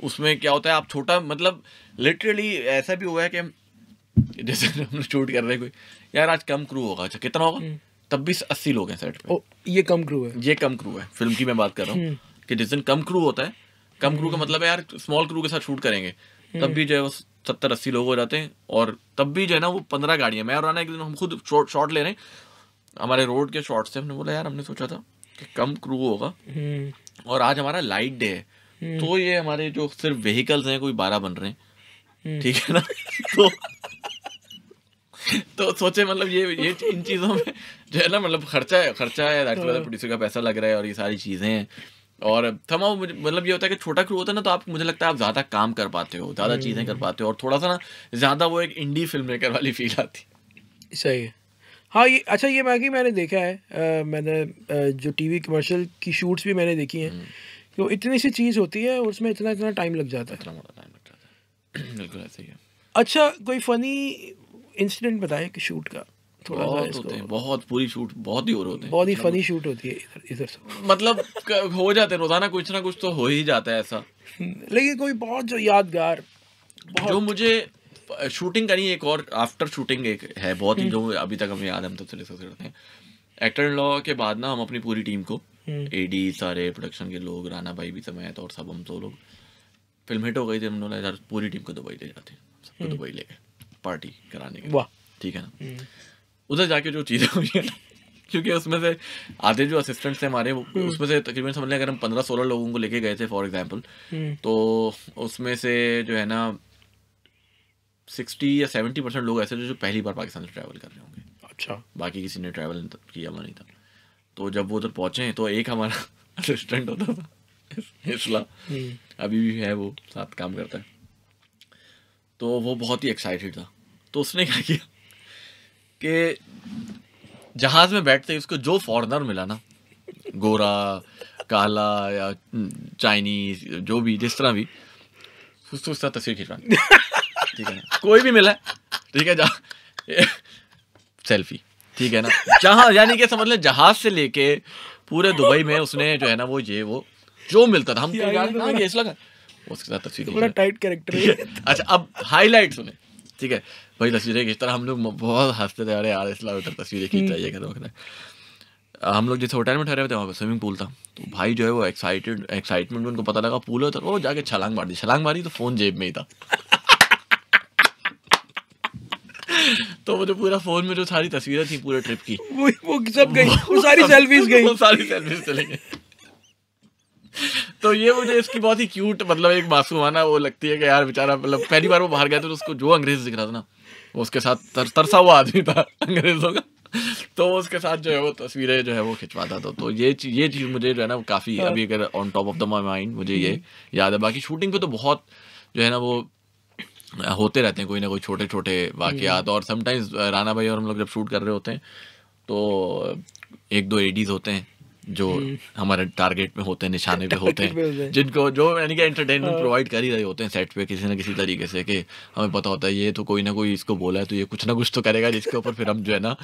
उसमें क्या होता है आप छोटा मतलब लिटरली ऐसा भी हुआ है कि जैसे *laughs* हम शूट कर रहे हैं कोई यार आज कम क्रू होगा अच्छा कितना होगा हम्म। तब भी अस्सी लोग हैं सेट पे ये कम क्रू है ये कम क्रू है फिल्म की मैं बात कर रहा हूँ कि जिस दिन कम क्रू होता है कम क्रू का मतलब है यार स्मॉल क्रू के साथ शूट करेंगे तब भी जो है सत्तर अस्सी लोग हो जाते हैं और तब भी जो है ना वो पंद्रह गाड़ियाँ मैं और राना एक दिन हम खुद शॉर्ट शॉर्ट ले रहे हैं हमारे रोड के शॉर्ट से हमने बोला यार हमने सोचा था कि कम क्रू होगा हम्म। और आज हमारा लाइट डे है हम्म। तो ये हमारे जो सिर्फ व्हीकल्स हैं कोई बारह बन रहे हैं हम्म। ठीक है ना *laughs* तो तो सोचे मतलब ये ये इन चीज़ों में जो है ना मतलब खर्चा है खर्चा है प्रोड्यूसर हाँ। का पैसा लग रहा है और ये सारी चीज़ें हैं और थमा मतलब ये होता है कि छोटा क्रू होता है ना तो आप मुझे लगता है आप ज़्यादा काम कर पाते हो ज़्यादा हम्म। चीज़ें कर पाते हो और थोड़ा सा ना ज़्यादा वो एक इंडी फिल्म मेकर वाली फील आती सही है हाँ ये अच्छा ये मैगी मैंने देखा है आ, मैंने आ, जो टीवी कमर्शियल की शूट्स भी मैंने देखी हैं हम्म। तो इतनी सी चीज़ होती है और उसमें इतना इतना टाइम लग जाता है इतना मोटा टाइम लग जाता है *clears throat* बिल्कुल ऐसे ही है अच्छा कोई फ़नी इंसिडेंट बताएं कि शूट का बहुत होते हैं बहुत पूरी शूट बहुत ही और होते हैं बहुत ही फनी मतलब शूट होती है इधर इधर से मतलब हो जाते हैं रोजाना कुछ ना कुछ तो हो ही जाता है ऐसा लेकिन कोई बहुत जो यादगार बहुत जो मुझे शूटिंग करनी एक और आफ्टर शूटिंग एक है बहुत ही हम्म। जो अभी तक हमें याद हम तो चले सकते हैं एक्टर इन लॉ के बाद ना हम अपनी पूरी टीम को एडी हम्म। सारे प्रोडक्शन के लोग राना भाई भी समय था और सब हम तो लोग फिल्म हिट हो गई थी हमने पूरी टीम को दुबई ले जाते हैं सबको दुबई ले गए पार्टी कराने के ठीक है ना हम्म। उधर जाके जो चीज़ें हुई हैं *laughs* क्योंकि उसमें से आधे जो असिस्टेंट्स थे हमारे हम्म। उसमें से तकरीबन समझ लें अगर हम पंद्रह सोलह लोगों को लेके गए थे फॉर एग्जाम्पल हम्म। तो उसमें से जो है ना सिक्सटी या सेवेंटी परसेंट लोग ऐसे थे जो पहली बार पाकिस्तान से ट्रैवल कर रहे होंगे अच्छा बाकी किसी ने ट्रैवल किया हुआ नहीं था तो जब वो उधर पहुँचे तो एक हमारा असिस्टेंट *laughs* होता था इसला हम्म। अभी भी है वो साथ काम करता है तो वो बहुत ही एक्साइटेड था तो उसने क्या किया कि जहाज़ में बैठते उसको जो फॉरनर मिला ना गोरा काला या चाइनीज हम्म, जो भी जिस तरह भी उसको उसका तस्वीर खिंचवा ठीक है ना कोई भी मिला ठीक है जहाँ सेल्फी ठीक है ना जहाँ यानी कि समझ लें जहाज से लेके पूरे दुबई में उसने जो है ना वो ये वो जो मिलता था हम ना ये लगा तो हाँ, उसके साथ तस्वीर टाइट कैरेक्टर *laughs* अच्छा अब हाईलाइट सुने ठीक है भाई तस्वीरें किस तरह हम लोग बहुत हंसते थे अरे यार इसलिए उधर तस्वीरें हम्म। खींच रही है खतरा हम लोग जिस होटल में ठहरे हुए थे वहाँ पर स्विमिंग पूल था तो भाई जो है वो एक्साइटेड एक्साइटमेंट में उनको पता लगा पूल है तो वो जाके छलांग मार दी छलांग मारी तो फ़ोन जेब में ही था *laughs* तो वो जो पूरा फोन में जो सारी तस्वीरें थी पूरे ट्रिप की वो वो सब गई वो सारी सेल्फीज गई वो सारी सेल्फीज चले गई तो ये मुझे इसकी बहुत ही क्यूट मतलब एक मासूमाना वो लगती है कि यार बेचारा मतलब पहली बार वो बाहर गया था तो उसको जो अंग्रेज दिख रहा था ना उसके साथ तर, तरसा हुआ आदमी था *laughs* अंग्रेजों का तो उसके साथ जो है वो तस्वीरें जो है वो खिंचवाता था तो ये ये चीज़ मुझे जो है ना काफ़ी हाँ। अभी अगर on top of the my mind मुझे ये हम्म। याद है बाकी शूटिंग पे तो बहुत जो है ना वो होते रहते हैं कोई ना कोई छोटे छोटे वाकयात हम्म। और समटाइम्स राना भाई और हम लोग जब शूट कर रहे होते हैं तो एक दो एडीज होते हैं जो हम्म। हमारे टारगेट में होते हैं निशाने पे होते हैं जिनको जो यानी कि एंटरटेनमेंट प्रोवाइड हाँ। कर ही रहे होते हैं सेट पे किसी ना किसी तरीके से कि हमें पता होता है ये तो कोई ना कोई इसको बोला है तो ये कुछ ना कुछ तो करेगा जिसके ऊपर फिर हम जो है ना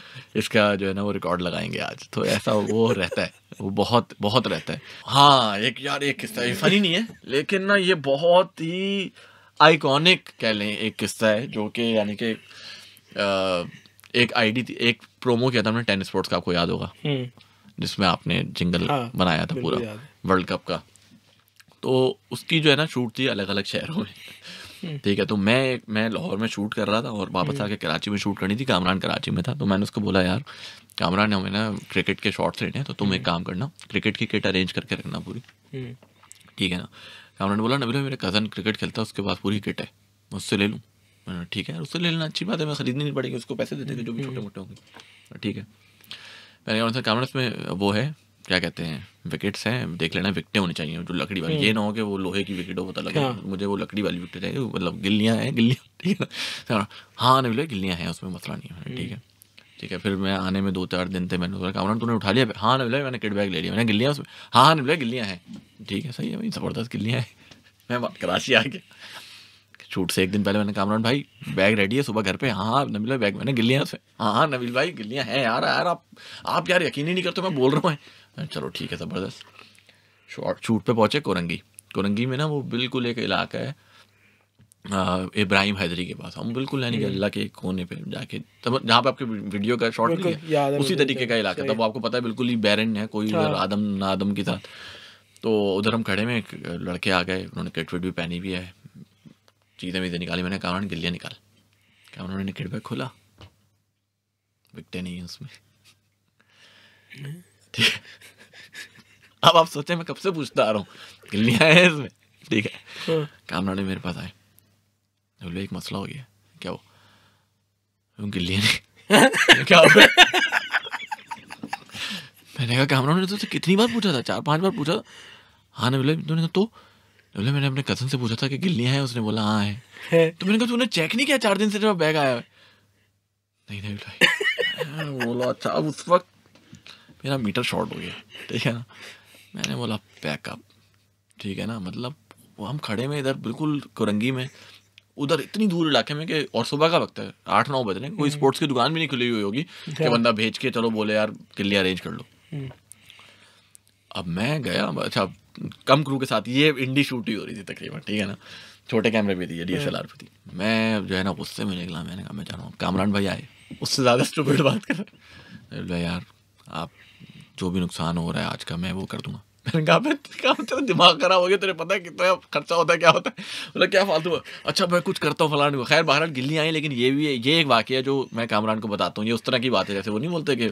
इसका जो है ना वो रिकॉर्ड लगाएंगे आज तो ऐसा वो रहता है वो बहुत बहुत रहता है हाँ एक यार एक किस्सा ये फनी नहीं है लेकिन ना ये बहुत ही आइकॉनिक कह लें एक किस्सा है जो कि यानी कि एक आईडी थी एक प्रोमो किया था हमने टेनिस स्पोर्ट्स का आपको याद होगा हम्म। जिसमें आपने जिंगल हाँ, बनाया था पूरा वर्ल्ड कप का तो उसकी जो है ना शूट थी अलग अलग शहरों में हम्म। ठीक है तो मैं मैं लाहौर में शूट कर रहा था और वापस हम्म। आके कराची में शूट करनी थी कामरान कराची में था तो मैंने उसको बोला यार कामरान ने हमें ना क्रिकेट के शॉट्स लेने हैं तो तुम एक हम्म। काम करना क्रिकेट की किट अरेंज करके रखना पूरी ठीक है ना कामरान ने बोला नबी मेरे कज़न क्रिकेट खेलता है उसके पास पूरी किट है मैं उससे ले लूँ ठीक है उससे ले लेना अच्छी बात है मैं खरीदनी नहीं पड़ेगी उसको पैसे दे देंगे जो भी छोटे मोटे होंगे ठीक है पहले कौन सा कैमरा में वो है क्या कहते हैं विकेट्स हैं देख लेना विकटें होनी चाहिए जो लकड़ी वाली हम्म। ये ना हो कि वो लोहे की विकेट हो पता तो लगे हाँ। मुझे वो लकड़ी वाली विकेट चाहिए मतलब गिल्लियाँ हैं गिल्लियाँ *laughs* ठीक है ना तो हाँ, हाँ नहीं बोले गिल्लियाँ हैं उसमें मसला नहीं है ठीक हम्म। है ठीक है फिर मैं आने में दो चार दिन थे मैंने बोला कामरान तूने उठा लिया हाँ नहीं बोला मैंने किट बैग ले लिया मैंने गिल्लियाँ उसमें हाँ हाँ नहीं बोला गिल्लियाँ हैं ठीक है सही है भाई ज़बरदस्त गिल्लियाँ हैं *laughs* मैं कराची आ गया शूट से एक दिन पहले मैंने कामरान भाई बैग रेडी है सुबह घर पे हाँ हाँ नबील भाई बैग मैंने गिल्लियाँ उसमें हाँ हाँ नबील भाई गिल्लियाँ हैं यार यार आप आप यार यकीन ही नहीं करते मैं बोल रहा हूँ चलो ठीक है ज़बरदस्त शॉर्ट शूट पे पहुँचे कोरंगी कोरंगी में ना वो बिल्कुल एक इलाका है इब्राहिम हैदरी के पास हम बिल्कुल नहीं हम्म। अल्लाह के कोने पे जाके तब जहाँ पे आपके वीडियो का शॉट लिया उसी तरीके तो, का इलाका तब आपको पता है बिल्कुल ही बैरन है कोई हाँ। उधर आदम नादम के साथ तो उधर हम खड़े में एक लड़के आ गए उन्होंने विट भी पहनी भी है चीज़ें वीज़ें तो निकाली मैंने कैमरा उन्होंने गिल्लियाँ निकाल कैमरा ने किट बैग खोला बिकटे नहीं है उसमें ठीक है अब आप सोचें मैं कब से पूछता आ रहा हूँ गिल्लियाँ हैं इसमें ठीक है हाँ। कैमरा ने मेरे पास आए बोले एक मसला हो गया क्या वो गिल्लियाँ *laughs* क्या हो मैंने कहा कैमरा ने तो कितनी बार पूछा था चार पांच बार पूछा हाँ ने बोले तूने तो बोले मैंने अपने कजन से पूछा था कि गिल्ली हैं उसने बोला हाँ है तो मैंने कहा तूने चेक नहीं किया चार दिन से जब बैग आया है नहीं नहीं भाई बोला अच्छा अब उस वक्त मेरा मीटर शॉर्ट हो गया ठीक है ना मैंने बोला पैकअप ठीक है ना मतलब हम खड़े में इधर बिल्कुल कुरंगी में उधर इतनी दूर इलाके में कि और सुबह का वक्त है आठ नौ बज रहे हैं कोई स्पोर्ट्स हम्म। की दुकान भी नहीं खुली हुई होगी कि हाँ। बंदा भेज के चलो बोले यार गिल्ली अरेंज कर लो हम्म। अब मैं गया अच्छा कम क्रू के साथ ये इंडी शूट ही हो रही थी तकरीबन ठीक है ना छोटे कैमरे भी थे डी एस एल आर पे थी मैं जो है ना गुस्से में निकला मैंने कहा मैं जा रहा हूँ कामरान भाई आए उससे ज़्यादा स्टूपिड बात कर रहे भाई यार आप जो भी नुकसान हो रहा है आज का मैं वो कर दूंगा मैंने कहा तेरा दिमाग खराब हो गया तेरे पता है कितना खर्चा होता है क्या होता है बोला क्या फालतू अच्छा मैं कुछ करता हूँ फलाने को खैर बाहर गिल्ली आई लेकिन ये भी ये एक वाक्य है जो मैं कामरान को बताता हूँ ये उस तरह की बात है जैसे वो नहीं बोलते कि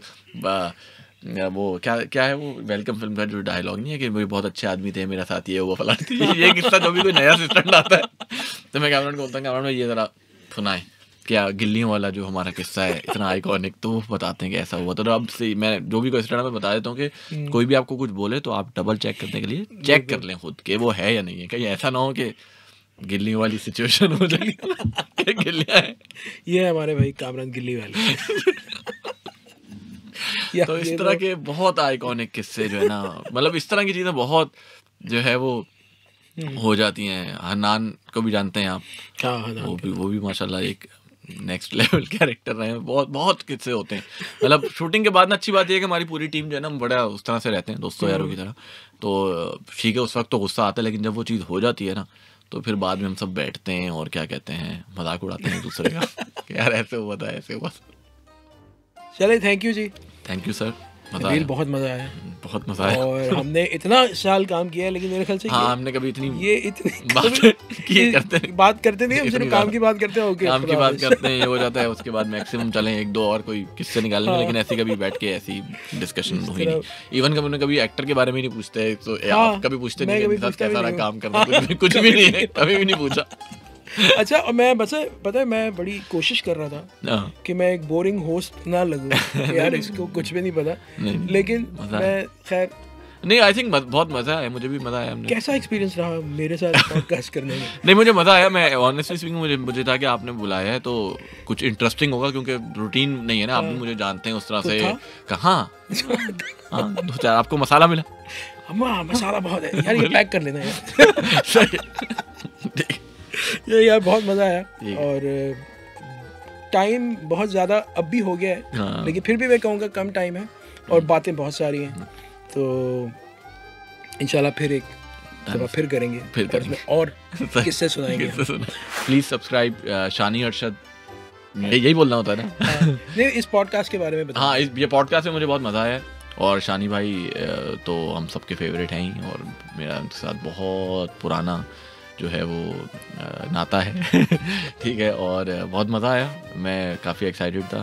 वो क्या क्या है वो वेलकम फिल्म का जो डायलॉग नहीं है कि वो बहुत अच्छे आदमी थे मेरा साथ ये वो फला *laughs* ये किस्सा जो भी कोई नया असिस्टेंट आता है तो मैं कैमरन को बोलता हूँ कैमरन भाई ये ज़रा सुनाए क्या गिल्लियों वाला जो हमारा किस्सा है इतना आइकॉनिक तो बताते हैं कि ऐसा हुआ तो अब से मैं जो भी कोई स्टैंड मैं बता देता हूँ कि हम्म। कोई भी आपको कुछ बोले तो आप डबल चेक करने के लिए चेक कर लें खुद के वो है या नहीं है कहीं ऐसा ना हो कि गिल्ली वाली सिचुएशन हो जाए *laughs* गिल्ली है ये हमारे भाई कामरान गिल्ली वाले *laughs* *laughs* तो इस तरह तो के बहुत आइकॉनिक किस्से जो है ना मतलब इस तरह की चीज़ें बहुत जो है वो हम्म। हो जाती हैं हनान को भी जानते हैं आप हाँ, वो भी वो भी माशाल्लाह एक नेक्स्ट लेवल कैरेक्टर रहे हैं बहुत बहुत किस्से होते हैं मतलब शूटिंग के बाद ना अच्छी बात यह है कि हमारी पूरी टीम जो है ना बड़ा उस तरह से रहते हैं दोस्तों यारों की हम्म। तरह तो ठीक है उस वक्त तो गुस्सा आता है लेकिन जब वो चीज़ हो जाती है ना तो फिर बाद में हम सब बैठते हैं और क्या कहते हैं मजाक उड़ाते हैं दूसरे का *laughs* यार ऐसे हुआ था ऐसे हुआ चले थैंक यू जी थैंक यू सर रील बहुत मजा आया हम्म, बहुत मजा आया और हमने इतना साल काम किया है लेकिन मेरे ख्याल से हाँ हमने कभी इतनी ये इतनी *laughs* बात किए करते हैं बात करते नहीं हम सिर्फ काम की बात करते हैं ओके काम की बात करते हैं ये हो जाता है उसके बाद मैक्सिमम चलें एक दो और कोई किससे निकाल निकालेंगे हाँ। लेकिन ऐसी कभी बैठ के ऐसी डिस्कशन हुई नहीं इवन कभी कभी एक्टर के बारे में नहीं पूछते तो आप हाँ, कभी पूछते नहीं कैसा रहा काम करना हाँ, कुछ भी नहीं है कभी भी नहीं पूछा अच्छा और मैं बस पता है मैं बड़ी कोशिश कर रहा था हाँ। कि मैं एक बोरिंग होस्ट ना लगूं *laughs* यार इसको कुछ भी नहीं पता लेकिन मैं खैर नहीं आई थिंक बहुत मजा आया मुझे भी मजा आया हमने कैसा एक्सपीरियंस रहा मेरे साथ पॉडकास्ट *laughs* करने में नहीं मुझे मजा आया मैं ऑनेस्टली स्पीकिंग मुझे मुझे था कि आपने बुलाया है तो कुछ इंटरेस्टिंग होगा क्योंकि रूटीन नहीं है ना आप भी हाँ। मुझे जानते हैं उस तरह तो से कहा *laughs* हाँ, दो चार आपको मसाला मिला मसाला बहुत है यार ये पैक कर लेना यार ये यार बहुत मज़ा आया और टाइम बहुत ज़्यादा अब भी हो गया है हाँ। लेकिन फिर भी मैं कहूँगा कम टाइम है और हम्म। बातें बहुत सारी हैं हम्म। तो इनशाला फिर एक तो फिर करेंगे फिर करेंगे और *laughs* किससे सुनाएंगे प्लीज़ सब्सक्राइब शानी अरशद यही बोलना होता है ना हाँ। नहीं इस पॉडकास्ट के बारे में हाँ ये पॉडकास्ट में मुझे बहुत मज़ा आया और शानी भाई uh, तो हम सबके फेवरेट हैं ही और मेरा उनके साथ बहुत पुराना जो है वो नाता है *laughs* ठीक है और बहुत मज़ा आया मैं काफ़ी एक्साइटेड था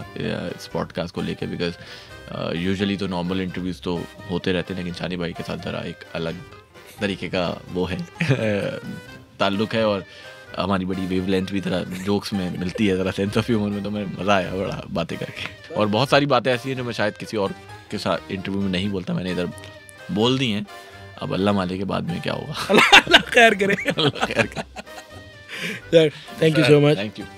इस पॉडकास्ट को लेके बिकॉज यूजुअली तो नॉर्मल इंटरव्यूज़ तो होते रहते हैं लेकिन शानी भाई के साथ ज़रा एक अलग तरीके का वो है *laughs* ताल्लुक है और हमारी बड़ी वेव लेंथ भी ज़रा जोक्स में मिलती है ज़रा सेंस ऑफ ह्यूमर में तो मैं मज़ा आया बड़ा बातें करके और बहुत सारी बातें ऐसी हैं जो मैं शायद किसी और के साथ इंटरव्यू में नहीं बोलता मैंने इधर बोल दी हैं अब अल्लाह माले के बाद में क्या होगा अल्लाह खैर करे अल्लाह खैर करे thank you so much thank you